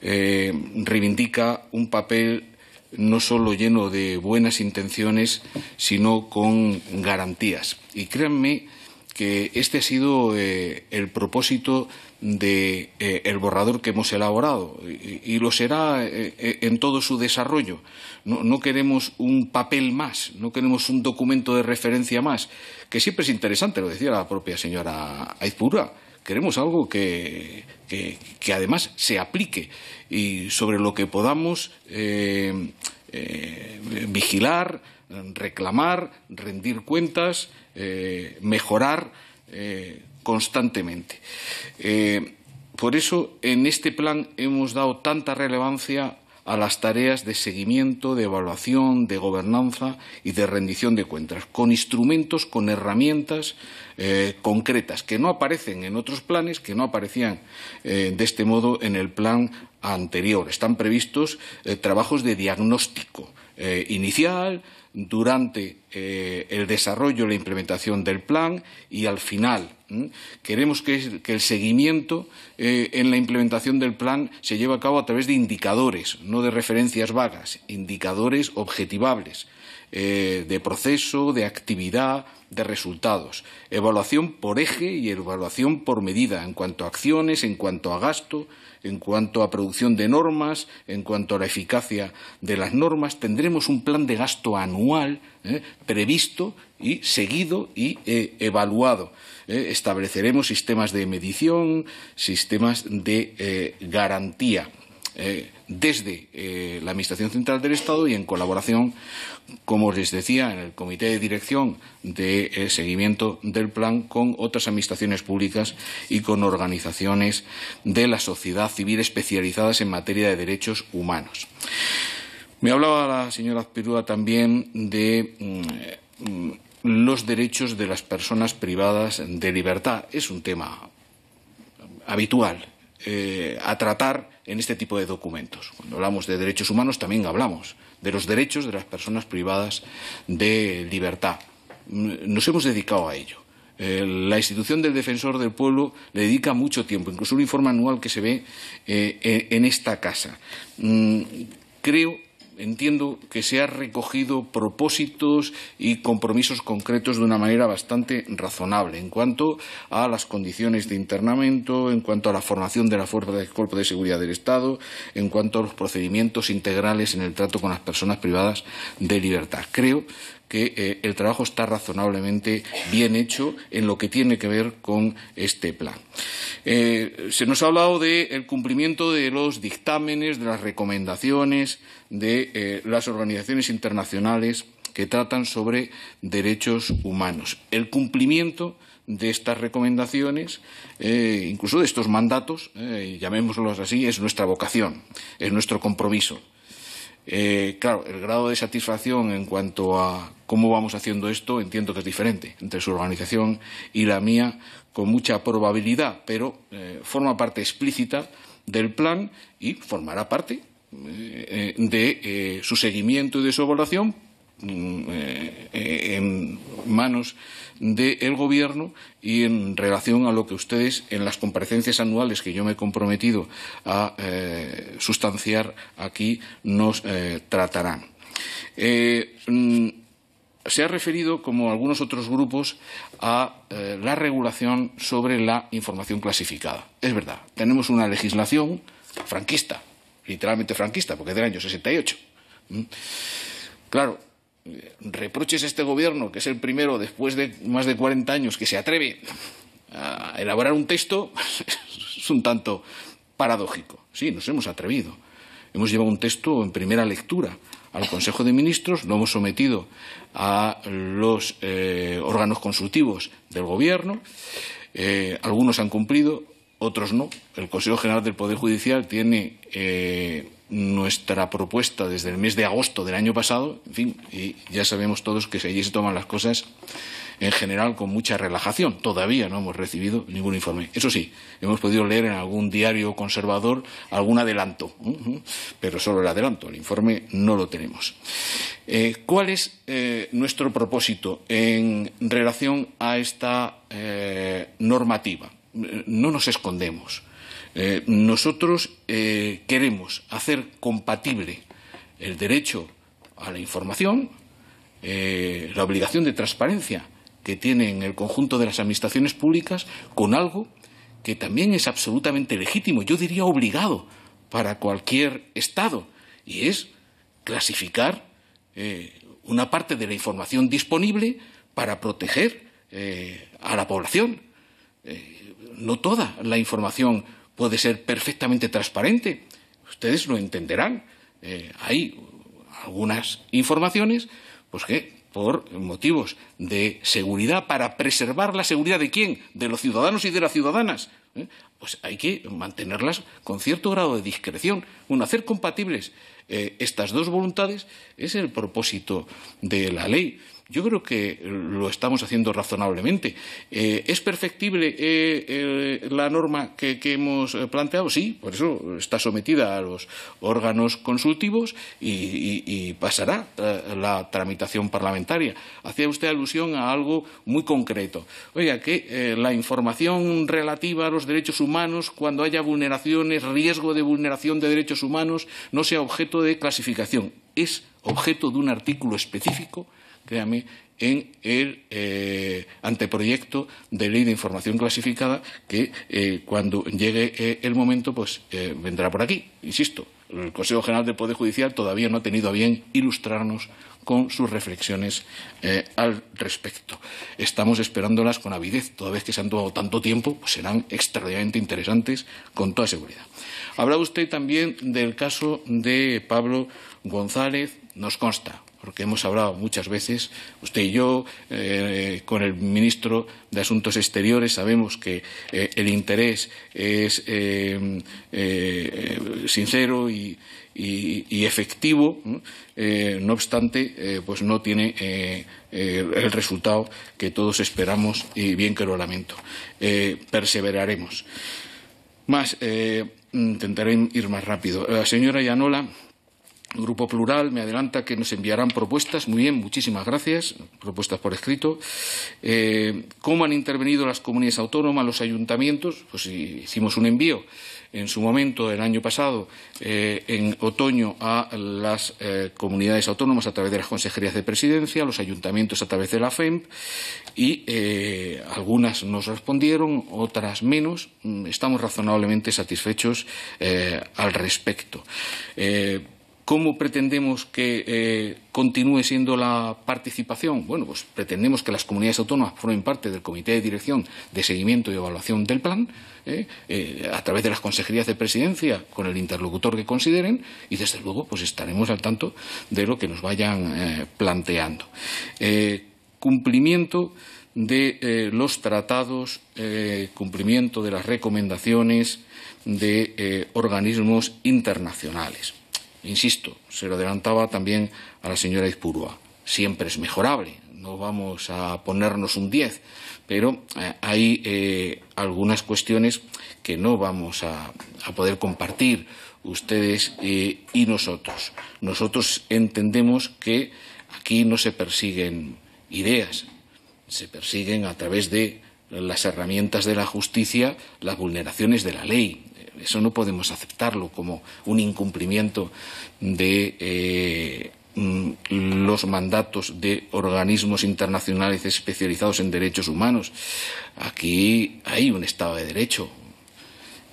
eh, reivindica un papel no solo lleno de buenas intenciones, sino con garantías. Y créanme que este ha sido el propósito de, el borrador que hemos elaborado y, lo será en todo su desarrollo, no, queremos un papel más, no queremos un documento de referencia más, que siempre es interesante, lo decía la propia señora Aizpura. Queremos algo que, además se aplique y sobre lo que podamos eh, eh, vigilar, reclamar, rendir cuentas, eh, mejorar constantemente. por eso en este plan hemos dado tanta relevancia a las tareas de seguimiento, de evaluación, de gobernanza y de rendición de cuentas, con instrumentos, con herramientas eh, concretas que no aparecen en otros planes, que no aparecían eh, de este modo en el plan anterior. Están previstos eh, trabajos de diagnóstico inicial, durante el desarrollo, y la implementación del plan y al final Queremos que, el seguimiento eh, en la implementación del plan se lleve a cabo a través de indicadores, no de referencias vagas, indicadores objetivables eh, de proceso, de actividad, de resultados. Evaluación por eje y evaluación por medida en cuanto a acciones, en cuanto a gasto, en cuanto a producción de normas, en cuanto a la eficacia de las normas. Tendremos un plan de gasto anual eh, previsto y seguido y evaluado. ¿eh? estableceremos sistemas de medición, sistemas de eh, garantía ¿eh? desde la Administración Central del Estado y en colaboración, como les decía, en el Comité de Dirección de Seguimiento del Plan con otras administraciones públicas y con organizaciones de la sociedad civil especializadas en materia de derechos humanos. Me hablaba la señora Pirúa también de. Mm, mm, los derechos de las personas privadas de libertad. Es un tema habitual eh, a tratar en este tipo de documentos. Cuando hablamos de derechos humanos también hablamos de los derechos de las personas privadas de libertad. Nos hemos dedicado a ello. Eh, la institución del defensor del pueblo le dedica mucho tiempo, incluso un informe anual que se ve eh, en esta casa. Mm, creo entiendo que se han recogido propósitos y compromisos concretos de una manera bastante razonable en cuanto a las condiciones de internamiento, en cuanto a la formación de la fuerza del Cuerpo de Seguridad del Estado, en cuanto a los procedimientos integrales en el trato con las personas privadas de libertad. Creo que eh, el trabajo está razonablemente bien hecho en lo que tiene que ver con este plan. Eh, se nos ha hablado del cumplimiento de los dictámenes, de las recomendaciones de eh, las organizaciones internacionales que tratan sobre derechos humanos. El cumplimiento de estas recomendaciones, incluso de estos mandatos, llamémoslos así, es nuestra vocación, es nuestro compromiso. claro, el grado de satisfacción en cuanto a cómo vamos haciendo esto entiendo que es diferente entre su organización y la mía con mucha probabilidad, pero eh, forma parte explícita del plan y formará parte eh, eh, de su seguimiento y de su evaluación mm, en manos del Gobierno y en relación a lo que ustedes en las comparecencias anuales que yo me he comprometido a sustanciar aquí nos tratarán. Mm, se ha referido, como algunos otros grupos, a eh, la regulación sobre la información clasificada. Es verdad, tenemos una legislación franquista, literalmente franquista, porque es del año 68. ¿Mm? Claro, reproches a este gobierno, que es el primero después de más de 40 años que se atreve a elaborar un texto, es un tanto paradójico. Sí, nos hemos atrevido. Hemos llevado un texto en primera lectura al Consejo de Ministros, lo hemos sometido a los eh, órganos consultivos del Gobierno. Eh, algunos han cumplido, otros no. El Consejo General del Poder Judicial tiene eh, nuestra propuesta desde el mes de agosto del año pasado, en fin, y ya sabemos todos que si allí se toman las cosas en general con mucha relajación. Todavía no hemos recibido ningún informe. Eso sí, hemos podido leer en algún diario conservador algún adelanto, pero solo el adelanto, el informe no lo tenemos. Eh, ¿Cuál es eh, nuestro propósito en relación a esta eh, normativa? No nos escondemos. nosotros queremos hacer compatible el derecho a la información, la obligación de transparencia que tienen el conjunto de las administraciones públicas con algo que también es absolutamente legítimo, yo diría obligado para cualquier Estado, y es clasificar eh, una parte de la información disponible para proteger eh, a la población. Eh, no toda la información puede ser perfectamente transparente. Ustedes lo entenderán. hay algunas informaciones pues que por motivos de seguridad, para preservar la seguridad de quién, de los ciudadanos y de las ciudadanas, ¿Eh? pues hay que mantenerlas con cierto grado de discreción. hacer compatibles eh, estas dos voluntades es el propósito de la ley. Yo creo que lo estamos haciendo razonablemente. Eh, ¿Es perfectible eh, eh, la norma que, hemos planteado? Sí, por eso está sometida a los órganos consultivos y pasará la tramitación parlamentaria. Hacía usted alusión a algo muy concreto. Oiga, que la información relativa a los derechos humanos, cuando haya vulneraciones, riesgo de vulneración de derechos humanos, no sea objeto de clasificación. Es objeto de un artículo específico créame, en el eh, anteproyecto de ley de información clasificada que eh, cuando llegue eh, el momento pues vendrá por aquí. Insisto, el Consejo General del Poder Judicial todavía no ha tenido a bien ilustrarnos con sus reflexiones al respecto. Estamos esperándolas con avidez. Toda vez que se han tomado tanto tiempo, pues, serán extraordinariamente interesantes con toda seguridad. Habrá usted también del caso de Pablo González. Nos consta, porque hemos hablado muchas veces, usted y yo, eh, con el ministro de Asuntos Exteriores, sabemos que eh, el interés es eh, sincero y, efectivo, ¿no? obstante, pues no tiene el resultado que todos esperamos y bien que lo lamento. perseveraremos. Más, intentaré ir más rápido. La señora Yanola. Grupo Plural me adelanta que nos enviarán propuestas. Muy bien, muchísimas gracias. Propuestas por escrito. Eh, ¿Cómo han intervenido las comunidades autónomas, los ayuntamientos? Pues hicimos un envío en su momento, el año pasado, eh, en otoño, a las eh, comunidades autónomas a través de las consejerías de presidencia, los ayuntamientos a través de la FEMP, y algunas nos respondieron, otras menos. Mm, estamos razonablemente satisfechos al respecto. ¿Cómo pretendemos que eh, continúe siendo la participación? Bueno, pues pretendemos que las comunidades autónomas formen parte del Comité de Dirección de Seguimiento y Evaluación del Plan, ¿eh? Eh, a través de las consejerías de presidencia, con el interlocutor que consideren, y desde luego pues estaremos al tanto de lo que nos vayan planteando. cumplimiento de los tratados, cumplimiento de las recomendaciones de organismos internacionales. Insisto, se lo adelantaba también a la señora Izpurua. Siempre es mejorable, no vamos a ponernos un 10, pero eh, hay eh, algunas cuestiones que no vamos a, poder compartir ustedes eh, y nosotros. Nosotros entendemos que aquí no se persiguen ideas, se persiguen a través de las herramientas de la justicia las vulneraciones de la ley eso no podemos aceptarlo como un incumplimiento de eh, mm, los mandatos de organismos internacionales especializados en derechos humanos. Aquí hay un Estado de Derecho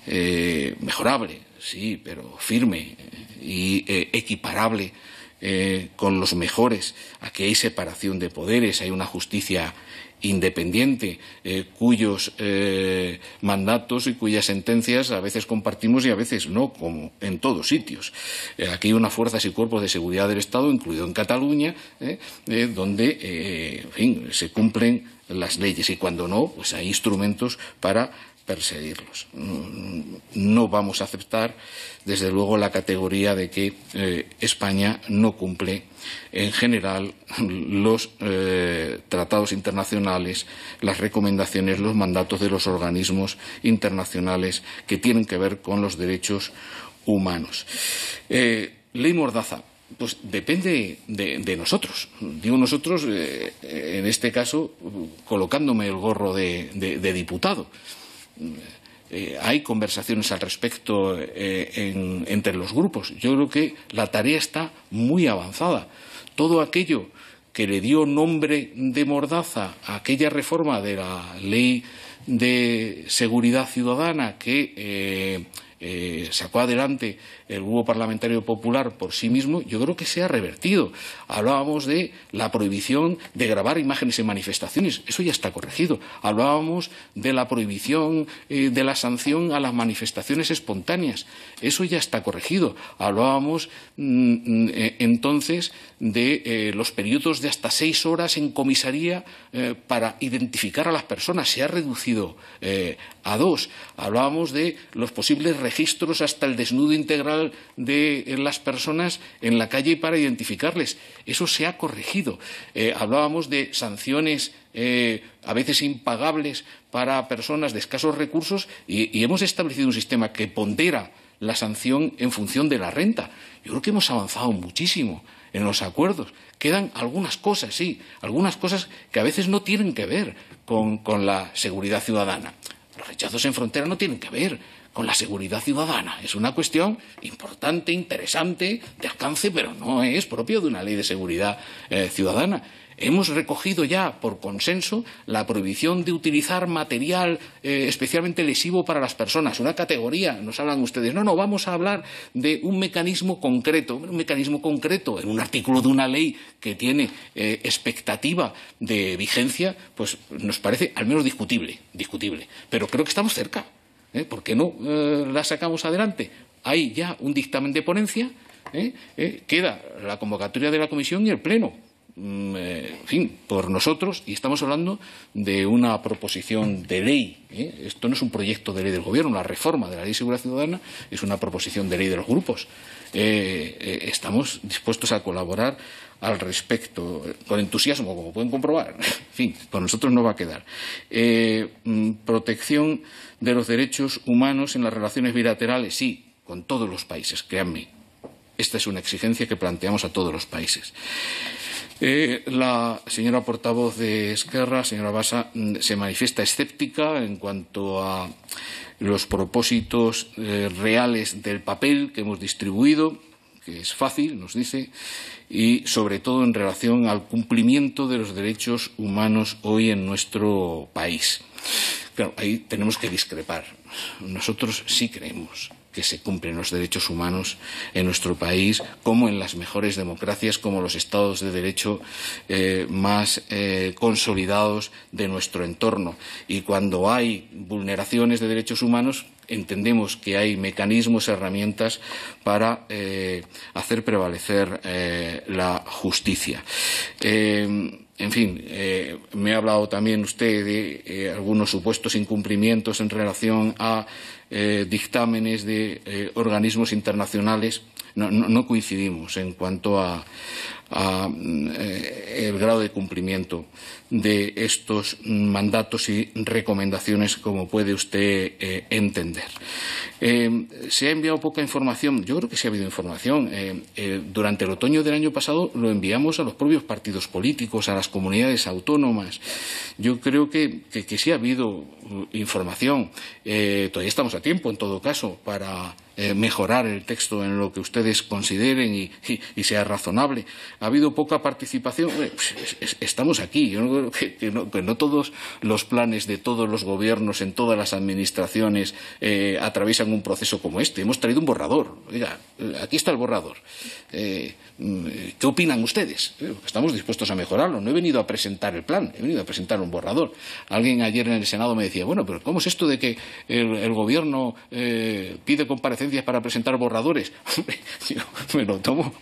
eh, mejorable, sí, pero firme y eh, equiparable con los mejores. Aquí hay separación de poderes, hay una justicia independiente, eh, cuyos eh, mandatos y cuyas sentencias a veces compartimos y a veces no, como en todos sitios. Eh, aquí hay unas fuerzas y cuerpos de seguridad del Estado, incluido en Cataluña, donde en fin, se cumplen las leyes y cuando no, pues hay instrumentos para perseguirlos. Mm, no vamos a aceptar, desde luego, la categoría de que eh, España no cumple, en general, los eh, tratados internacionales, las recomendaciones, los mandatos de los organismos internacionales que tienen que ver con los derechos humanos. Eh, ley Mordaza pues depende de, nosotros. Digo nosotros, en este caso, colocándome el gorro de diputado. Eh, hay conversaciones al respecto eh, entre los grupos. Yo creo que la tarea está muy avanzada. Todo aquello que le dio nombre de mordaza a aquella reforma de la ley de seguridad ciudadana que eh, eh, sacó adelante el Grupo Parlamentario Popular por sí mismo, yo creo que se ha revertido. Hablábamos de la prohibición de grabar imágenes en manifestaciones, eso ya está corregido. Hablábamos de la prohibición eh, de la sanción a las manifestaciones espontáneas, eso ya está corregido. Hablábamos mm, mm, eh, entonces de eh, los periodos de hasta seis horas en comisaría eh, para identificar a las personas. Se ha reducido eh, a dos. Hablábamos de los posibles registros hasta el desnudo integral de las personas en la calle para identificarles. Eso se ha corregido. hablábamos de sanciones a veces impagables para personas de escasos recursos y, hemos establecido un sistema que pondera la sanción en función de la renta. Yo creo que hemos avanzado muchísimo en los acuerdos. Quedan algunas cosas, sí, algunas cosas que a veces no tienen que ver con, la seguridad ciudadana. Los rechazos en frontera no tienen que ver con la seguridad ciudadana. Es una cuestión importante, interesante, de alcance, pero no es propio de una ley de seguridad eh, ciudadana. Hemos recogido ya, por consenso, la prohibición de utilizar material eh, especialmente lesivo para las personas, una categoría, nos hablan ustedes. No, no, vamos a hablar de un mecanismo concreto, un mecanismo concreto en un artículo de una ley que tiene eh, expectativa de vigencia, pues nos parece al menos discutible, discutible. Pero creo que estamos cerca. ¿eh? ¿Por qué no la sacamos adelante? Hay ya un dictamen de ponencia, queda la convocatoria de la comisión y el pleno. Mm, eh, en fin, por nosotros, y estamos hablando de una proposición de ley. ¿eh? Esto no es un proyecto de ley del Gobierno, la reforma de la Ley de Seguridad Ciudadana es una proposición de ley de los grupos. Eh, estamos dispuestos a colaborar al respecto, con entusiasmo, como pueden comprobar. En fin, por nosotros no va a quedar. Mm, protección de los derechos humanos en las relaciones bilaterales, sí, con todos los países, créanme. Esta es una exigencia que planteamos a todos los países. Eh, la señora portavoz de Esquerra, señora Basa, mm, se manifiesta escéptica en cuanto a los propósitos eh, reales del papel que hemos distribuido, que es fácil, nos dice, y sobre todo en relación al cumplimiento de los derechos humanos hoy en nuestro país. Claro, ahí tenemos que discrepar. Nosotros sí creemos que se cumplen los derechos humanos en nuestro país, como en las mejores democracias, como los estados de derecho eh, más eh, consolidados de nuestro entorno. Y cuando hay vulneraciones de derechos humanos, entendemos que hay mecanismos, herramientas para eh, hacer prevalecer la justicia. En fin, me ha hablado también usted de algunos supuestos incumplimientos en relación a eh, dictámenes de eh, organismos internacionales no coincidimos en cuanto a, a, eh, el grado de cumplimiento de estos mandatos y recomendaciones, como puede usted eh, entender. Eh, se ha enviado poca información. Yo creo que sí ha habido información. durante el otoño del año pasado lo enviamos a los propios partidos políticos, a las comunidades autónomas. Yo creo que, sí ha habido uh, información. todavía estamos a tiempo, en todo caso, para mejorar el texto en lo que ustedes consideren y sea razonable ha habido poca participación. Pues, estamos aquí. Yo creo que, no, todos los planes de todos los gobiernos en todas las administraciones eh, atraviesan un proceso como este. Hemos traído un borrador. aquí está el borrador. Eh, Mm, ¿Qué opinan ustedes? Eh, estamos dispuestos a mejorarlo. No he venido a presentar el plan, he venido a presentar un borrador. Alguien ayer en el Senado me decía, bueno, pero ¿cómo es esto de que el, Gobierno eh, pide comparecencias para presentar borradores? yo me lo tomo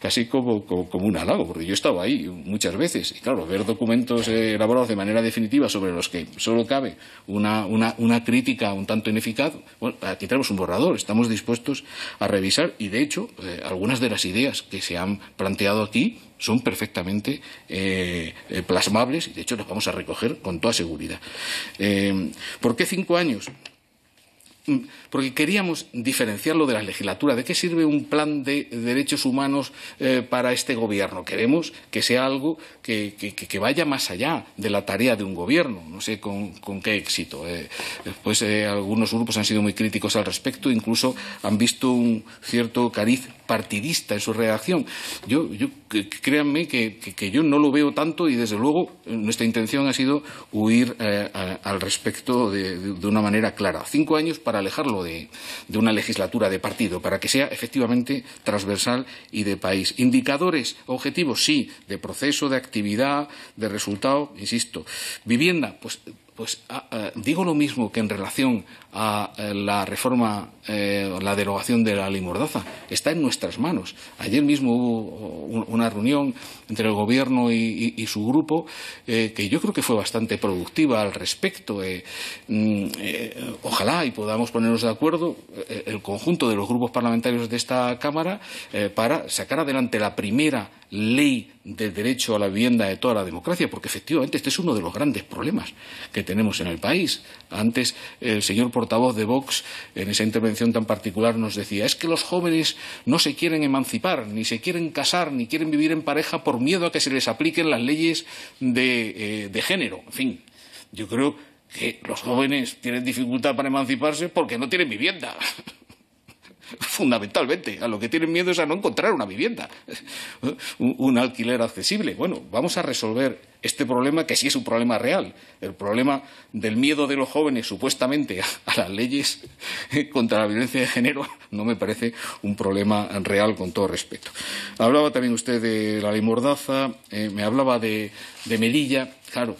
casi como, como, un halago, porque yo he estado ahí muchas veces. Y claro, ver documentos eh, elaborados de manera definitiva sobre los que solo cabe una, una, crítica un tanto ineficaz, bueno, aquí tenemos un borrador, estamos dispuestos a revisar y, de hecho, algunas de las ideas que se han planteado aquí son perfectamente eh, eh, plasmables y de hecho los vamos a recoger con toda seguridad. Eh, ¿Por qué cinco años? porque queríamos diferenciarlo de la legislatura. ¿De qué sirve un plan de derechos humanos eh, para este gobierno? Queremos que sea algo que, vaya más allá de la tarea de un gobierno. No sé con, qué éxito. Eh. después eh, algunos grupos han sido muy críticos al respecto, incluso han visto un cierto cariz partidista en su reacción. Yo, yo créanme que, yo no lo veo tanto y desde luego nuestra intención ha sido huir al respecto de, una manera clara. Cinco años para alejarlo de, una legislatura de partido, para que sea efectivamente transversal y de país. Indicadores, objetivos, sí, de proceso, de actividad, de resultado, insisto. Vivienda, pues pues ah, ah, digo lo mismo que en relación a eh, la reforma, eh, la derogación de la ley Mordaza. Está en nuestras manos. Ayer mismo hubo una reunión entre el Gobierno y, su grupo eh, que yo creo que fue bastante productiva al respecto. Mm, ojalá y podamos ponernos de acuerdo el conjunto de los grupos parlamentarios de esta Cámara para sacar adelante la primera ley del derecho a la vivienda de toda la democracia, porque efectivamente este es uno de los grandes problemas que tenemos en el país. Antes el señor portavoz de Vox, en esa intervención tan particular, nos decía, es que los jóvenes no se quieren emancipar, ni se quieren casar, ni quieren vivir en pareja por miedo a que se les apliquen las leyes de, eh, de género. En fin, yo creo que los jóvenes tienen dificultad para emanciparse porque no tienen vivienda fundamentalmente. A lo que tienen miedo es a no encontrar una vivienda, un, alquiler accesible. Bueno, vamos a resolver este problema que sí es un problema real, el problema del miedo de los jóvenes supuestamente a las leyes contra la violencia de género, no me parece un problema real con todo respeto. Hablaba también usted de la ley Mordaza, eh, me hablaba de, Melilla. Claro,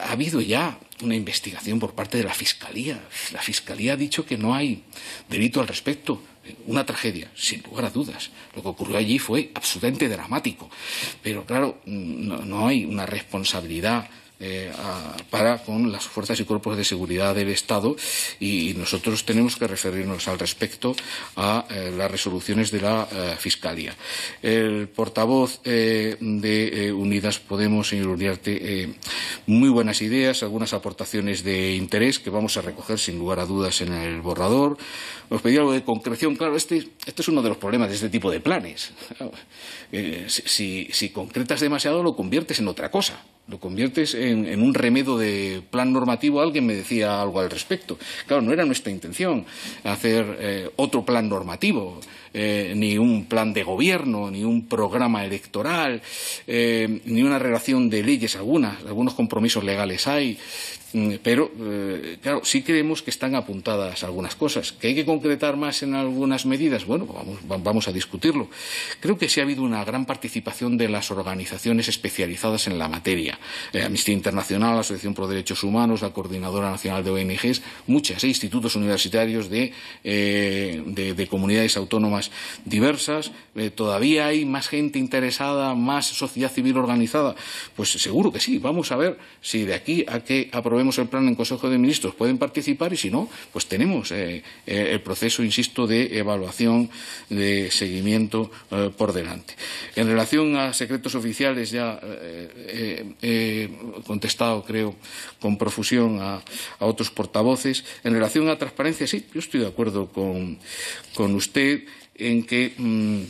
ha habido ya una investigación por parte de la Fiscalía. La Fiscalía ha dicho que no hay delito al respecto. Una tragedia, sin lugar a dudas. Lo que ocurrió allí fue absolutamente dramático. Pero claro, no, no hay una responsabilidad responsabilidad eh, para con las fuerzas y cuerpos de seguridad del Estado y, nosotros tenemos que referirnos al respecto a eh, las resoluciones de la eh, Fiscalía. El portavoz de Unidas Podemos, señor Uriarte, muy buenas ideas, algunas aportaciones de interés que vamos a recoger sin lugar a dudas en el borrador. Nos pedía algo de concreción. Claro, este, este es uno de los problemas de este tipo de planes. si concretas demasiado, lo conviertes en otra cosa lo conviertes en, un remedo de plan normativo. Alguien me decía algo al respecto. Claro, no era nuestra intención hacer eh, otro plan normativo, eh, ni un plan de gobierno, ni un programa electoral, eh, ni una relación de leyes alguna... Algunos compromisos legales hay, Mm, pero, eh, claro, sí creemos que están apuntadas algunas cosas. ¿Que hay que concretar más en algunas medidas? Bueno, vamos, vamos a discutirlo. Creo que sí ha habido una gran participación de las organizaciones especializadas en la materia. Eh, Amnistía Internacional, Asociación por Derechos Humanos, la Coordinadora Nacional de ONGs, muchas, ¿eh? institutos universitarios de, comunidades autónomas diversas. ¿Todavía hay más gente interesada, más sociedad civil organizada? Pues seguro que sí. Vamos a ver si de aquí a que aprovechamos vemos el plan en Consejo de Ministros pueden participar y si no, pues tenemos eh, eh, el proceso, insisto, de evaluación, de seguimiento eh, por delante. En relación a secretos oficiales, ya he contestado, creo, con profusión a, otros portavoces. En relación a transparencia, sí, yo estoy de acuerdo con, con usted en que, mm,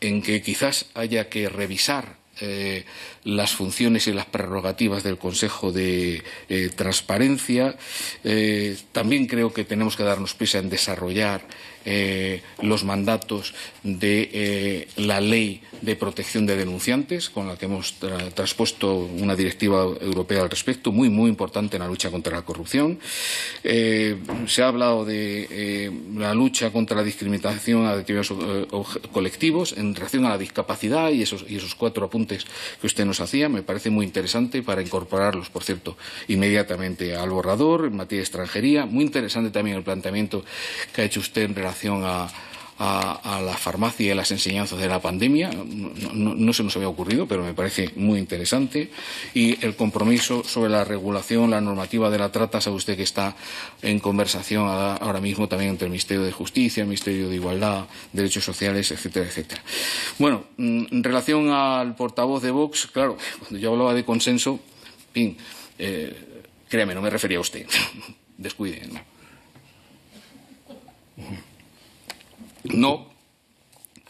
en que quizás haya que revisar las funciones y las prerrogativas del Consejo de eh, Transparencia. Eh, también creo que tenemos que darnos prisa en desarrollar eh, los mandatos de la ley de protección de denunciantes, con la que hemos transpuesto una directiva europea al respecto, muy, muy importante en la lucha contra la corrupción. se ha hablado de la lucha contra la discriminación a determinados colectivos en relación a la discapacidad y esos, esos cuatro apuntes que usted nos nos hacía, me parece muy interesante para incorporarlos, por cierto, inmediatamente al borrador en materia de extranjería. Muy interesante también el planteamiento que ha hecho usted en relación a a, la farmacia y a las enseñanzas de la pandemia. No, se nos había ocurrido, pero me parece muy interesante. Y el compromiso sobre la regulación, la normativa de la trata, sabe usted que está en conversación ahora mismo también entre el Ministerio de Justicia, el Ministerio de Igualdad, Derechos Sociales, etcétera, etcétera. Bueno, mm, en relación al portavoz de Vox, claro, cuando yo hablaba de consenso, eh, créame, no me refería a usted. Descuide. No,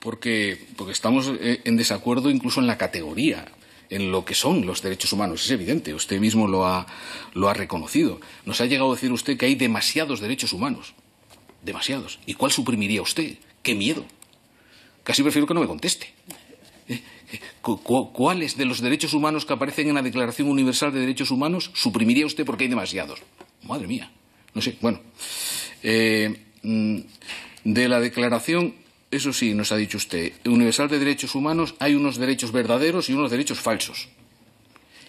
porque, porque estamos eh, en desacuerdo incluso en la categoría, en lo que son los derechos humanos. Es evidente, usted mismo lo ha, lo ha reconocido. Nos ha llegado a decir usted que hay demasiados derechos humanos. Demasiados. ¿Y cuál suprimiría usted? ¡Qué miedo! Casi prefiero que no me conteste. Eh, eh, ¿Cuáles de los derechos humanos que aparecen en la Declaración Universal de Derechos Humanos suprimiría usted porque hay demasiados? Madre mía. No sé, bueno. Eh, mm, de la Declaración, eso sí, nos ha dicho usted, universal de derechos humanos, hay unos derechos verdaderos y unos derechos falsos.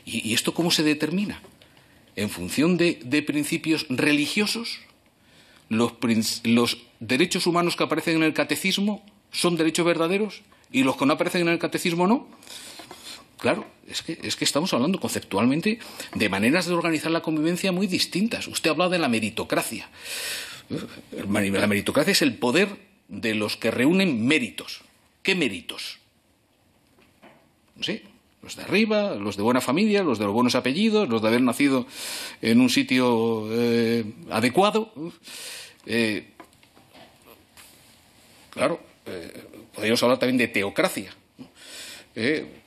¿Y, esto cómo se determina? ¿En función de, principios religiosos? ¿Los, ¿Los derechos humanos que aparecen en el catecismo son derechos verdaderos y los que no aparecen en el catecismo no? Claro, es que, es que estamos hablando conceptualmente de maneras de organizar la convivencia muy distintas. Usted habla de la meritocracia. La meritocracia es el poder de los que reúnen méritos. ¿Qué méritos? los de arriba, los de buena familia, los de los buenos apellidos, los de haber nacido en un sitio eh, adecuado. Eh, claro, eh, podríamos hablar también de teocracia.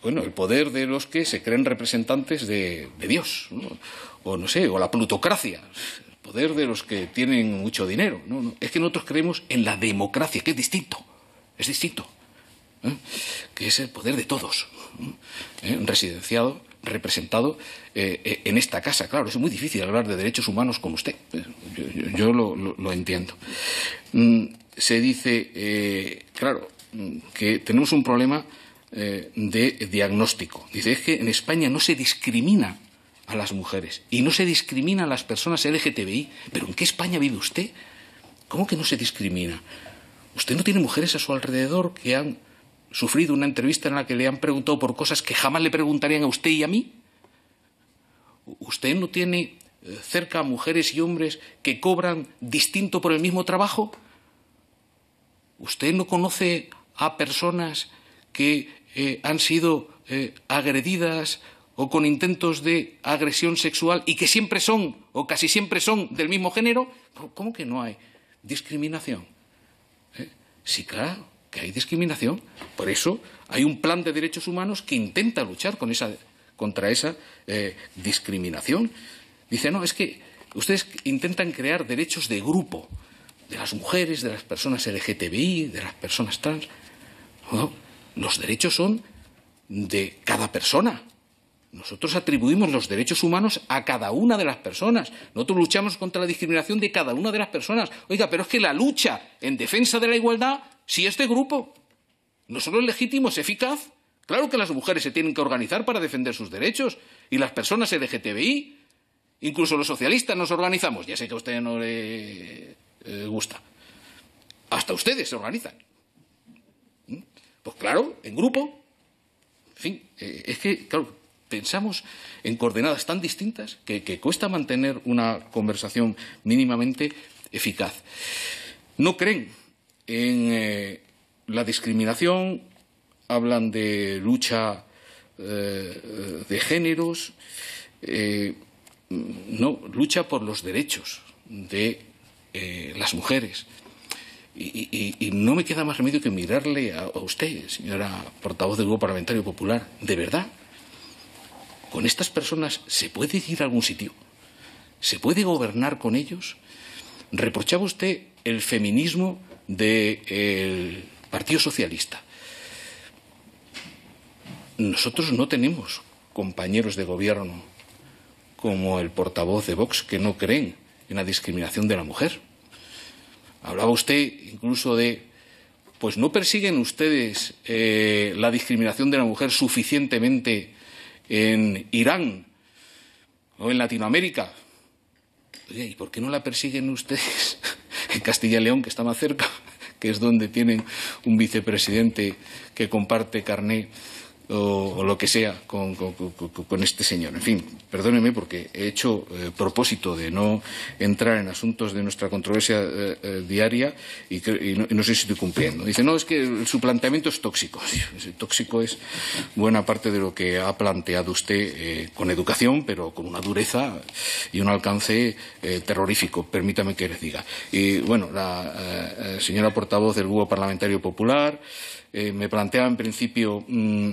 bueno, el poder de los que se creen representantes de, Dios, o no sé, o la plutocracia poder de los que tienen mucho dinero. No, no. Es que nosotros creemos en la democracia, que es distinto, es distinto, ¿eh? que es el poder de todos, ¿eh? ¿Eh? residenciado, representado en esta casa. Claro, es muy difícil hablar de derechos humanos como usted, yo, lo, lo, entiendo. Mm, se dice, claro, mm, que tenemos un problema de diagnóstico. Dice, es que en España no se discrimina a las mujeres y no se discrimina a las personas LGTBI. ¿Pero en qué España vive usted? ¿Cómo que no se discrimina? ¿Usted no tiene mujeres a su alrededor que han sufrido una entrevista en la que le han preguntado por cosas que jamás le preguntarían a usted y a mí? ¿Usted no tiene eh, cerca a mujeres y hombres que cobran distinto por el mismo trabajo? ¿Usted no conoce a personas que eh, han sido eh, agredidas o con intentos de agresión sexual y que siempre son o casi siempre son del mismo género, ¿cómo que no hay discriminación? si ¿Eh? Sí, claro que hay discriminación. Por eso hay un plan de derechos humanos que intenta luchar con esa, contra esa eh, discriminación. Dice, no, es que ustedes intentan crear derechos de grupo, de las mujeres, de las personas LGTBI, de las personas trans. los derechos son de cada persona, nosotros atribuimos los derechos humanos a cada una de las personas. Nosotros luchamos contra la discriminación de cada una de las personas. Oiga, pero es que la lucha en defensa de la igualdad, si este grupo, no solo es legítimo, es eficaz. Claro que las mujeres se tienen que organizar para defender sus derechos y las personas LGTBI. Incluso los socialistas nos organizamos. Ya sé que a usted no le eh, gusta. Hasta ustedes se organizan. ¿Mm? Pues claro, en grupo. En fin, eh, es que, claro, pensamos en coordenadas tan distintas que, cuesta mantener una conversación mínimamente eficaz. No creen en eh, la discriminación, hablan de lucha eh, de géneros, eh, no, lucha por los derechos de las mujeres. Y, no me queda más remedio que mirarle a usted, señora portavoz del Grupo Parlamentario Popular. ¿De verdad ¿Con estas personas se puede ir a algún sitio? ¿Se puede gobernar con ellos? Reprochaba usted el feminismo del Partido Socialista. Nosotros no tenemos compañeros de gobierno como el portavoz de Vox que no creen en la discriminación de la mujer. Hablaba usted incluso de, pues no persiguen ustedes eh, la discriminación de la mujer suficientemente en Irán o en Latinoamérica. ¿y por qué no la persiguen ustedes en Castilla y León, que está más cerca, que es donde tienen un vicepresidente que comparte carné o, lo que sea con, este señor. En fin, perdóneme porque he hecho eh, propósito de no entrar en asuntos de nuestra controversia eh, eh, diaria y, no, sé si estoy cumpliendo. Dice, no, es que su planteamiento es tóxico. Tóxico es buena parte de lo que ha planteado usted con educación, pero con una dureza y un alcance terrorífico, permítame que les diga. Y bueno, la señora portavoz del Grupo Parlamentario Popular me planteaba en principio. Mm,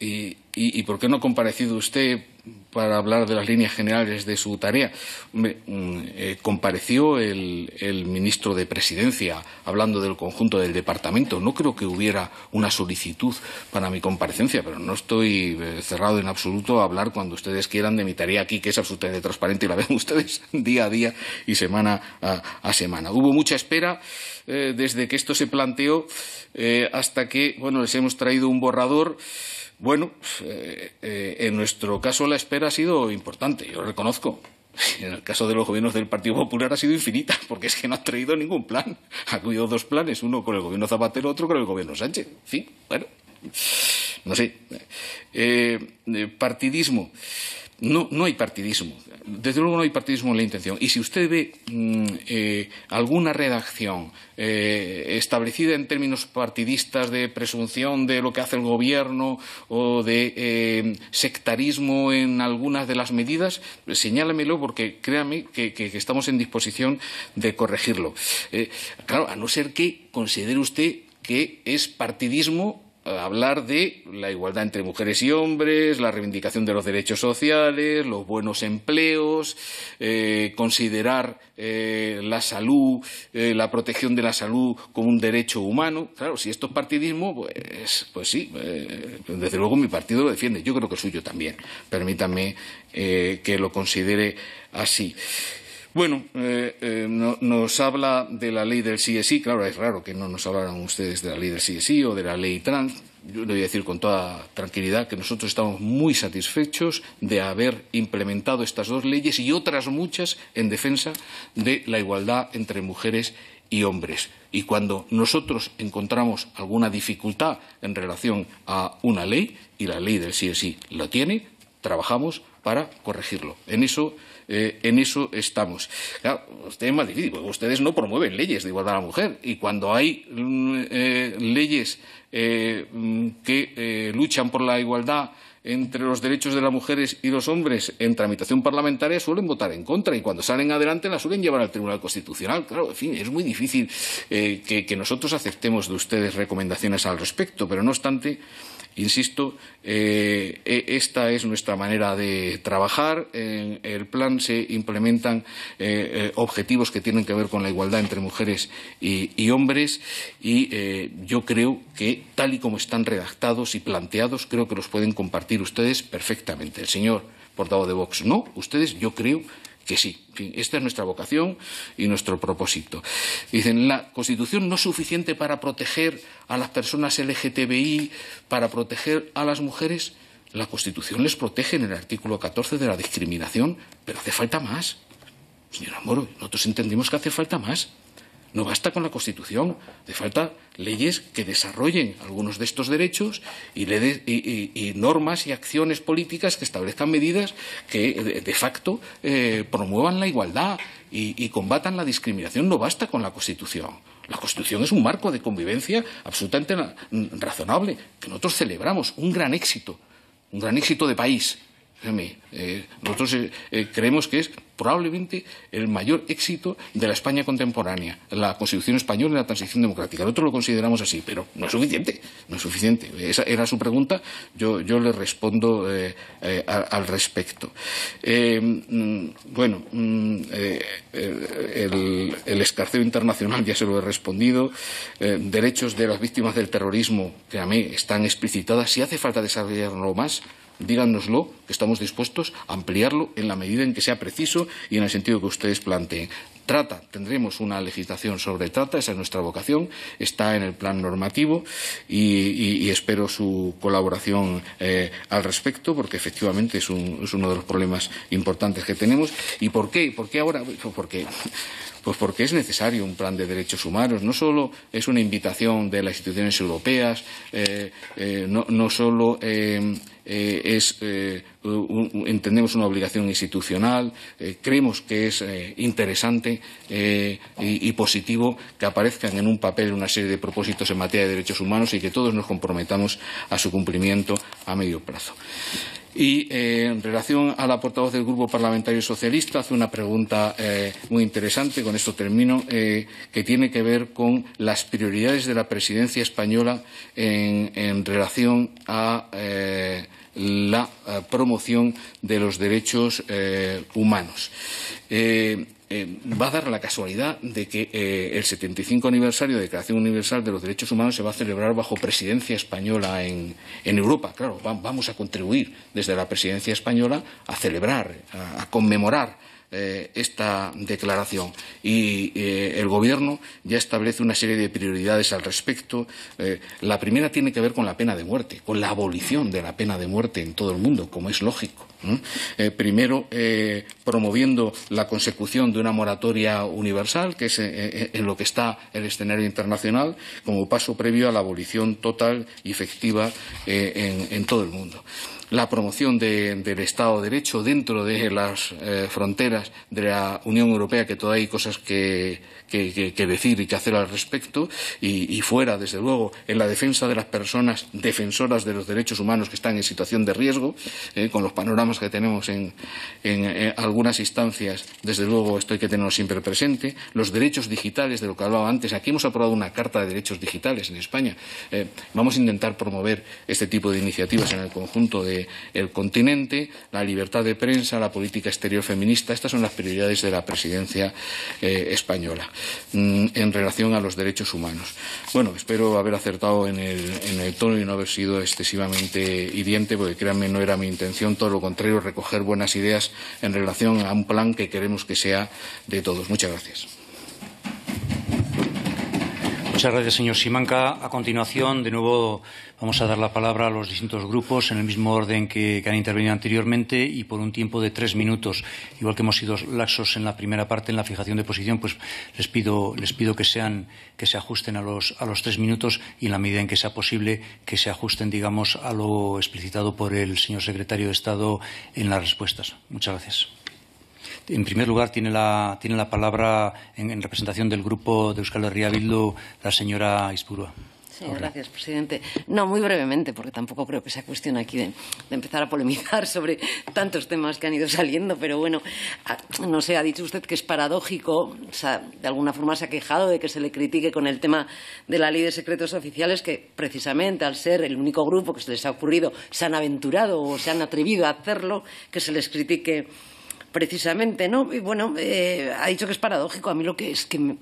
¿Y, y, por qué no ha comparecido usted para hablar de las líneas generales de su tarea. Mm, eh, compareció el, ministro de Presidencia hablando del conjunto del departamento. No creo que hubiera una solicitud para mi comparecencia, pero no estoy eh, cerrado en absoluto a hablar cuando ustedes quieran de mi tarea aquí, que es absolutamente transparente y la ven ustedes día a día y semana a semana. Hubo mucha espera. Eh, desde que esto se planteó eh, hasta que, bueno, les hemos traído un borrador. Bueno, eh, en nuestro caso la espera ha sido importante, yo lo reconozco. En el caso de los gobiernos del Partido Popular ha sido infinita, porque es que no ha traído ningún plan. Ha habido dos planes, uno con el gobierno Zapatero, otro con el gobierno Sánchez. sí bueno, no sé. partidismo no, no hay partidismo. Desde luego no hay partidismo en la intención. Y si usted ve mm, eh, alguna redacción eh, establecida en términos partidistas de presunción de lo que hace el gobierno o de eh, sectarismo en algunas de las medidas, señálamelo porque créame que, que estamos en disposición de corregirlo. claro, a no ser que considere usted que es partidismo eh, hablar de la igualdad entre mujeres y hombres, la reivindicación de los derechos sociales, los buenos empleos, eh, considerar eh, la salud, la protección de la salud como un derecho humano. Claro, si esto es partidismo, pues, pues sí, desde luego mi partido lo defiende, yo creo que el suyo también. Permítanme que lo considere así. Bueno, eh, eh, nos habla de la ley del CSI, claro, es raro que no nos hablaran ustedes de la ley del CSI o de la ley trans. Yo le voy a decir con toda tranquilidad que nosotros estamos muy satisfechos de haber implementado estas dos leyes y otras muchas en defensa de la igualdad entre mujeres y hombres. Y cuando nosotros encontramos alguna dificultad en relación a una ley, y la ley del CSI lo tiene, trabajamos para corregirlo. En eso eh, en eso estamos. Claro, difícil, ustedes no promueven leyes de igualdad a la mujer y cuando hay mm, eh, leyes eh, mm, que luchan por la igualdad entre los derechos de las mujeres y los hombres en tramitación parlamentaria suelen votar en contra y cuando salen adelante la suelen llevar al Tribunal Constitucional. Claro, en fin, es muy difícil que nosotros aceptemos de ustedes recomendaciones al respecto, pero no obstante, Insisto, eh, e, esta es nuestra manera de trabajar. En el plan se implementan eh, eh, objetivos que tienen que ver con la igualdad entre mujeres y, hombres y yo creo que tal y como están redactados y planteados, creo que los pueden compartir ustedes perfectamente. El señor portavoz de Vox, no, ustedes yo creo que sí, fin, esta es nuestra vocación y nuestro propósito. Dicen, la Constitución no es suficiente para proteger a las personas LGTBI, para proteger a las mujeres. La Constitución les protege en el artículo 14 de la discriminación, pero hace falta más. Señora Moro, nosotros entendemos que hace falta más. No basta con la Constitución, de falta leyes que desarrollen algunos de estos derechos y, normas y acciones políticas que establezcan medidas que de, facto eh, promuevan la igualdad y combatan la discriminación. No basta con la Constitución. La Constitución es un marco de convivencia absolutamente razonable, que nosotros celebramos, un gran éxito, un gran éxito de país. Eh, nosotros eh, creemos que es probablemente el mayor éxito de la España contemporánea, la Constitución española y la transición democrática. Nosotros lo consideramos así, pero no es suficiente, no es suficiente. Esa era su pregunta, yo, yo le respondo eh, eh, al respecto. Eh, mm, bueno, mm, el, el, escarceo internacional ya se lo he respondido, derechos de las víctimas del terrorismo que a mí están explicitadas, si hace falta desarrollarlo más, díganoslo, que estamos dispuestos a ampliarlo en la medida en que sea preciso y en el sentido que ustedes planteen. Trata, tendremos una legislación sobre trata, esa es nuestra vocación, está en el plan normativo y, espero su colaboración eh, al respecto, porque efectivamente es, uno de los problemas importantes que tenemos. ¿Y por qué? ¿Por qué ahora? Pues porque, pues porque es necesario un plan de derechos humanos, no solo es una invitación de las instituciones europeas, eh, eh, no, solo eh, es, eh, entendemos una obligación institucional, eh, creemos que es interesante y, positivo que aparezcan en un papel una serie de propósitos en materia de derechos humanos y que todos nos comprometamos a su cumplimiento a medio plazo. Y eh, en relación a la portavoz del Grupo Parlamentario Socialista, hace una pregunta eh, muy interesante, con esto termino, eh, que tiene que ver con las prioridades de la presidencia española en, en relación a la promoción de los derechos humanos. Eh, va a dar la casualidad de que eh, el 75 aniversario de la Declaración Universal de los Derechos Humanos se va a celebrar bajo presidencia española en, Europa. Claro, vamos a contribuir desde la presidencia española a celebrar, a conmemorar eh, esta declaración. Y eh, el Gobierno ya establece una serie de prioridades al respecto. Eh, la primera tiene que ver con la pena de muerte, con la abolición de la pena de muerte en todo el mundo, como es lógico. primero, promoviendo la consecución de una moratoria universal, que es en lo que está el escenario internacional, como paso previo a la abolición total y efectiva en todo el mundo la promoción del Estado de Derecho dentro de las eh, fronteras de la Unión Europea, que todavía hay cosas que que, decir y que hacer al respecto y, fuera, desde luego, en la defensa de las personas defensoras de los derechos humanos que están en situación de riesgo, eh, con los panoramas que tenemos en, eh, algunas instancias, desde luego esto hay que tenerlo siempre presente, los derechos digitales, de lo que hablaba antes, aquí hemos aprobado una carta de derechos digitales en España, eh, vamos a intentar promover este tipo de iniciativas en el conjunto del continente, la libertad de prensa, la política exterior feminista, estas son las prioridades de la presidencia española. Mm, en relación a los derechos humanos. Bueno, espero haber acertado en el, en el tono y no haber sido excesivamente hiriente, porque créanme, no era mi intención, todo lo contrario, recoger buenas ideas en relación a un plan que queremos que sea de todos. Muchas gracias. Muchas gracias, señor Simanca. A continuación, de nuevo, vamos a dar la palabra a los distintos grupos en el mismo orden que, han intervenido anteriormente y por un tiempo de tres minutos. Igual que hemos sido laxos en la primera parte, en la fijación de posición, pues les pido, que, sean, que se ajusten a los, a los tres minutos y, en la medida en que sea posible, que se ajusten, digamos, a lo explicitado por el señor secretario de Estado en las respuestas. Muchas gracias. En primer lugar, tiene la, tiene la palabra en, representación del grupo de Euskal Herria Bildu la señora Ispurua. Sí, gracias, presidente. No, muy brevemente, porque tampoco creo que sea cuestión aquí de, empezar a polemizar sobre tantos temas que han ido saliendo, pero bueno, ah, no sé, ha dicho usted que es paradójico, o sea, de alguna forma se ha quejado de que se le critique con el tema de la ley de secretos oficiales, que precisamente al ser el único grupo que se les ha ocurrido, se han aventurado o se han atrevido a hacerlo, que se les critique precisamente, ¿no? Y bueno, eh, ha dicho que es paradójico. A mí lo que es que.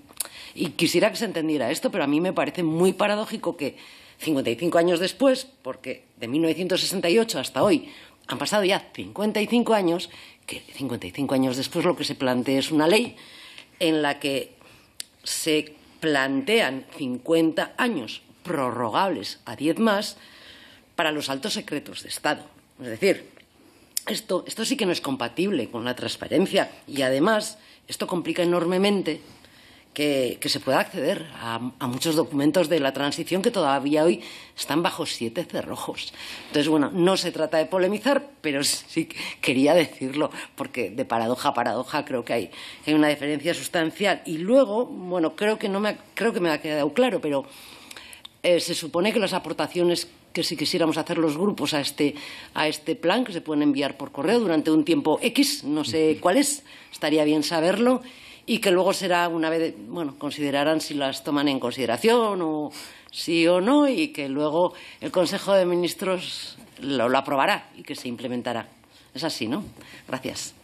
y quisiera que se entendiera esto, pero a mí me parece muy paradójico que 55 años después, porque de 1968 hasta hoy han pasado ya 55 años, que 55 años después lo que se plantea es una ley en la que se plantean 50 años prorrogables a 10 más para los altos secretos de Estado. Es decir, esto, esto sí que no es compatible con la transparencia y además esto complica enormemente que, se pueda acceder a, muchos documentos de la transición que todavía hoy están bajo siete cerrojos. Entonces, bueno, no se trata de polemizar, pero sí quería decirlo, porque de paradoja a paradoja creo que hay, una diferencia sustancial. Y luego, bueno, creo que, no me, creo que me ha quedado claro, pero eh, se supone que las aportaciones que si quisiéramos hacer los grupos a este, a este plan, que se pueden enviar por correo durante un tiempo X, no sé cuál es, estaría bien saberlo, y que luego será una vez, bueno, considerarán si las toman en consideración o sí o no, y que luego el Consejo de Ministros lo, aprobará y que se implementará. Es así, ¿no? Gracias.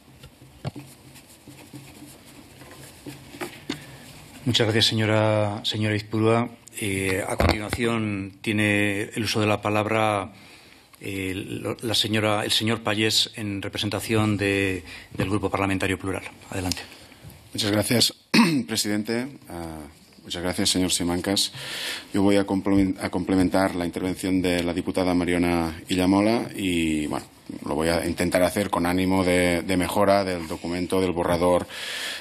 Muchas gracias, señora, señora Izpurúa. Eh, a continuación tiene el uso de la palabra eh, la señora, el señor Payés en representación del Grupo Parlamentario Plural. Adelante. Muchas gracias, presidente. Ah, muchas gracias, señor Simancas. Yo voy a complementar la intervención de la diputada Mariona Illamola y, bueno, lo voy a intentar hacer con ánimo de, mejora del documento, del borrador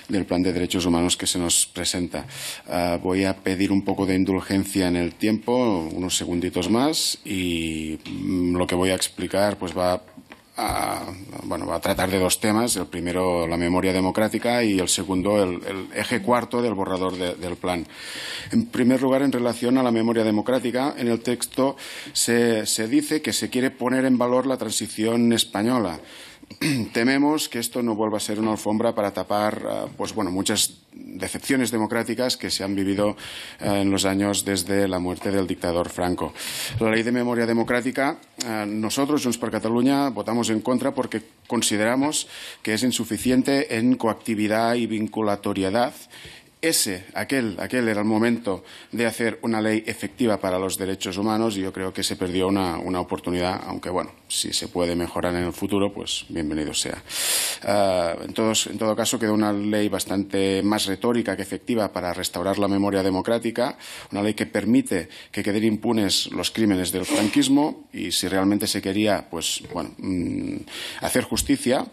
del plan de derechos humanos que se nos presenta. Ah, voy a pedir un poco de indulgencia en el tiempo, unos segunditos más, y mm, lo que voy a explicar pues va bueno, va a tratar de dos temas, el primero la memoria democrática y el segundo el, eje cuarto del borrador del plan. En primer lugar, en relación a la memoria democrática, en el texto se dice que se quiere poner en valor la transición española. tememos que esto no vuelva a ser una alfombra para tapar eh, pues bueno, muchas decepciones democráticas que se han vivido eh, en los años desde la muerte del dictador Franco. La ley de memoria democrática, eh, nosotros, Junts por Cataluña, votamos en contra porque consideramos que es insuficiente en coactividad y vinculatoriedad ese, aquel, aquel era el momento de hacer una ley efectiva para los derechos humanos y yo creo que se perdió una, una oportunidad, aunque bueno, si se puede mejorar en el futuro, pues bienvenido sea. Ah, en, todo caso, quedó una ley bastante más retórica que efectiva para restaurar la memoria democrática, una ley que permite que queden impunes los crímenes del franquismo y si realmente se quería, pues bueno, mm, hacer justicia,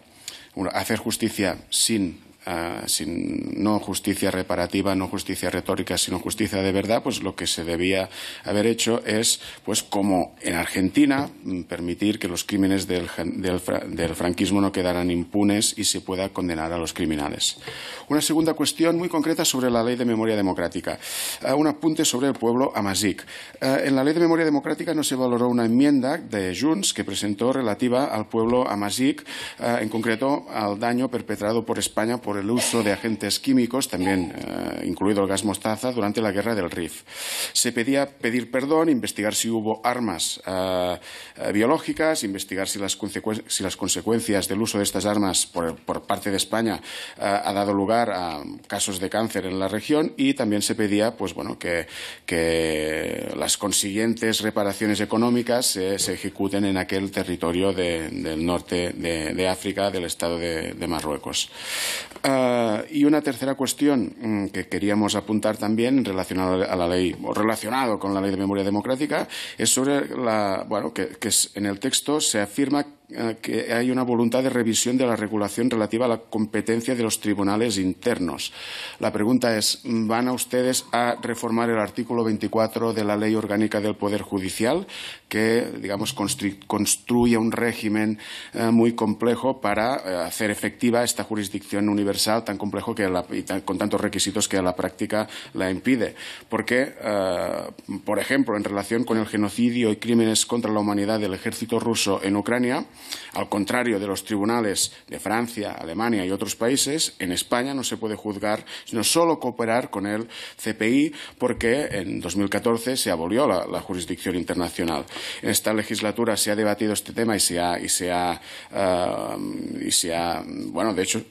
hacer justicia sin no justicia reparativa, no justicia retórica, sino justicia de verdad, pues lo que se debía haber hecho es, pues como en Argentina, mm, permitir que los crímenes del, franquismo no quedaran impunes y se pueda condenar a los criminales. Una segunda cuestión muy concreta sobre la ley de memoria democrática. Ah, un apunte sobre el pueblo Amazic. Ah, en la ley de memoria democrática no se valoró una enmienda de Junts que presentó relativa al pueblo Amazic, ah, en concreto al daño perpetrado por España por el uso de agentes químicos, también eh, incluido el gas mostaza, durante la guerra del Rif. Se pedía pedir perdón, investigar si hubo armas eh, eh, biológicas, investigar si las, si las, consecuencias del uso de estas armas por, parte de España ha dado lugar a casos de cáncer en la región y también se pedía pues, bueno, que, las consiguientes reparaciones económicas se, ejecuten en aquel territorio del norte de, África, del estado de Marruecos. Ah, y una tercera cuestión mm, que queríamos apuntar también relacionado a la ley o relacionado con la ley de memoria democrática es sobre la bueno que, que es, en el texto se afirma eh, que hay una voluntad de revisión de la regulación relativa a la competencia de los tribunales internos. La pregunta es, ¿van a ustedes a reformar el artículo 24 de la Ley Orgánica del Poder Judicial, que, digamos, construye un régimen eh, muy complejo para eh, hacer efectiva esta jurisdicción universal tan complejo que y con tantos requisitos que a la práctica la impide? Porque, por ejemplo, en relación con el genocidio y crímenes contra la humanidad del ejército ruso en Ucrania, al contrario de los tribunales de Francia, Alemania y otros países, en España no se puede juzgar, sino solo cooperar con el CPI, porque en 2014 se abolió la, jurisdicción internacional. En esta legislatura se ha debatido este tema y se ha, y se ha, eh, y se ha bueno, de hecho,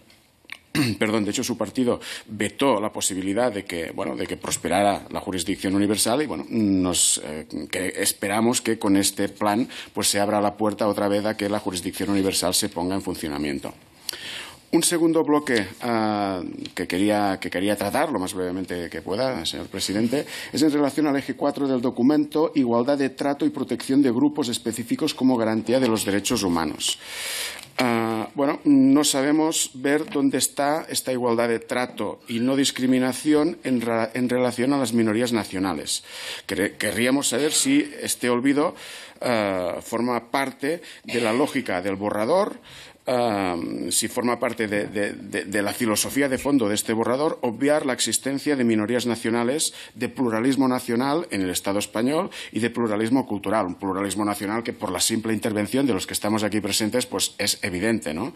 perdón, de hecho su partido vetó la posibilidad de que, bueno, de que prosperara la jurisdicción universal y bueno, nos eh, esperamos que con este plan pues se abra la puerta otra vez a que la jurisdicción universal se ponga en funcionamiento. Un segundo bloque ah, que, quería, que quería tratar lo más brevemente que pueda, señor presidente, es en relación al eje 4 del documento Igualdad de trato y protección de grupos específicos como garantía de los derechos humanos. Eh, bueno, no sabemos ver dónde está esta igualdad de trato y no discriminación en, relación a las minorías nacionales. querríamos saber si este olvido eh, forma parte de la lógica del borrador si forma parte de, la filosofía de fondo de este borrador, obviar la existencia de minorías nacionales, de pluralismo nacional en el Estado español y de pluralismo cultural, un pluralismo nacional que por la simple intervención de los que estamos aquí presentes pues es evidente. ¿no?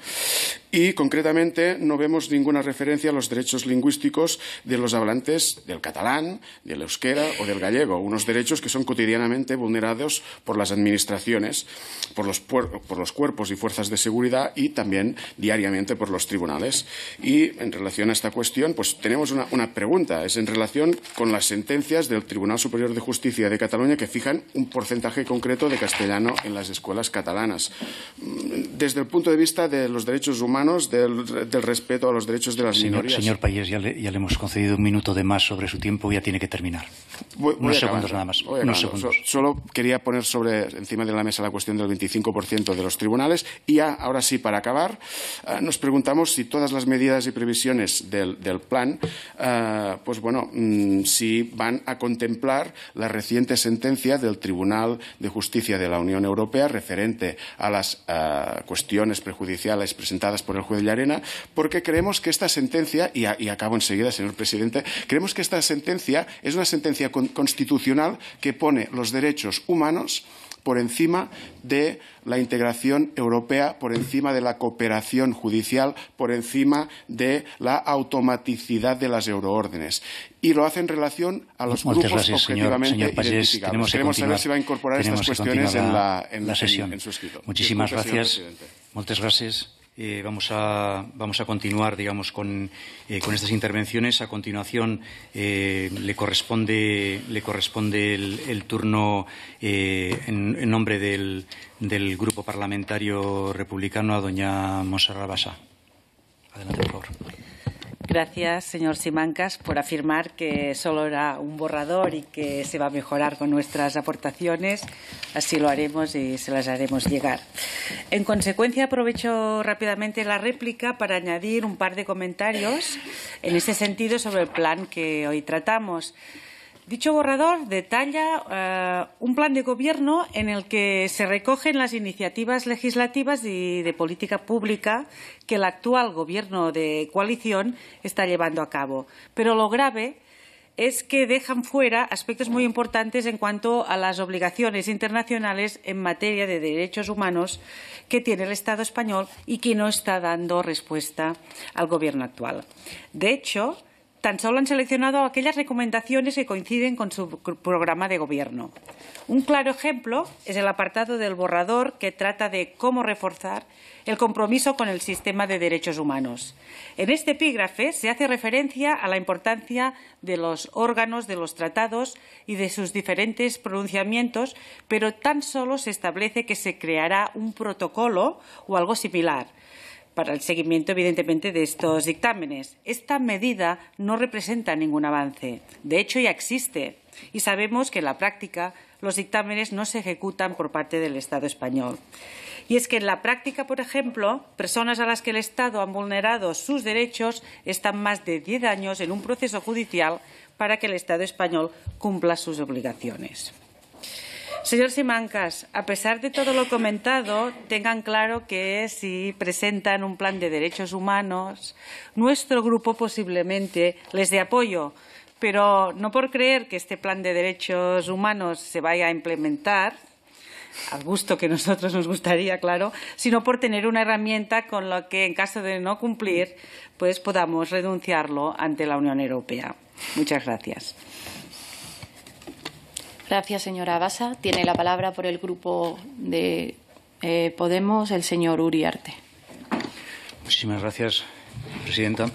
Y concretamente no vemos ninguna referencia a los derechos lingüísticos de los hablantes del catalán, del euskera o del gallego, unos derechos que son cotidianamente vulnerados por las administraciones, por los, por los cuerpos y fuerzas de seguridad también diariamente por los tribunales. Y en relación a esta cuestión, pues tenemos una, una pregunta. Es en relación con las sentencias del Tribunal Superior de Justicia de Cataluña que fijan un porcentaje concreto de castellano en las escuelas catalanas. Mm, desde el punto de vista de los derechos humanos, del, del respeto a los derechos de las señor, minorías. Señor Payés, ya le, ya le, hemos concedido un minuto de más sobre su tiempo, ya tiene que terminar. Voy, Unos segundos nada más. solo quería poner sobre encima de la mesa la cuestión del 25% de los tribunales y ahora sí, para para acabar, eh, nos preguntamos si todas las medidas y previsiones del, plan, eh, pues bueno, mm, si van a contemplar la reciente sentencia del Tribunal de Justicia de la Unión Europea referente a las eh, cuestiones prejudiciales presentadas por el juez de arena. porque creemos que esta sentencia, y, acabo enseguida, señor presidente, creemos que esta sentencia es una sentencia constitucional que pone los derechos humanos por encima de la integración europea, por encima de la cooperación judicial, por encima de la automaticidad de las euroórdenes. Y lo hace en relación a los grupos objetivamente señor, Queremos saber si va a incorporar estas cuestiones en, la, sesión. Muchísimas gracias. Muchas gracias. Eh, vamos, a, vamos, a, continuar, digamos, con, eh, con estas intervenciones. A continuación, eh, le corresponde, le corresponde el, turno en, nombre del, del, Grupo Parlamentario Republicano a doña Monserrat Adelante, por favor. Gracias, señor Simancas, por afirmar que solo era un borrador y que se va a mejorar con nuestras aportaciones. Así lo haremos y se las haremos llegar. En consecuencia, aprovecho rápidamente la réplica para añadir un par de comentarios en este sentido sobre el plan que hoy tratamos. Dicho borrador detalla eh, un plan de gobierno en el que se recogen las iniciativas legislativas y de política pública que el actual gobierno de coalición está llevando a cabo. Pero lo grave es que dejan fuera aspectos muy importantes en cuanto a las obligaciones internacionales en materia de derechos humanos que tiene el Estado español y que no está dando respuesta al Gobierno actual. De hecho, tan solo han seleccionado aquellas recomendaciones que coinciden con su programa de gobierno. Un claro ejemplo es el apartado del borrador que trata de cómo reforzar el compromiso con el sistema de derechos humanos. En este epígrafe se hace referencia a la importancia de los órganos de los tratados y de sus diferentes pronunciamientos, pero tan solo se establece que se creará un protocolo o algo similar para el seguimiento, evidentemente, de estos dictámenes. Esta medida no representa ningún avance. De hecho, ya existe y sabemos que en la práctica los dictámenes no se ejecutan por parte del Estado español. Y es que en la práctica, por ejemplo, personas a las que el Estado ha vulnerado sus derechos están más de diez años en un proceso judicial para que el Estado español cumpla sus obligaciones. Señor Simancas, a pesar de todo lo comentado, tengan claro que si presentan un plan de derechos humanos, nuestro grupo posiblemente les dé apoyo, pero no por creer que este plan de derechos humanos se vaya a implementar, al gusto que nosotros nos gustaría, claro, sino por tener una herramienta con la que, en caso de no cumplir, pues podamos renunciarlo ante la Unión Europea. Muchas gracias. Gracias, señora Vasa Tiene la palabra por el grupo de eh, Podemos el señor Uriarte. Muchísimas gracias, presidenta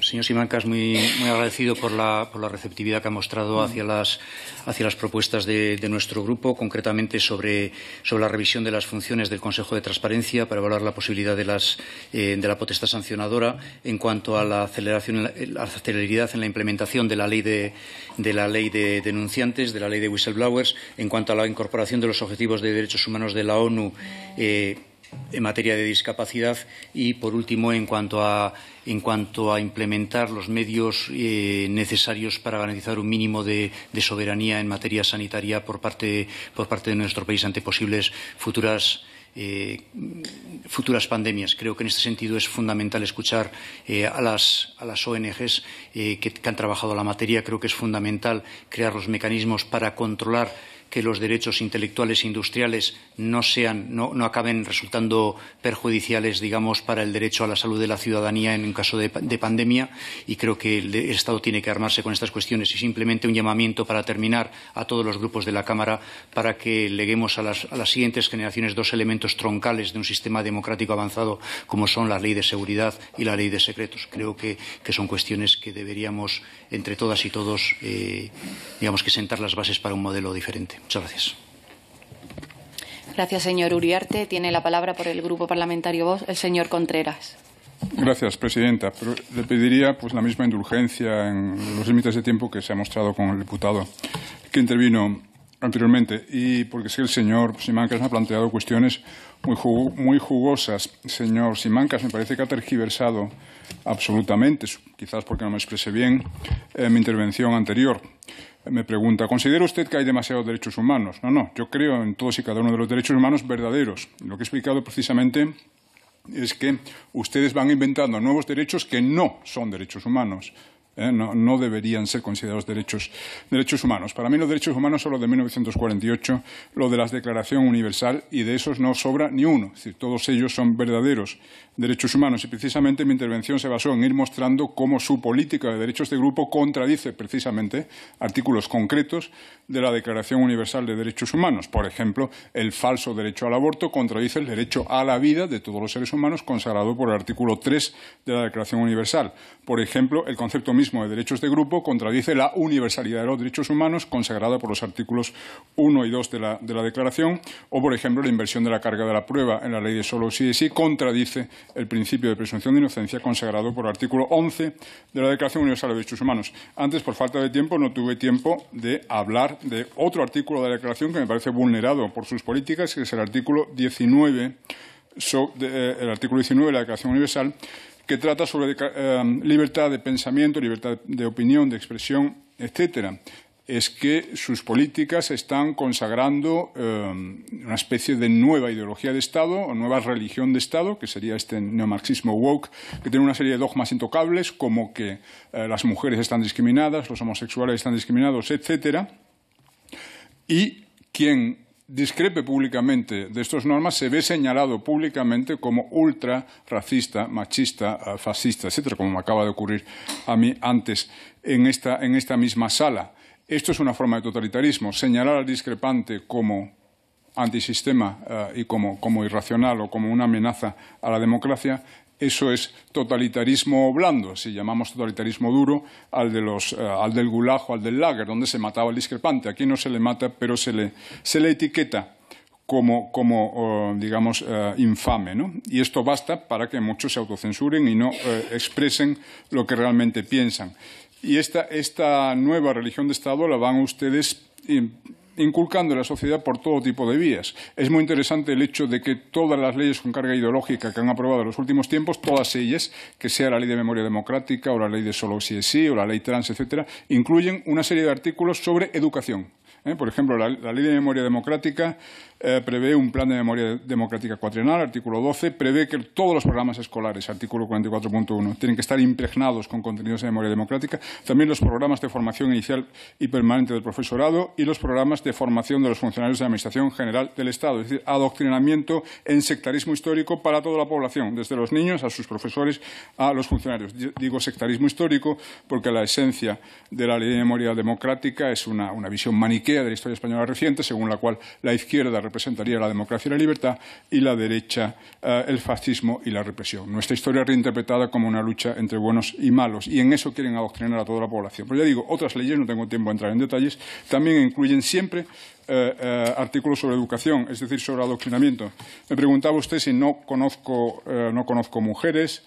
señor Simancas, muy, agradecido por la, por la, receptividad que ha mostrado mm. hacia las, hacia las propuestas de, nuestro grupo, concretamente sobre, sobre la revisión de las funciones del Consejo de Transparencia para evaluar la posibilidad de, las, eh, de la potestad sancionadora en cuanto a la, aceleración, eh, la celeridad en la implementación de la ley de, la ley de denunciantes, de la ley de whistleblowers, en cuanto a la incorporación de los objetivos de derechos humanos de la ONU. Eh, en materia de discapacidad y, por último, en cuanto a, implementar los medios eh, necesarios para garantizar un mínimo de, soberanía en materia sanitaria por parte, de nuestro país ante posibles eh, futuras. pandemias. Creo que en este sentido es fundamental escuchar eh, a, las, ONG ONGs que, han trabajado en la materia. Creo que es fundamental crear los mecanismos para controlar que los derechos intelectuales e industriales no, sean, no, acaben resultando perjudiciales, digamos, para el derecho a la salud de la ciudadanía en un caso de, pandemia. Y creo que el, Estado tiene que armarse con estas cuestiones. Y simplemente un llamamiento para terminar a todos los grupos de la Cámara para que leguemos a las, siguientes generaciones dos elementos troncales de un sistema democrático avanzado, como son la ley de seguridad y la ley de secretos. Creo que, son cuestiones que deberíamos, entre todas y todos, eh, digamos que sentar las bases para un modelo diferente. Muchas gracias. Gracias, señor Uriarte. Tiene la palabra por el Grupo Parlamentario Vos, el señor Contreras. Gracias, presidenta. Pero le pediría pues, la misma indulgencia en los límites de tiempo que se ha mostrado con el diputado que intervino anteriormente. Y porque sé que el señor Simancas ha planteado cuestiones muy, muy jugosas. Señor Simancas, me parece que ha tergiversado absolutamente, quizás porque no me expresé bien, en eh, mi intervención anterior me pregunta, ¿considera usted que hay demasiados derechos humanos? No, no, yo creo en todos y cada uno de los derechos humanos verdaderos. Lo que he explicado precisamente es que ustedes van inventando nuevos derechos que no son derechos humanos. ¿eh? no, deberían ser considerados derechos, humanos. Para mí los derechos humanos son los de 1948, los de la Declaración Universal, y de esos no sobra ni uno. Es decir, todos ellos son verdaderos Derechos Humanos. Y precisamente mi intervención se basó en ir mostrando cómo su política de derechos de grupo contradice precisamente artículos concretos de la Declaración Universal de Derechos Humanos. Por ejemplo, el falso derecho al aborto contradice el derecho a la vida de todos los seres humanos consagrado por el artículo 3 de la Declaración Universal. Por ejemplo, el concepto mismo de derechos de grupo contradice la universalidad de los derechos humanos consagrada por los artículos 1 y 2 de la, de la Declaración. O, por ejemplo, la inversión de la carga de la prueba en la ley de solo sí y sí contradice el principio de presunción de inocencia consagrado por el artículo 11 de la Declaración Universal de Derechos Humanos. Antes, por falta de tiempo, no tuve tiempo de hablar de otro artículo de la Declaración que me parece vulnerado por sus políticas, que es el artículo 19, de, eh, artículo 19 de la Declaración Universal, que trata sobre eh, libertad de pensamiento, libertad de opinión, de expresión, etcétera es que sus políticas están consagrando eh, una especie de nueva ideología de Estado o nueva religión de Estado, que sería este neomarxismo woke, que tiene una serie de dogmas intocables, como que eh, las mujeres están discriminadas, los homosexuales están discriminados, etc. Y quien discrepe públicamente de estas normas se ve señalado públicamente como ultra racista, machista, eh, fascista, etc., como me acaba de ocurrir a mí antes en esta misma sala. Esto es una forma de totalitarismo. Señalar al discrepante como antisistema eh, y como, irracional o como una amenaza a la democracia eso es totalitarismo blando, si llamamos totalitarismo duro al, de los, eh, al del gulajo, al del lager, donde se mataba al discrepante. Aquí no se le mata, pero se le, etiqueta como, oh, digamos, eh, infame. ¿no? Y esto basta para que muchos se autocensuren y no expresen lo que realmente piensan. Y esta, esta nueva religión de Estado la van ustedes inculcando en la sociedad por todo tipo de vías. Es muy interesante el hecho de que todas las leyes con carga ideológica que han aprobado en los últimos tiempos, todas ellas, que sea la ley de memoria democrática o la ley de solo si es sí o la ley trans, etcétera, incluyen una serie de artículos sobre educación. ¿Eh? Por ejemplo, la ley de memoria democrática eh, prevé un plan de memoria democrática cuatrienal, artículo 12, prevé que todos los programas escolares, artículo 44.1, tienen que estar impregnados con contenidos de memoria democrática, también los programas de formación inicial y permanente del profesorado y los programas de formación de los funcionarios de la Administración General del Estado, es decir, adoctrinamiento en sectarismo histórico para toda la población, desde los niños a sus profesores a los funcionarios. digo sectarismo histórico porque la esencia de la ley de memoria democrática es una, una visión maniquea de la historia española reciente, según la cual la izquierda representaría la democracia y la libertad, y la derecha eh, el fascismo y la represión. Nuestra historia reinterpretada como una lucha entre buenos y malos, y en eso quieren adoctrinar a toda la población. Pero ya digo, otras leyes, no tengo tiempo de entrar en detalles, también incluyen siempre eh, eh, artículos sobre educación, es decir, sobre adoctrinamiento. Me preguntaba usted si no conozco, no conozco mujeres,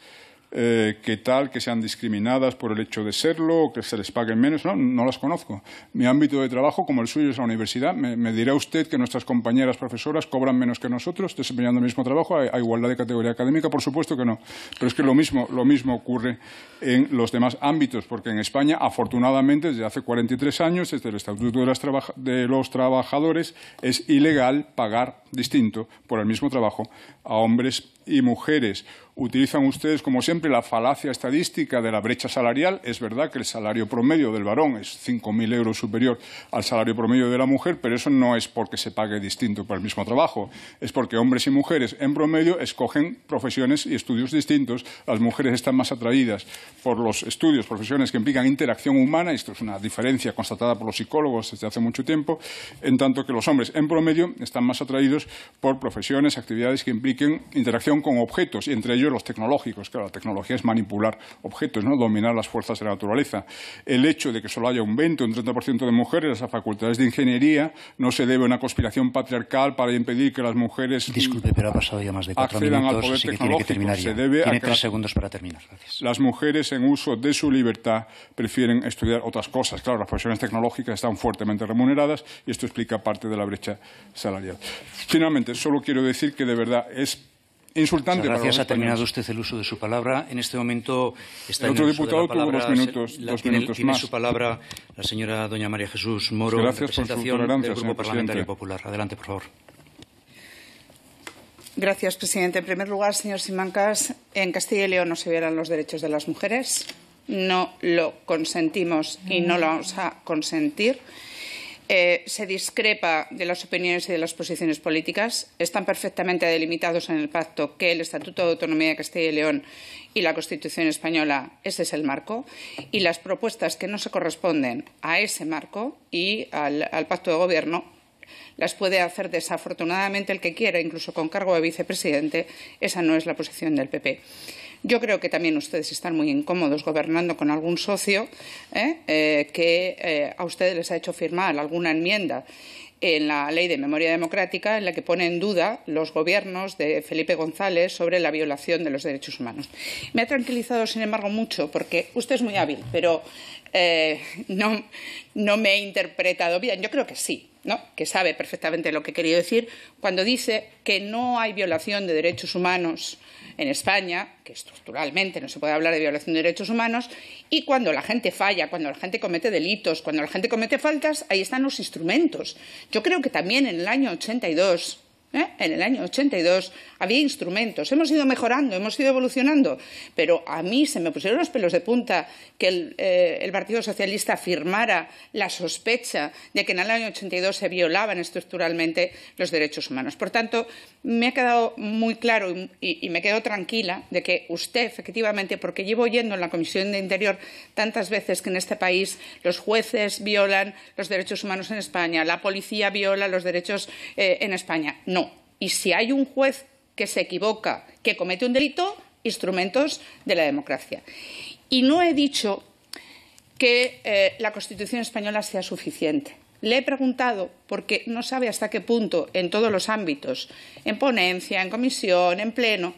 eh, qué tal, que sean discriminadas por el hecho de serlo, o que se les paguen menos, no, no las conozco. Mi ámbito de trabajo, como el suyo, es la universidad. Me, dirá usted que nuestras compañeras profesoras cobran menos que nosotros desempeñando el mismo trabajo a, igualdad de categoría académica, por supuesto que no. Pero es que lo mismo, ocurre en los demás ámbitos, porque en España, afortunadamente, desde hace 43 años, desde el Estatuto de, de los Trabajadores, es ilegal pagar distinto por el mismo trabajo a hombres y mujeres. Utilizan ustedes, como siempre, la falacia estadística de la brecha salarial. Es verdad que el salario promedio del varón es 5.000 euros superior al salario promedio de la mujer, pero eso no es porque se pague distinto por el mismo trabajo. Es porque hombres y mujeres, en promedio, escogen profesiones y estudios distintos. Las mujeres están más atraídas por los estudios, profesiones que implican interacción humana. Esto es una diferencia constatada por los psicólogos desde hace mucho tiempo. En tanto que los hombres, en promedio, están más atraídos por profesiones, actividades que impliquen interacción con objetos, entre ellos los tecnológicos. Claro, la tecnología es manipular objetos, ¿no? dominar las fuerzas de la naturaleza. El hecho de que solo haya un 20 o un 30% de mujeres en las facultades de ingeniería no se debe a una conspiración patriarcal para impedir que las mujeres Disculpe, pero ha pasado ya más de cuatro minutos, al poder que tiene tres segundos para terminar. Las mujeres en uso de su libertad prefieren estudiar otras cosas. Claro, las profesiones tecnológicas están fuertemente remuneradas y esto explica parte de la brecha salarial. Finalmente, solo quiero decir que de verdad es insultante. gracias. ha terminado usted el uso de su palabra. En este momento está en el uso diputado de minutos, la, minutos su palabra la señora doña María Jesús Moro, representación del Grupo Parlamentario Popular. Adelante, por favor. Gracias, presidente. En primer lugar, señor Simancas, en Castilla y León no se violan los derechos de las mujeres. No lo consentimos y no lo vamos a consentir. Eh, se discrepa de las opiniones y de las posiciones políticas. Están perfectamente delimitados en el pacto que el Estatuto de Autonomía de Castilla y León y la Constitución española, ese es el marco, y las propuestas que no se corresponden a ese marco y al pacto de gobierno las puede hacer desafortunadamente el que quiera, incluso con cargo de vicepresidente. Esa no es la posición del PP. Yo creo que también ustedes están muy incómodos gobernando con algún socio ¿eh? Eh, que eh, a ustedes les ha hecho firmar alguna enmienda en la Ley de Memoria Democrática en la que pone en duda los gobiernos de Felipe González sobre la violación de los derechos humanos. Me ha tranquilizado, sin embargo, mucho porque usted es muy hábil, pero no, me he interpretado bien. Yo creo que sí, ¿no? que sabe perfectamente lo que quería decir cuando dice que no hay violación de derechos humanos en España, que estructuralmente no se puede hablar de violación de derechos humanos, y cuando la gente falla, cuando la gente comete delitos, cuando la gente comete faltas, ahí están los instrumentos. Yo creo que también en el año 82 ¿Eh? En el año 82 había instrumentos, hemos ido mejorando, hemos ido evolucionando, pero a mí se me pusieron los pelos de punta que el, eh, Partido Socialista firmara la sospecha de que en el año 82 se violaban estructuralmente los derechos humanos. Por tanto, me ha quedado muy claro y, me quedo tranquila de que usted, efectivamente, porque llevo oyendo en la Comisión de Interior tantas veces que en este país los jueces violan los derechos humanos en España, la policía viola los derechos eh, en España. Y si hay un juez que se equivoca, que comete un delito, instrumentos de la democracia. Y no he dicho que eh, la Constitución española sea suficiente. Le he preguntado porque no sabe hasta qué punto en todos los ámbitos, en ponencia, en comisión, en pleno,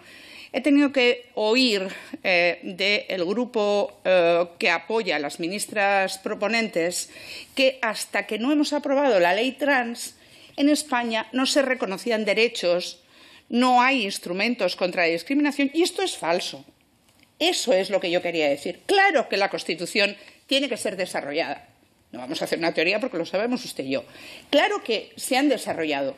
he tenido que oír eh, del grupo eh, que apoya a las ministras proponentes que hasta que no hemos aprobado la ley trans en España no se reconocían derechos, no hay instrumentos contra la discriminación y esto es falso. Eso es lo que yo quería decir. Claro que la Constitución tiene que ser desarrollada. No vamos a hacer una teoría porque lo sabemos usted y yo. Claro que se han desarrollado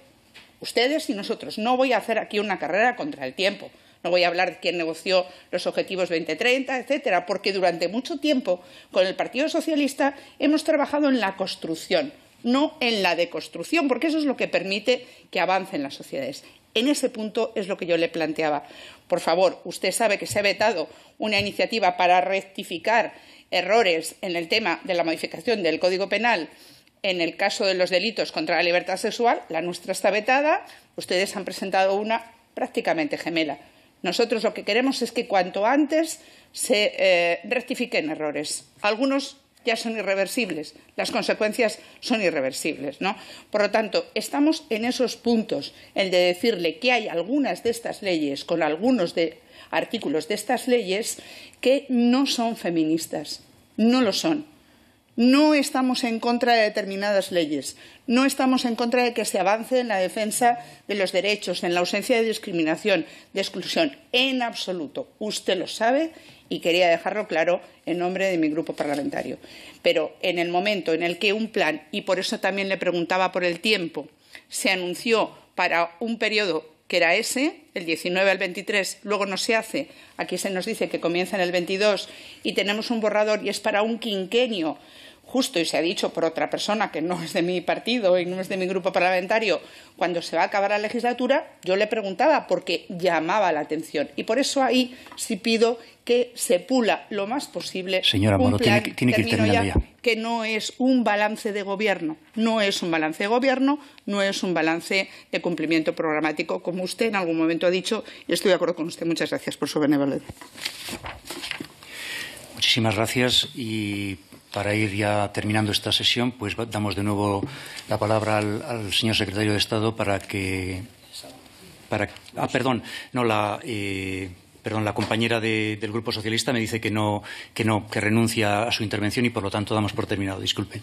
ustedes y nosotros. No voy a hacer aquí una carrera contra el tiempo. No voy a hablar de quién negoció los objetivos 2030, etcétera, porque durante mucho tiempo con el Partido Socialista hemos trabajado en la construcción no en la deconstrucción, porque eso es lo que permite que avancen las sociedades. En ese punto es lo que yo le planteaba. Por favor, usted sabe que se ha vetado una iniciativa para rectificar errores en el tema de la modificación del Código Penal en el caso de los delitos contra la libertad sexual, la nuestra está vetada, ustedes han presentado una prácticamente gemela. Nosotros lo que queremos es que cuanto antes se eh, rectifiquen errores, algunos ya son irreversibles, las consecuencias son irreversibles. ¿no? Por lo tanto, estamos en esos puntos, el de decirle que hay algunas de estas leyes, con algunos de artículos de estas leyes, que no son feministas, no lo son. No estamos en contra de determinadas leyes, no estamos en contra de que se avance en la defensa de los derechos, en la ausencia de discriminación, de exclusión, en absoluto. Usted lo sabe y quería dejarlo claro en nombre de mi grupo parlamentario. Pero en el momento en el que un plan, y por eso también le preguntaba por el tiempo, se anunció para un periodo que era ese, el 19 al 23, luego no se hace, aquí se nos dice que comienza en el 22 y tenemos un borrador y es para un quinquenio justo y se ha dicho por otra persona que no es de mi partido y no es de mi grupo parlamentario, cuando se va a acabar la legislatura, yo le preguntaba porque llamaba la atención. Y por eso ahí sí pido que se pula lo más posible. Señora que, no es un balance de gobierno, no es un balance de gobierno, no es un balance de cumplimiento programático, como usted en algún momento ha dicho, y estoy de acuerdo con usted. Muchas gracias por su benevolencia. Muchísimas gracias y para ir ya terminando esta sesión, pues damos de nuevo la palabra al, señor secretario de Estado para que. Para, ah, perdón, no, la. Eh, perdón, la compañera del Grupo Socialista me dice que no, que no, que renuncia a su intervención y por lo tanto damos por terminado, Disculpe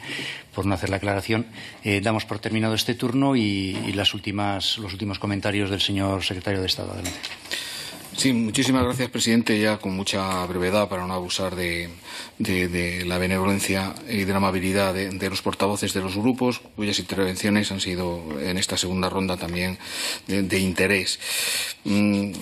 por no hacer la aclaración, eh, damos por terminado este turno y, y las últimas, los últimos comentarios del señor secretario de Estado. Adelante. Sí, muchísimas gracias, presidente. Ya con mucha brevedad, para no abusar de, de, la benevolencia y de la amabilidad de, los portavoces de los grupos, cuyas intervenciones han sido en esta segunda ronda también de, interés. Mm,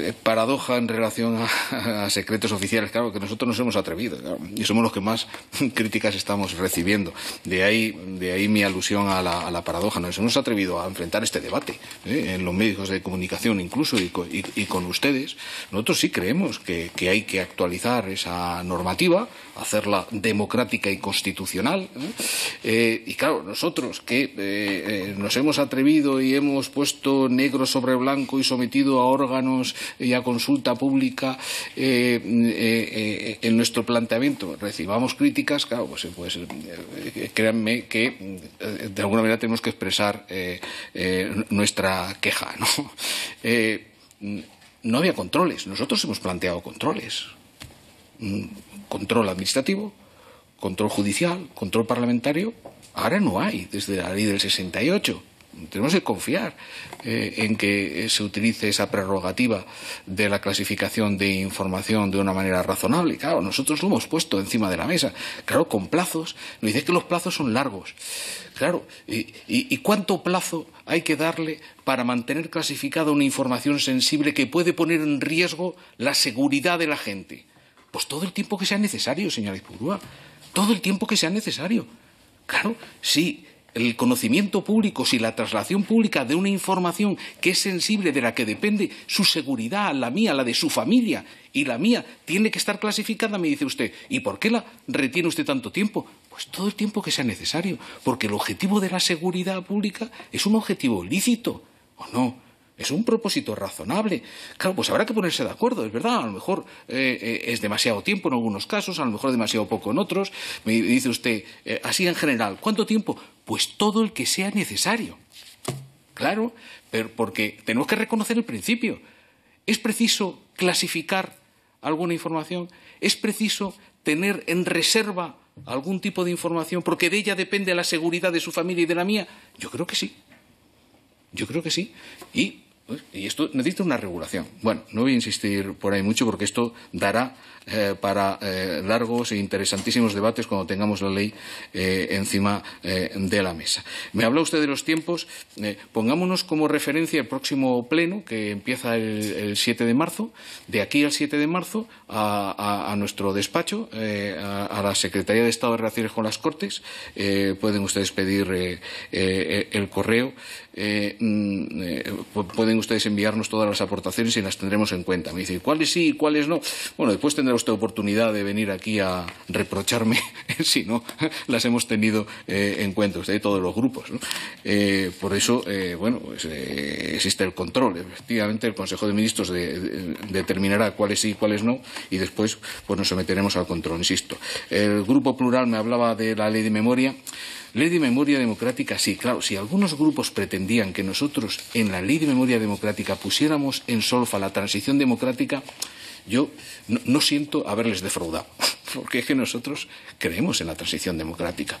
eh, paradoja en relación a, secretos oficiales, claro, que nosotros nos hemos atrevido y somos los que más críticas estamos recibiendo. De ahí, de ahí mi alusión a la, paradoja. Nos hemos atrevido a enfrentar este debate ¿eh? en los medios de comunicación, incluso y con con ustedes, nosotros sí creemos que, hay que actualizar esa normativa, hacerla democrática y constitucional. ¿eh? Eh, y claro, nosotros que eh, nos hemos atrevido y hemos puesto negro sobre blanco y sometido a órganos y a consulta pública en nuestro planteamiento, recibamos críticas, claro, pues, pues créanme que de alguna manera tenemos que expresar nuestra queja. ¿no? no había controles. Nosotros hemos planteado controles. Mm, control administrativo, control judicial, control parlamentario. Ahora no hay, desde la ley del 68. Tenemos que confiar eh, en que se utilice esa prerrogativa de la clasificación de información de una manera razonable. Claro, nosotros lo hemos puesto encima de la mesa. Claro, con plazos. Nos dice que los plazos son largos. Claro, y cuánto plazo hay que darle para mantener clasificada una información sensible que puede poner en riesgo la seguridad de la gente? Pues todo el tiempo que sea necesario, señora Izpurúa. Todo el tiempo que sea necesario. Claro, si el conocimiento público, si la traslación pública de una información que es sensible, de la que depende su seguridad, la mía, la de su familia y la mía, tiene que estar clasificada, me dice usted. ¿Y por qué la retiene usted tanto tiempo? Pues todo el tiempo que sea necesario, porque el objetivo de la seguridad pública es un objetivo lícito, ¿o no? Es un propósito razonable. Claro, pues habrá que ponerse de acuerdo, es verdad. A lo mejor eh, eh, es demasiado tiempo en algunos casos, a lo mejor demasiado poco en otros. Me dice usted, eh, así en general, ¿cuánto tiempo? Pues todo el que sea necesario. Claro, pero porque tenemos que reconocer el principio. Es preciso clasificar alguna información, es preciso tener en reserva algún tipo de información porque de ella depende la seguridad de su familia y de la mía? Yo creo que sí. Yo creo que sí. Y y esto necesita una regulación. Bueno, no voy a insistir por ahí mucho porque esto dará eh, para eh, largos e interesantísimos debates cuando tengamos la ley eh, encima de la mesa. Me habla usted de los tiempos. pongámonos como referencia el próximo pleno que empieza el, 7 de marzo. De aquí al 7 de marzo a, nuestro despacho, a, la Secretaría de Estado de Relaciones con las Cortes, pueden ustedes pedir el correo. Eh, mm, eh, pueden ustedes enviarnos todas las aportaciones y las tendremos en cuenta. Me dice, ¿cuáles sí y cuáles no? Bueno, después tendrá usted oportunidad de venir aquí a reprocharme si no las hemos tenido eh, en cuenta, usted de todos los grupos. por eso, bueno, pues, existe el control. Efectivamente, el Consejo de Ministros de, determinará cuáles sí y cuáles no y después pues, nos someteremos al control, insisto. El Grupo Plural me hablaba de la ley de memoria. Ley de memoria democrática, sí, claro, si algunos grupos pretendían que nosotros en la ley de memoria democrática pusiéramos en solfa la transición democrática, yo no, no siento haberles defraudado, porque es que nosotros creemos en la transición democrática.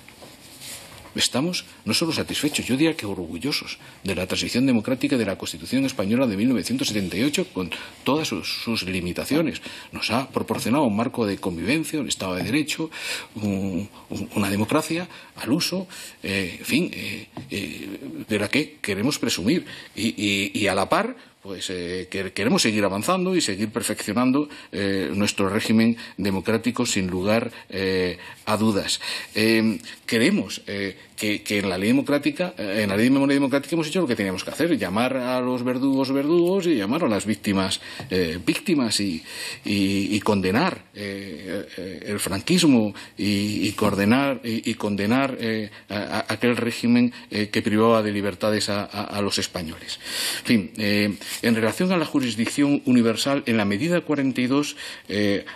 Estamos no solo satisfechos, yo diría que orgullosos de la transición democrática de la Constitución española de 1978 con todas sus, limitaciones. Nos ha proporcionado un marco de convivencia, un Estado de Derecho, una democracia al uso, eh, en fin, eh, eh, de la que queremos presumir. y, a la par, pues queremos seguir avanzando y seguir perfeccionando nuestro régimen democrático sin lugar a dudas. queremos que, en la ley democrática, eh, en la ley democrática hemos hecho lo que teníamos que hacer, llamar a los verdugos verdugos y llamar a las víctimas eh, víctimas y, condenar eh, el franquismo y, y condenar, y, condenar aquel régimen que privaba de libertades a, a los españoles. En fin, en relación a la jurisdicción universal, en la medida 42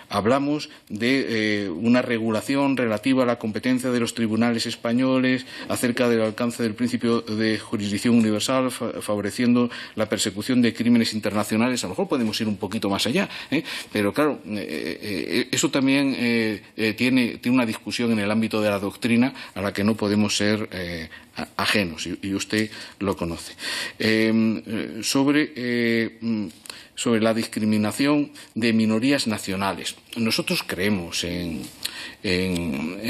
hablamos de una regulación relativa a la competencia de los tribunales españoles, acerca del alcance del principio de jurisdicción universal, favoreciendo la persecución de crímenes internacionales. A lo mejor podemos ir un poquito más allá, ¿eh? pero claro, eh, eh, eso también tiene, una discusión en el ámbito de la doctrina a la que no podemos ser ajenos, y, usted lo conoce. Mm, sobre la discriminación de minorías nacionales. Nosotros creemos en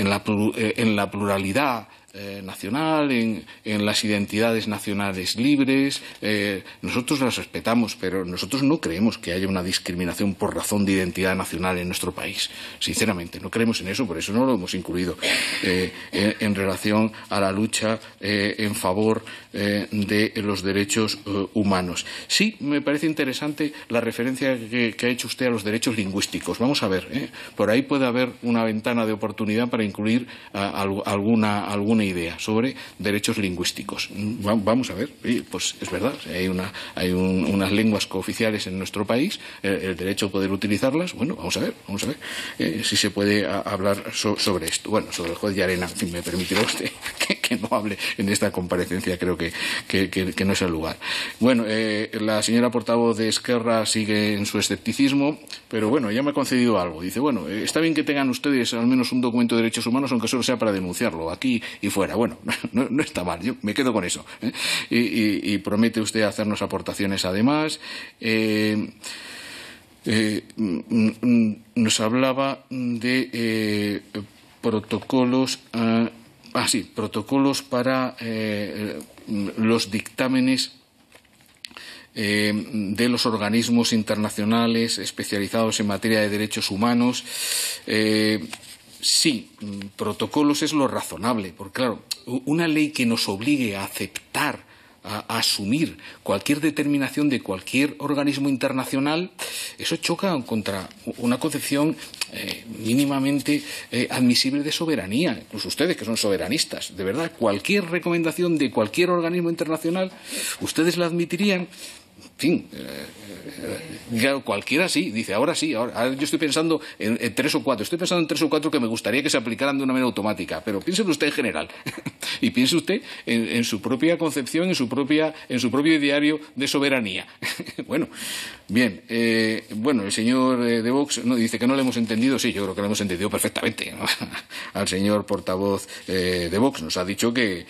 la pluralidad eh, nacional, en, las identidades nacionales libres. Eh, nosotros las respetamos, pero nosotros no creemos que haya una discriminación por razón de identidad nacional en nuestro país. Sinceramente, no creemos en eso, por eso no lo hemos incluido en, eh, en, relación a la lucha en favor eh, de los derechos eh, humanos. Sí, me parece interesante la referencia que, ha hecho usted a los derechos lingüísticos. Vamos a ver, ¿eh? por ahí puede haber una ventana de oportunidad para incluir alguna, alguna idea sobre derechos lingüísticos. Vamos a ver, pues es verdad, hay, una, hay unas lenguas cooficiales en nuestro país, el, derecho a poder utilizarlas, bueno, vamos a ver, vamos a ver si se puede hablar sobre esto. Bueno, sobre el juez de arena, en me permitirá usted que no hable en esta comparecencia, creo que que, no es el lugar. Bueno, eh, la señora portavoz de Esquerra sigue en su escepticismo, pero bueno, ya me ha concedido algo. Dice, bueno, eh, está bien que tengan ustedes al menos un documento de derechos humanos, aunque solo sea para denunciarlo aquí y fuera. Bueno, no, está mal, yo me quedo con eso. ¿eh? Y, promete usted hacernos aportaciones además. Mm, mm, nos hablaba de protocolos. Ah, ah, sí, protocolos para los dictámenes eh, de los organismos internacionales especializados en materia de derechos humanos. Eh, sí, mm, protocolos es lo razonable, porque claro, una ley que nos obligue a aceptar a, asumir cualquier determinación de cualquier organismo internacional, eso choca contra una concepción eh, mínimamente eh, admisible de soberanía. Incluso ustedes que son soberanistas, de verdad, cualquier recomendación de cualquier organismo internacional, ustedes la admitirían fin, eh, eh, cualquiera sí, dice, ahora sí, ahora, yo estoy pensando en, tres o cuatro, estoy pensando en tres o cuatro que me gustaría que se aplicaran de una manera automática, pero piense usted en general y piense usted en, su propia concepción, en su, propia, en su propio diario de soberanía. bueno, bien, eh, bueno, el señor de Vox no, dice que no le hemos entendido, sí, yo creo que lo hemos entendido perfectamente al señor portavoz de Vox, nos ha dicho que,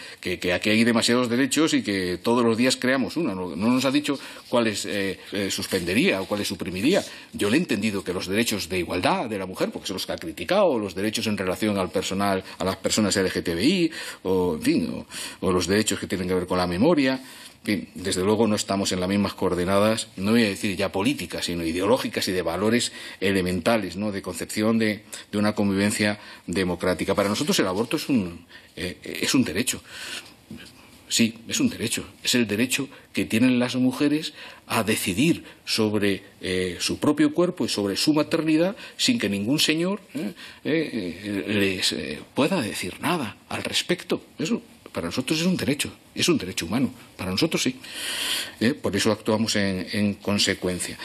aquí hay demasiados derechos y que todos los días creamos uno, no nos ha dicho cuáles eh, eh, suspendería o cuáles suprimiría. Yo le he entendido que los derechos de igualdad de la mujer, porque son los que ha criticado, los derechos en relación al personal, a las personas LGTBI, o, en o, los derechos que tienen que ver con la memoria desde luego no estamos en las mismas coordenadas, no voy a decir ya políticas, sino ideológicas y de valores elementales, ¿no? de concepción de, una convivencia democrática. Para nosotros el aborto es un, eh, es un derecho. Sí, es un derecho. Es el derecho que tienen las mujeres a decidir sobre eh, su propio cuerpo y sobre su maternidad sin que ningún señor eh, eh, les pueda decir nada al respecto. Eso para nosotros es un derecho, es un derecho humano. Para nosotros sí. por eso actuamos en, consecuencia.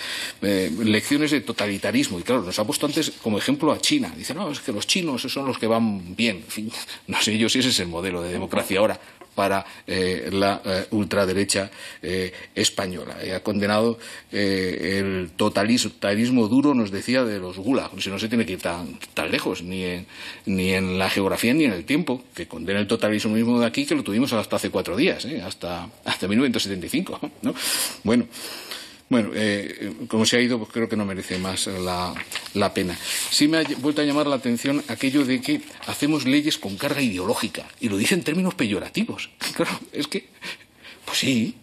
lecciones de totalitarismo. Y claro, nos ha puesto antes como ejemplo a China. Dicen, no, es que los chinos son los que van bien. no sé yo si ese es el modelo de democracia ahora para eh, la eh, ultraderecha eh, española. ha condenado el totalitarismo duro, nos decía, de los gulag. Si no se tiene que ir tan, tan lejos, ni en, ni en la geografía ni en el tiempo, que condena el totalitarismo mismo de aquí, que lo tuvimos hasta hace cuatro días, hasta, hasta 1975. ¿no? Bueno. Bueno, eh, como se ha ido, pues creo que no merece más la, la pena. Sí me ha vuelto a llamar la atención aquello de que hacemos leyes con carga ideológica, y lo dice en términos peyorativos. Claro, es que, pues sí,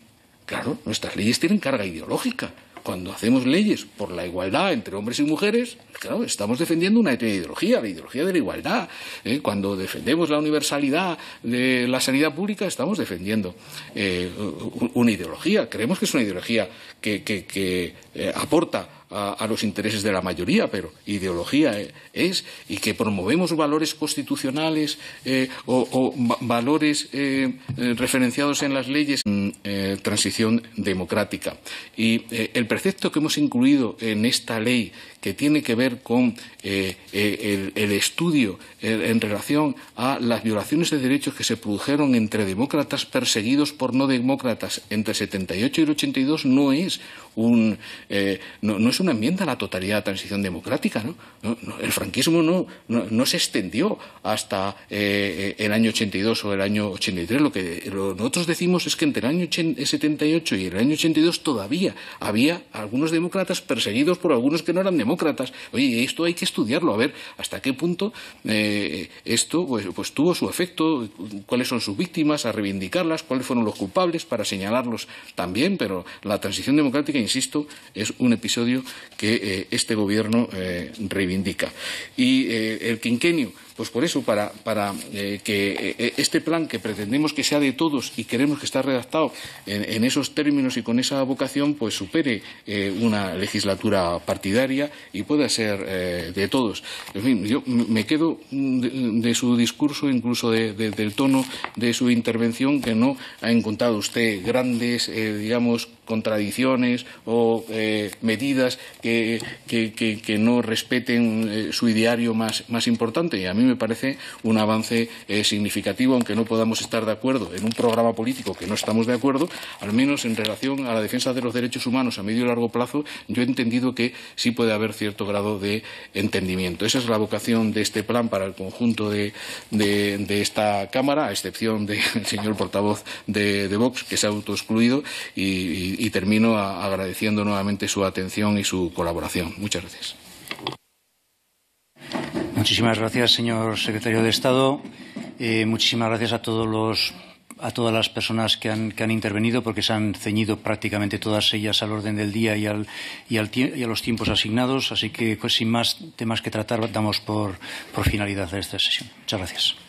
claro, nuestras leyes tienen carga ideológica cuando hacemos leyes por la igualdad entre hombres y mujeres, claro, estamos defendiendo una ideología, la ideología de la igualdad. ¿eh? Cuando defendemos la universalidad de la sanidad pública, estamos defendiendo eh, una ideología. Creemos que es una ideología que, eh, aporta a, los intereses de la mayoría, pero ideología eh, es, y que promovemos valores constitucionales eh, o, valores eh, referenciados en las leyes, mm, transición democrática. Y el precepto que hemos incluido en esta ley, que tiene que ver con eh, eh, el, estudio eh, en relación a las violaciones de derechos que se produjeron entre demócratas perseguidos por no demócratas entre 78 y el 82 no es un no, es una enmienda a la totalidad de la transición democrática ¿no? el franquismo no, se extendió hasta el año 82 o el año 83 lo que nosotros decimos es que entre el año 78 y el año 82 todavía había algunos demócratas perseguidos por algunos que no eran demócratas Oye, esto hay que estudiarlo, a ver hasta qué punto eh, esto pues, pues, tuvo su efecto, cuáles son sus víctimas, a reivindicarlas, cuáles fueron los culpables, para señalarlos también, pero la transición democrática, insisto, es un episodio que eh, este gobierno eh, reivindica. Y el quinquenio pues por eso, para, para eh, que eh, este plan que pretendemos que sea de todos y queremos que está redactado en, esos términos y con esa vocación, pues supere eh, una legislatura partidaria y pueda ser de todos. En fin, yo me quedo de, su discurso, incluso del tono de su intervención, que no ha encontrado usted grandes, digamos, contradicciones o eh, medidas que, que, no respeten eh, su ideario más, más, importante. Y a mí me parece un avance eh, significativo, aunque no podamos estar de acuerdo en un programa político que no estamos de acuerdo, al menos en relación a la defensa de los derechos humanos a medio y largo plazo, yo he entendido que sí puede haber cierto grado de entendimiento. Esa es la vocación de este plan para el conjunto de, esta Cámara, a excepción del señor portavoz de, Vox, que se ha autoexcluido y, y y, termino agradeciendo nuevamente su atención y su colaboración. Muchas gracias. Muchísimas gracias, señor secretario de Estado. Eh, muchísimas gracias a todos los a todas las personas que han, intervenido, porque se han ceñido prácticamente todas ellas al orden del día y, al, a los tiempos asignados. Así que, pues, sin más temas que tratar, damos por, por finalidad a esta sesión. Muchas gracias.